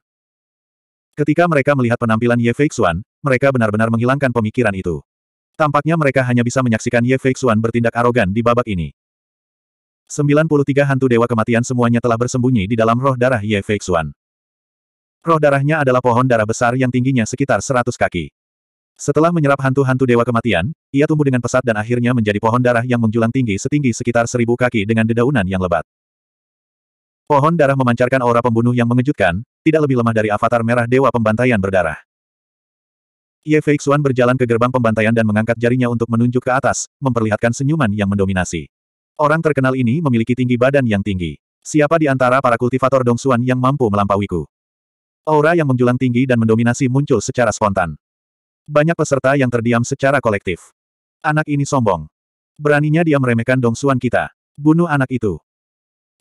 Ketika mereka melihat penampilan Ye Feixuan, mereka benar-benar menghilangkan pemikiran itu. Tampaknya mereka hanya bisa menyaksikan Ye Feixuan bertindak arogan di babak ini. 93 hantu dewa kematian semuanya telah bersembunyi di dalam roh darah Ye Feixuan. Roh darahnya adalah pohon darah besar yang tingginya sekitar 100 kaki. Setelah menyerap hantu-hantu dewa kematian, ia tumbuh dengan pesat dan akhirnya menjadi pohon darah yang menjulang tinggi setinggi sekitar seribu kaki dengan dedaunan yang lebat. Pohon darah memancarkan aura pembunuh yang mengejutkan, tidak lebih lemah dari avatar merah dewa pembantaian berdarah. Ye Feixuan berjalan ke gerbang pembantaian dan mengangkat jarinya untuk menunjuk ke atas, memperlihatkan senyuman yang mendominasi. Orang terkenal ini memiliki tinggi badan yang tinggi. Siapa di antara para kultivator Dongsuan yang mampu melampauiku? Aura yang menjulang tinggi dan mendominasi muncul secara spontan. Banyak peserta yang terdiam secara kolektif. Anak ini sombong. Beraninya dia meremehkan Dong dongsuan kita. Bunuh anak itu.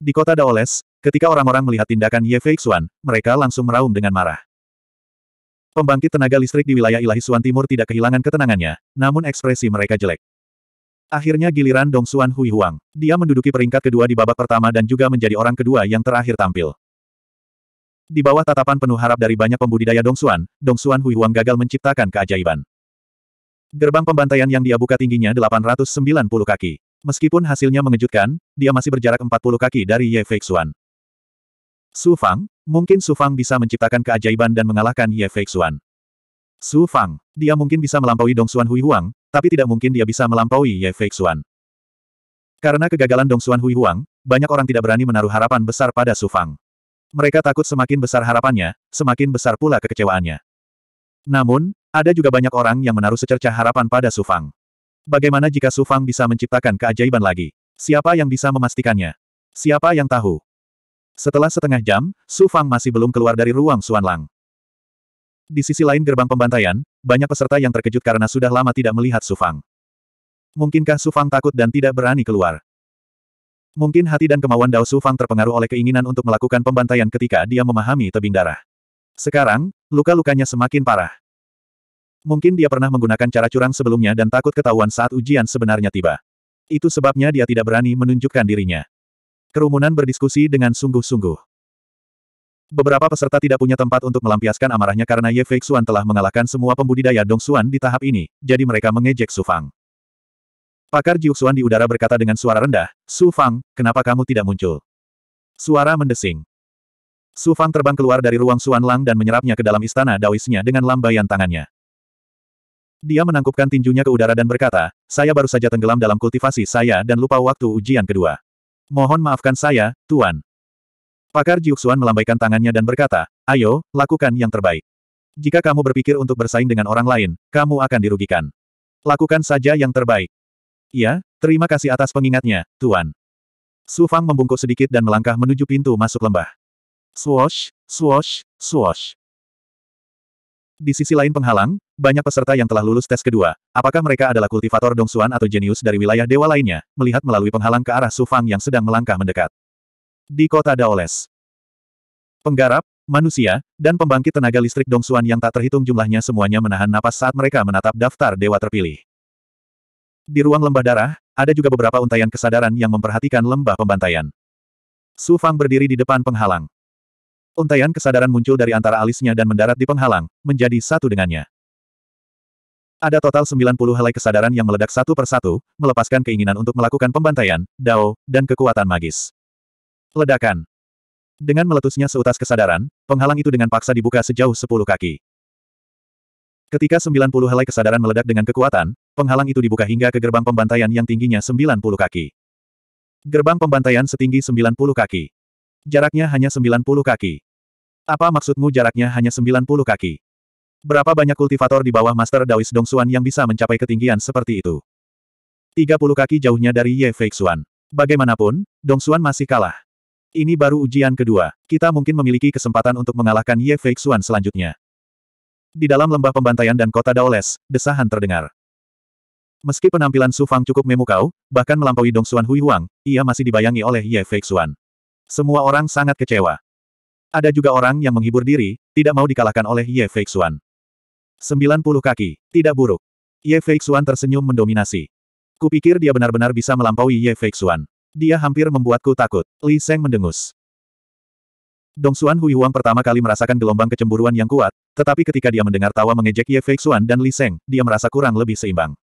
Di kota Daoles, ketika orang-orang melihat tindakan Ye Feixuan, mereka langsung meraung dengan marah. Pembangkit tenaga listrik di wilayah Ilahi Suan Timur tidak kehilangan ketenangannya, namun ekspresi mereka jelek. Akhirnya giliran Dong Xuan Hui Huang. Dia menduduki peringkat kedua di babak pertama dan juga menjadi orang kedua yang terakhir tampil. Di bawah tatapan penuh harap dari banyak pembudidaya Dong Dong Dongsuan, Hui Huang gagal menciptakan keajaiban. Gerbang pembantaian yang dia buka tingginya 890 kaki. Meskipun hasilnya mengejutkan, dia masih berjarak 40 kaki dari Ye Xuan. Su Fang, mungkin Su Fang bisa menciptakan keajaiban dan mengalahkan Ye Xuan. Su Fang, dia mungkin bisa melampaui Dong Hui Huang, tapi tidak mungkin dia bisa melampaui Ye Xuan. Karena kegagalan Dong Hui Huang, banyak orang tidak berani menaruh harapan besar pada Su Fang. Mereka takut semakin besar harapannya, semakin besar pula kekecewaannya. Namun, ada juga banyak orang yang menaruh secercah harapan pada Sufang. Bagaimana jika Sufang bisa menciptakan keajaiban lagi? Siapa yang bisa memastikannya? Siapa yang tahu? Setelah setengah jam, Sufang masih belum keluar dari ruang Suan Lang. Di sisi lain gerbang pembantaian, banyak peserta yang terkejut karena sudah lama tidak melihat Sufang. Mungkinkah Sufang takut dan tidak berani keluar? Mungkin hati dan kemauan Dao Su Fang terpengaruh oleh keinginan untuk melakukan pembantaian ketika dia memahami tebing darah. Sekarang, luka-lukanya semakin parah. Mungkin dia pernah menggunakan cara curang sebelumnya dan takut ketahuan saat ujian sebenarnya tiba. Itu sebabnya dia tidak berani menunjukkan dirinya. Kerumunan berdiskusi dengan sungguh-sungguh. Beberapa peserta tidak punya tempat untuk melampiaskan amarahnya karena Ye Feixuan telah mengalahkan semua pembudidaya Dong Xuan di tahap ini, jadi mereka mengejek Su Fang. Pakar Jiuxuan di udara berkata dengan suara rendah, Su Fang, kenapa kamu tidak muncul? Suara mendesing. Su Fang terbang keluar dari ruang Suan Lang dan menyerapnya ke dalam istana Daoisnya dengan lambaian tangannya. Dia menangkupkan tinjunya ke udara dan berkata, saya baru saja tenggelam dalam kultivasi saya dan lupa waktu ujian kedua. Mohon maafkan saya, Tuan. Pakar Jiuxuan melambaikan tangannya dan berkata, ayo, lakukan yang terbaik. Jika kamu berpikir untuk bersaing dengan orang lain, kamu akan dirugikan. Lakukan saja yang terbaik. Iya, terima kasih atas pengingatnya, Tuan. Su Fang membungkuk sedikit dan melangkah menuju pintu masuk lembah. Swosh, swosh, swosh. Di sisi lain penghalang, banyak peserta yang telah lulus tes kedua. Apakah mereka adalah kultivator Dong dongsuan atau jenius dari wilayah dewa lainnya, melihat melalui penghalang ke arah Su Fang yang sedang melangkah mendekat. Di kota Daoles. Penggarap, manusia, dan pembangkit tenaga listrik Dong dongsuan yang tak terhitung jumlahnya semuanya menahan napas saat mereka menatap daftar dewa terpilih. Di ruang lembah darah, ada juga beberapa untayan kesadaran yang memperhatikan lembah pembantaian. Su Fang berdiri di depan penghalang. Untayan kesadaran muncul dari antara alisnya dan mendarat di penghalang, menjadi satu dengannya. Ada total 90 helai kesadaran yang meledak satu persatu, melepaskan keinginan untuk melakukan pembantaian, dao, dan kekuatan magis. Ledakan. Dengan meletusnya seutas kesadaran, penghalang itu dengan paksa dibuka sejauh 10 kaki. Ketika 90 helai kesadaran meledak dengan kekuatan, Penghalang itu dibuka hingga ke gerbang pembantaian yang tingginya 90 kaki. Gerbang pembantaian setinggi 90 kaki. Jaraknya hanya 90 kaki. Apa maksudmu jaraknya hanya 90 kaki? Berapa banyak kultivator di bawah Master Daois Xuan yang bisa mencapai ketinggian seperti itu? 30 kaki jauhnya dari Ye Feixuan. Bagaimanapun, Dong Xuan masih kalah. Ini baru ujian kedua. Kita mungkin memiliki kesempatan untuk mengalahkan Ye Feixuan selanjutnya. Di dalam lembah pembantaian dan kota Daoles, desahan terdengar. Meski penampilan Su Fang cukup memukau, bahkan melampaui Dong Xuan Hui Huang, ia masih dibayangi oleh Ye Fei Xuan. Semua orang sangat kecewa. Ada juga orang yang menghibur diri, tidak mau dikalahkan oleh Ye Fei Xuan. 90 kaki, tidak buruk. Ye Fei Xuan tersenyum mendominasi. Kupikir dia benar-benar bisa melampaui Ye Fei Xuan. Dia hampir membuatku takut. Li Seng mendengus. Dong Xuan Hui Huang pertama kali merasakan gelombang kecemburuan yang kuat, tetapi ketika dia mendengar tawa mengejek Ye Fei Xuan dan Li Seng, dia merasa kurang lebih seimbang.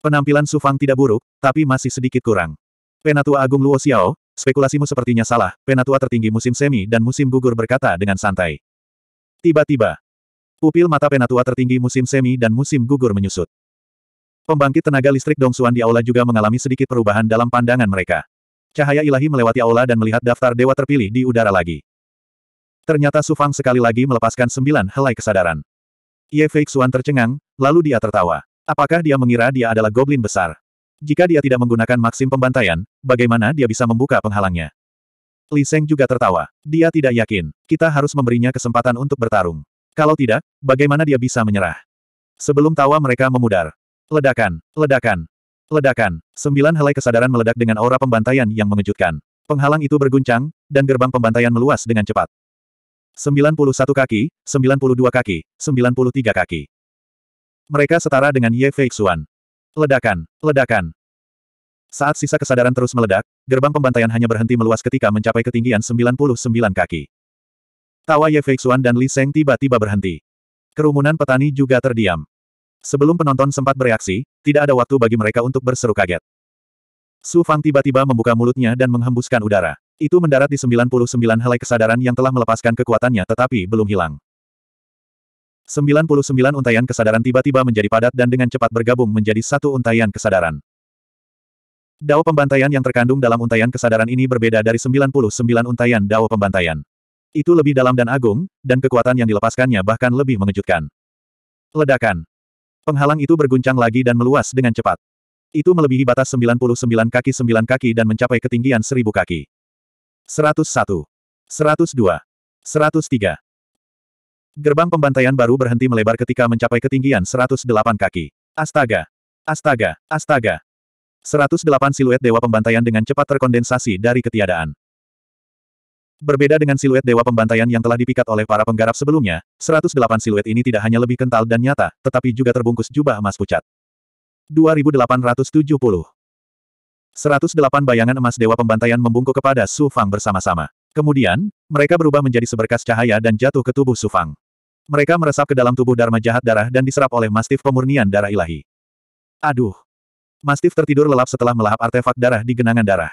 Penampilan Su Fang tidak buruk, tapi masih sedikit kurang. Penatua Agung Luo Xiao, spekulasimu sepertinya salah, penatua tertinggi musim semi dan musim gugur berkata dengan santai. Tiba-tiba, pupil mata penatua tertinggi musim semi dan musim gugur menyusut. Pembangkit tenaga listrik Dong Xuan di aula juga mengalami sedikit perubahan dalam pandangan mereka. Cahaya ilahi melewati aula dan melihat daftar dewa terpilih di udara lagi. Ternyata Su Fang sekali lagi melepaskan sembilan helai kesadaran. Ye Xuan tercengang, lalu dia tertawa. Apakah dia mengira dia adalah goblin besar? Jika dia tidak menggunakan maksim pembantaian, bagaimana dia bisa membuka penghalangnya? Li Seng juga tertawa. Dia tidak yakin. Kita harus memberinya kesempatan untuk bertarung. Kalau tidak, bagaimana dia bisa menyerah? Sebelum tawa mereka memudar. Ledakan, ledakan, ledakan. Sembilan helai kesadaran meledak dengan aura pembantaian yang mengejutkan. Penghalang itu berguncang, dan gerbang pembantaian meluas dengan cepat. 91 kaki, 92 kaki, 93 kaki. Mereka setara dengan Ye Feixuan. Ledakan, ledakan. Saat sisa kesadaran terus meledak, gerbang pembantaian hanya berhenti meluas ketika mencapai ketinggian 99 kaki. Tawa Ye Feixuan dan Li Seng tiba-tiba berhenti. Kerumunan petani juga terdiam. Sebelum penonton sempat bereaksi, tidak ada waktu bagi mereka untuk berseru kaget. Su Fang tiba-tiba membuka mulutnya dan menghembuskan udara. Itu mendarat di 99 helai kesadaran yang telah melepaskan kekuatannya tetapi belum hilang. 99 untaian kesadaran tiba-tiba menjadi padat dan dengan cepat bergabung menjadi satu untaian kesadaran. Dao pembantaian yang terkandung dalam untaian kesadaran ini berbeda dari 99 untaian dao pembantaian. Itu lebih dalam dan agung, dan kekuatan yang dilepaskannya bahkan lebih mengejutkan. Ledakan. Penghalang itu berguncang lagi dan meluas dengan cepat. Itu melebihi batas 99 kaki 9 kaki dan mencapai ketinggian 1000 kaki. 101. 102. 103. Gerbang pembantaian baru berhenti melebar ketika mencapai ketinggian 108 kaki. Astaga! Astaga! Astaga! 108 siluet dewa pembantaian dengan cepat terkondensasi dari ketiadaan. Berbeda dengan siluet dewa pembantaian yang telah dipikat oleh para penggarap sebelumnya, 108 siluet ini tidak hanya lebih kental dan nyata, tetapi juga terbungkus jubah emas pucat. 2870 108 bayangan emas dewa pembantaian membungkuk kepada Su Fang bersama-sama. Kemudian, mereka berubah menjadi seberkas cahaya dan jatuh ke tubuh Sufang. Mereka meresap ke dalam tubuh Dharma jahat darah dan diserap oleh mastif pemurnian darah ilahi. Aduh! Mastif tertidur lelap setelah melahap artefak darah di genangan darah.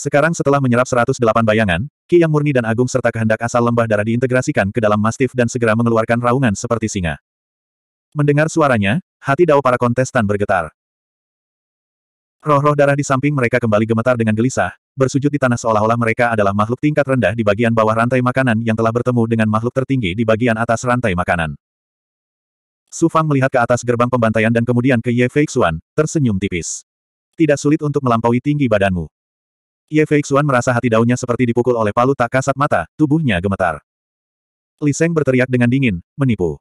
Sekarang setelah menyerap 108 bayangan, Ki yang murni dan agung serta kehendak asal lembah darah diintegrasikan ke dalam mastif dan segera mengeluarkan raungan seperti singa. Mendengar suaranya, hati dao para kontestan bergetar. Roh-roh darah di samping mereka kembali gemetar dengan gelisah, bersujud di tanah seolah-olah mereka adalah makhluk tingkat rendah di bagian bawah rantai makanan yang telah bertemu dengan makhluk tertinggi di bagian atas rantai makanan. Su Fang melihat ke atas gerbang pembantaian dan kemudian ke Ye Feixuan, tersenyum tipis. Tidak sulit untuk melampaui tinggi badanmu. Ye Feixuan merasa hati daunnya seperti dipukul oleh palu tak kasat mata, tubuhnya gemetar. Li Seng berteriak dengan dingin, menipu.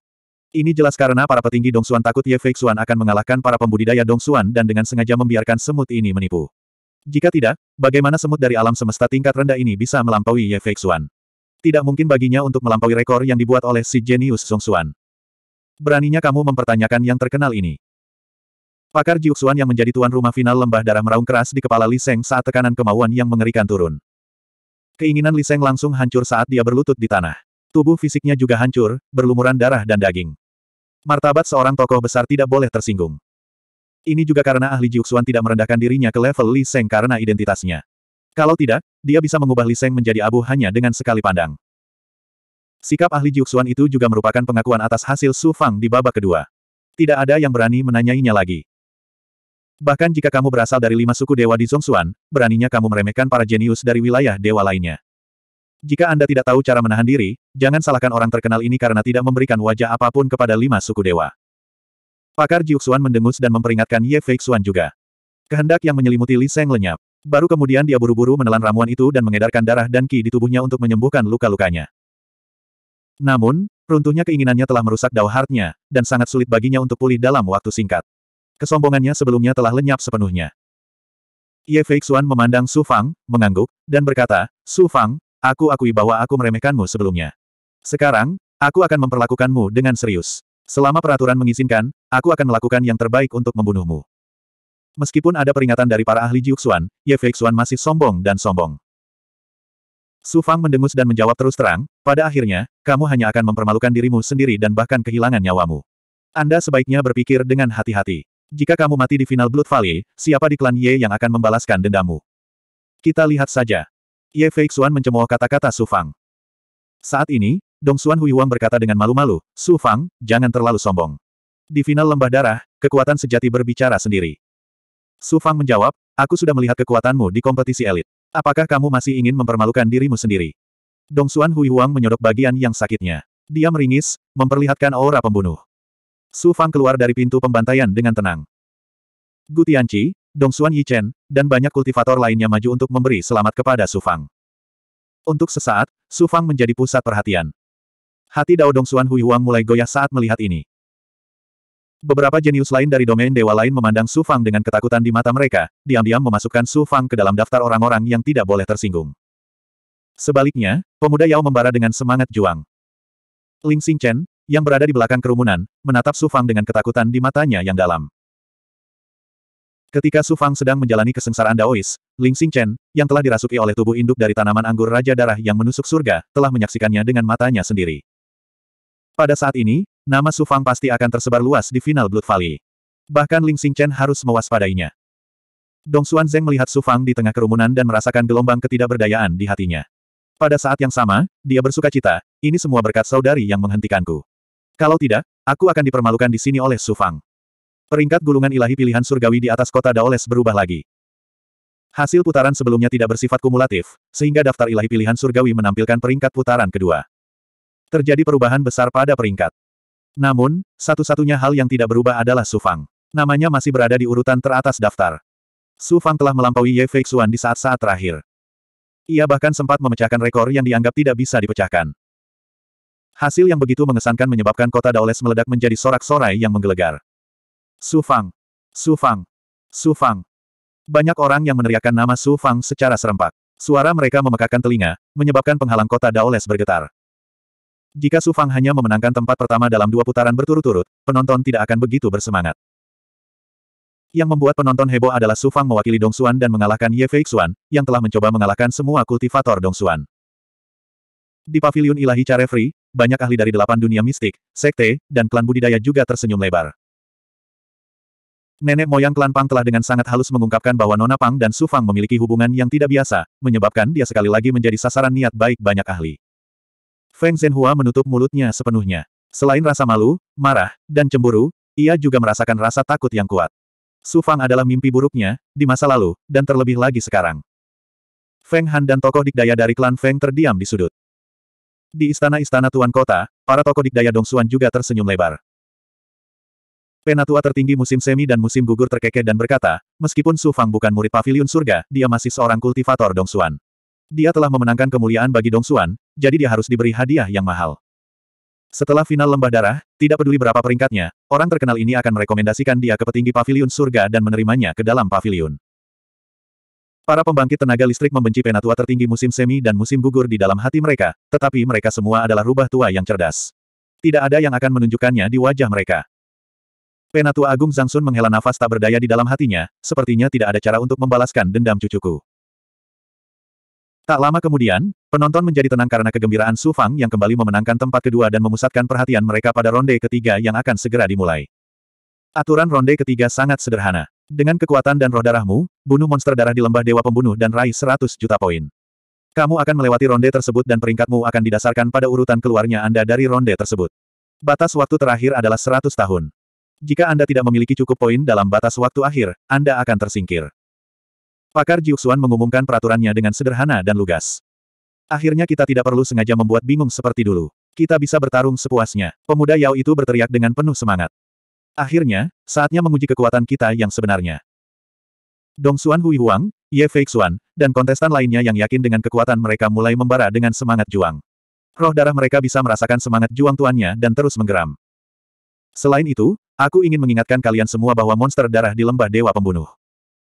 Ini jelas karena para petinggi Dong Dongsuan takut Ye Feixuan akan mengalahkan para pembudidaya Dong Dongsuan dan dengan sengaja membiarkan semut ini menipu. Jika tidak, bagaimana semut dari alam semesta tingkat rendah ini bisa melampaui Ye Feixuan? Tidak mungkin baginya untuk melampaui rekor yang dibuat oleh si jenius Song Xuan. Beraninya kamu mempertanyakan yang terkenal ini. Pakar Jiuxuan yang menjadi tuan rumah final lembah darah meraung keras di kepala Li Seng saat tekanan kemauan yang mengerikan turun. Keinginan Li Seng langsung hancur saat dia berlutut di tanah. Tubuh fisiknya juga hancur, berlumuran darah dan daging. Martabat seorang tokoh besar tidak boleh tersinggung. Ini juga karena ahli Jiuxuan tidak merendahkan dirinya ke level Li Seng karena identitasnya. Kalau tidak, dia bisa mengubah Li Seng menjadi abu hanya dengan sekali pandang. Sikap ahli Jiuxuan itu juga merupakan pengakuan atas hasil Su Fang di babak kedua. Tidak ada yang berani menanyainya lagi. Bahkan jika kamu berasal dari lima suku dewa di Zongxuan, beraninya kamu meremehkan para jenius dari wilayah dewa lainnya. Jika Anda tidak tahu cara menahan diri, jangan salahkan orang terkenal ini karena tidak memberikan wajah apapun kepada lima suku dewa. Pakar Jiuxuan mendengus dan memperingatkan Ye Feixuan juga. Kehendak yang menyelimuti Li Seng lenyap. Baru kemudian dia buru-buru menelan ramuan itu dan mengedarkan darah dan ki di tubuhnya untuk menyembuhkan luka-lukanya. Namun, runtuhnya keinginannya telah merusak Dao heart dan sangat sulit baginya untuk pulih dalam waktu singkat. Kesombongannya sebelumnya telah lenyap sepenuhnya. Ye Feixuan memandang Su Fang, mengangguk, dan berkata, Su Fang, aku akui bahwa aku meremehkanmu sebelumnya. Sekarang, aku akan memperlakukanmu dengan serius. Selama peraturan mengizinkan, aku akan melakukan yang terbaik untuk membunuhmu. Meskipun ada peringatan dari para ahli Jiuxuan, Ye Feixuan masih sombong dan sombong. Su Fang mendengus dan menjawab terus terang, pada akhirnya, kamu hanya akan mempermalukan dirimu sendiri dan bahkan kehilangan nyawamu. Anda sebaiknya berpikir dengan hati-hati. Jika kamu mati di final Blood Valley, siapa di klan Ye yang akan membalaskan dendamu? Kita lihat saja. Ye Feixuan mencemooh kata-kata Su Fang. Saat ini, Dong Xuan Huiwang berkata dengan malu-malu, Su Fang, jangan terlalu sombong. Di final lembah darah, kekuatan sejati berbicara sendiri. Su Fang menjawab, aku sudah melihat kekuatanmu di kompetisi elit. Apakah kamu masih ingin mempermalukan dirimu sendiri? Dong Xuan Huiwang menyodok bagian yang sakitnya. Dia meringis, memperlihatkan aura pembunuh. Su Fang keluar dari pintu pembantaian dengan tenang. Gu Tianqi, Dong Xuan Yichen, dan banyak kultivator lainnya maju untuk memberi selamat kepada Su Fang. Untuk sesaat, Su Fang menjadi pusat perhatian. Hati Dao Dong Dongsuan Hui Huang mulai goyah saat melihat ini. Beberapa jenius lain dari domain dewa lain memandang Su Fang dengan ketakutan di mata mereka, diam-diam memasukkan Su Fang ke dalam daftar orang-orang yang tidak boleh tersinggung. Sebaliknya, pemuda Yao membara dengan semangat juang. Ling Xing Chen, yang berada di belakang kerumunan, menatap Su Fang dengan ketakutan di matanya yang dalam. Ketika Su Fang sedang menjalani kesengsaraan Daois, Ling Xing Chen, yang telah dirasuki oleh tubuh induk dari tanaman anggur Raja Darah yang menusuk surga, telah menyaksikannya dengan matanya sendiri. Pada saat ini, nama Su Fang pasti akan tersebar luas di final Blood Valley. Bahkan Ling Xingchen harus mewaspadainya. Dong Xuan Zeng melihat Su Fang di tengah kerumunan dan merasakan gelombang ketidakberdayaan di hatinya. Pada saat yang sama, dia bersuka cita, ini semua berkat saudari yang menghentikanku. Kalau tidak, aku akan dipermalukan di sini oleh Su Fang. Peringkat gulungan ilahi pilihan surgawi di atas kota Daoles berubah lagi. Hasil putaran sebelumnya tidak bersifat kumulatif, sehingga daftar ilahi pilihan surgawi menampilkan peringkat putaran kedua terjadi perubahan besar pada peringkat. Namun, satu-satunya hal yang tidak berubah adalah Su Fang. Namanya masih berada di urutan teratas daftar. Su Fang telah melampaui Ye Feixuan di saat-saat terakhir. Ia bahkan sempat memecahkan rekor yang dianggap tidak bisa dipecahkan. Hasil yang begitu mengesankan menyebabkan kota Daoles meledak menjadi sorak-sorai yang menggelegar. Su Fang! Su Fang! Su Fang! Banyak orang yang meneriakkan nama Su Fang secara serempak. Suara mereka memekakkan telinga, menyebabkan penghalang kota Daoles bergetar. Jika Su Fang hanya memenangkan tempat pertama dalam dua putaran berturut-turut, penonton tidak akan begitu bersemangat. Yang membuat penonton heboh adalah Su Fang mewakili Dong Xuan dan mengalahkan Ye Fei Xuan, yang telah mencoba mengalahkan semua kultivator Dong Xuan. Di pavilion ilahi Carefree, banyak ahli dari delapan dunia mistik, sekte, dan klan budidaya juga tersenyum lebar. Nenek moyang klan Pang telah dengan sangat halus mengungkapkan bahwa Nona Pang dan Su Fang memiliki hubungan yang tidak biasa, menyebabkan dia sekali lagi menjadi sasaran niat baik banyak ahli. Feng Zhenhua menutup mulutnya sepenuhnya. Selain rasa malu, marah, dan cemburu, ia juga merasakan rasa takut yang kuat. Su Fang adalah mimpi buruknya, di masa lalu, dan terlebih lagi sekarang. Feng Han dan tokoh dikdaya dari klan Feng terdiam di sudut. Di istana-istana tuan kota, para tokoh dikdaya Xuan juga tersenyum lebar. Penatua tertinggi musim semi dan musim gugur terkekeh dan berkata, meskipun Su Fang bukan murid pavilion surga, dia masih seorang kultivator Dong Xuan. Dia telah memenangkan kemuliaan bagi Dong Xuan, jadi dia harus diberi hadiah yang mahal. Setelah final lembah darah, tidak peduli berapa peringkatnya, orang terkenal ini akan merekomendasikan dia ke petinggi pavilion surga dan menerimanya ke dalam pavilion. Para pembangkit tenaga listrik membenci penatua tertinggi musim semi dan musim gugur di dalam hati mereka, tetapi mereka semua adalah rubah tua yang cerdas. Tidak ada yang akan menunjukkannya di wajah mereka. Penatua Agung Zhang Sun menghela nafas tak berdaya di dalam hatinya, sepertinya tidak ada cara untuk membalaskan dendam cucuku. Tak lama kemudian, penonton menjadi tenang karena kegembiraan Su Fang yang kembali memenangkan tempat kedua dan memusatkan perhatian mereka pada ronde ketiga yang akan segera dimulai. Aturan ronde ketiga sangat sederhana. Dengan kekuatan dan roh darahmu, bunuh monster darah di lembah dewa pembunuh dan raih 100 juta poin. Kamu akan melewati ronde tersebut dan peringkatmu akan didasarkan pada urutan keluarnya Anda dari ronde tersebut. Batas waktu terakhir adalah 100 tahun. Jika Anda tidak memiliki cukup poin dalam batas waktu akhir, Anda akan tersingkir. Pakar Jiuxuan mengumumkan peraturannya dengan sederhana dan lugas. Akhirnya kita tidak perlu sengaja membuat bingung seperti dulu. Kita bisa bertarung sepuasnya. Pemuda Yao itu berteriak dengan penuh semangat. Akhirnya, saatnya menguji kekuatan kita yang sebenarnya. Dong Xuan Hui Huang, Ye Fei Xuan, dan kontestan lainnya yang yakin dengan kekuatan mereka mulai membara dengan semangat juang. Roh darah mereka bisa merasakan semangat juang tuannya dan terus menggeram. Selain itu, aku ingin mengingatkan kalian semua bahwa monster darah di lembah dewa pembunuh.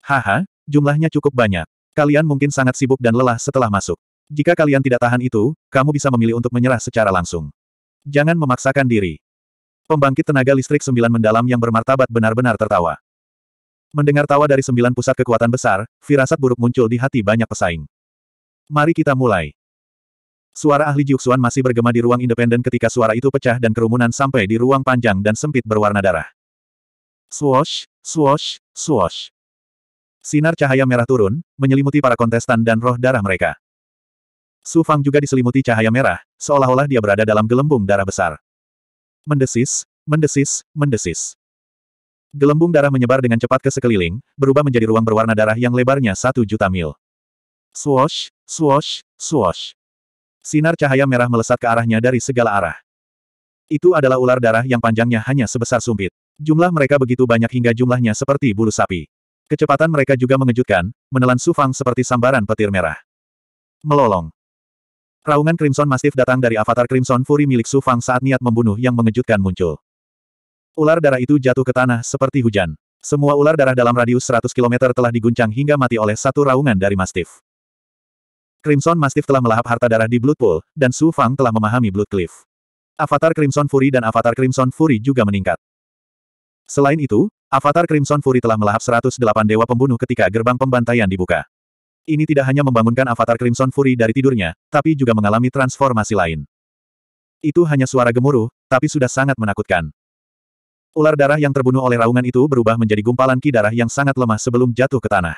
Haha, jumlahnya cukup banyak. Kalian mungkin sangat sibuk dan lelah setelah masuk. Jika kalian tidak tahan itu, kamu bisa memilih untuk menyerah secara langsung. Jangan memaksakan diri. Pembangkit tenaga listrik sembilan mendalam yang bermartabat benar-benar tertawa. Mendengar tawa dari sembilan pusat kekuatan besar, firasat buruk muncul di hati banyak pesaing. Mari kita mulai. Suara ahli Jiuxuan masih bergema di ruang independen ketika suara itu pecah dan kerumunan sampai di ruang panjang dan sempit berwarna darah. Swash, swash, swash. Sinar cahaya merah turun, menyelimuti para kontestan dan roh darah mereka. Su Fang juga diselimuti cahaya merah, seolah-olah dia berada dalam gelembung darah besar. Mendesis, mendesis, mendesis. Gelembung darah menyebar dengan cepat ke sekeliling, berubah menjadi ruang berwarna darah yang lebarnya satu juta mil. Swosh, swosh, swosh. Sinar cahaya merah melesat ke arahnya dari segala arah. Itu adalah ular darah yang panjangnya hanya sebesar sumpit. Jumlah mereka begitu banyak hingga jumlahnya seperti bulu sapi. Kecepatan mereka juga mengejutkan, menelan Sufang seperti sambaran petir merah. Melolong. Raungan Crimson Mastiff datang dari avatar Crimson Fury milik Sufang saat niat membunuh yang mengejutkan muncul. Ular darah itu jatuh ke tanah seperti hujan. Semua ular darah dalam radius 100 km telah diguncang hingga mati oleh satu raungan dari Mastiff. Crimson Mastiff telah melahap harta darah di Blood Pool, dan Su Fang telah memahami Blood Cliff. Avatar Crimson Fury dan Avatar Crimson Fury juga meningkat. Selain itu, Avatar Crimson Fury telah melahap 108 dewa pembunuh ketika gerbang pembantaian dibuka. Ini tidak hanya membangunkan Avatar Crimson Fury dari tidurnya, tapi juga mengalami transformasi lain. Itu hanya suara gemuruh, tapi sudah sangat menakutkan. Ular darah yang terbunuh oleh raungan itu berubah menjadi gumpalan ki darah yang sangat lemah sebelum jatuh ke tanah.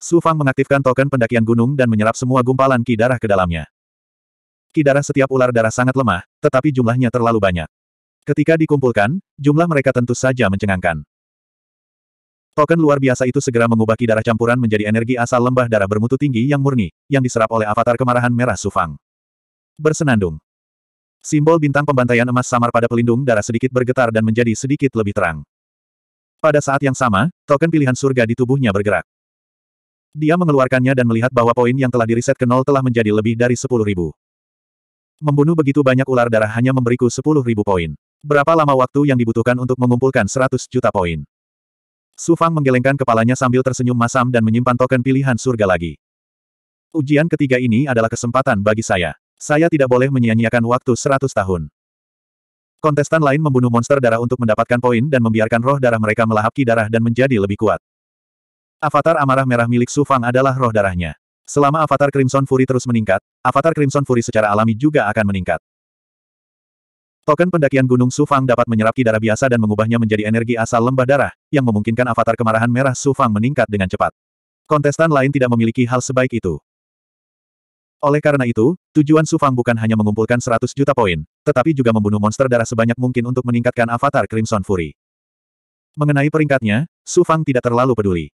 Su Fang mengaktifkan token pendakian gunung dan menyerap semua gumpalan ki darah ke dalamnya. Ki darah setiap ular darah sangat lemah, tetapi jumlahnya terlalu banyak. Ketika dikumpulkan, jumlah mereka tentu saja mencengangkan. Token luar biasa itu segera mengubah darah campuran menjadi energi asal lembah darah bermutu tinggi yang murni, yang diserap oleh avatar kemarahan merah Sufang. Bersenandung. Simbol bintang pembantaian emas samar pada pelindung darah sedikit bergetar dan menjadi sedikit lebih terang. Pada saat yang sama, token pilihan surga di tubuhnya bergerak. Dia mengeluarkannya dan melihat bahwa poin yang telah diriset ke nol telah menjadi lebih dari sepuluh ribu. Membunuh begitu banyak ular darah hanya memberiku sepuluh ribu poin. Berapa lama waktu yang dibutuhkan untuk mengumpulkan seratus juta poin? Su Fang menggelengkan kepalanya sambil tersenyum masam dan menyimpan token pilihan surga lagi. Ujian ketiga ini adalah kesempatan bagi saya. Saya tidak boleh menyia-nyiakan waktu seratus tahun. Kontestan lain membunuh monster darah untuk mendapatkan poin dan membiarkan roh darah mereka melahap ki darah dan menjadi lebih kuat. Avatar amarah merah milik Su Fang adalah roh darahnya. Selama avatar Crimson Fury terus meningkat, avatar Crimson Fury secara alami juga akan meningkat. Token pendakian Gunung Sufang dapat menyerap darah biasa dan mengubahnya menjadi energi asal lembah darah, yang memungkinkan avatar kemarahan merah Sufang meningkat dengan cepat. Kontestan lain tidak memiliki hal sebaik itu. Oleh karena itu, tujuan Sufang bukan hanya mengumpulkan 100 juta poin, tetapi juga membunuh monster darah sebanyak mungkin untuk meningkatkan avatar Crimson Fury. Mengenai peringkatnya, Sufang tidak terlalu peduli.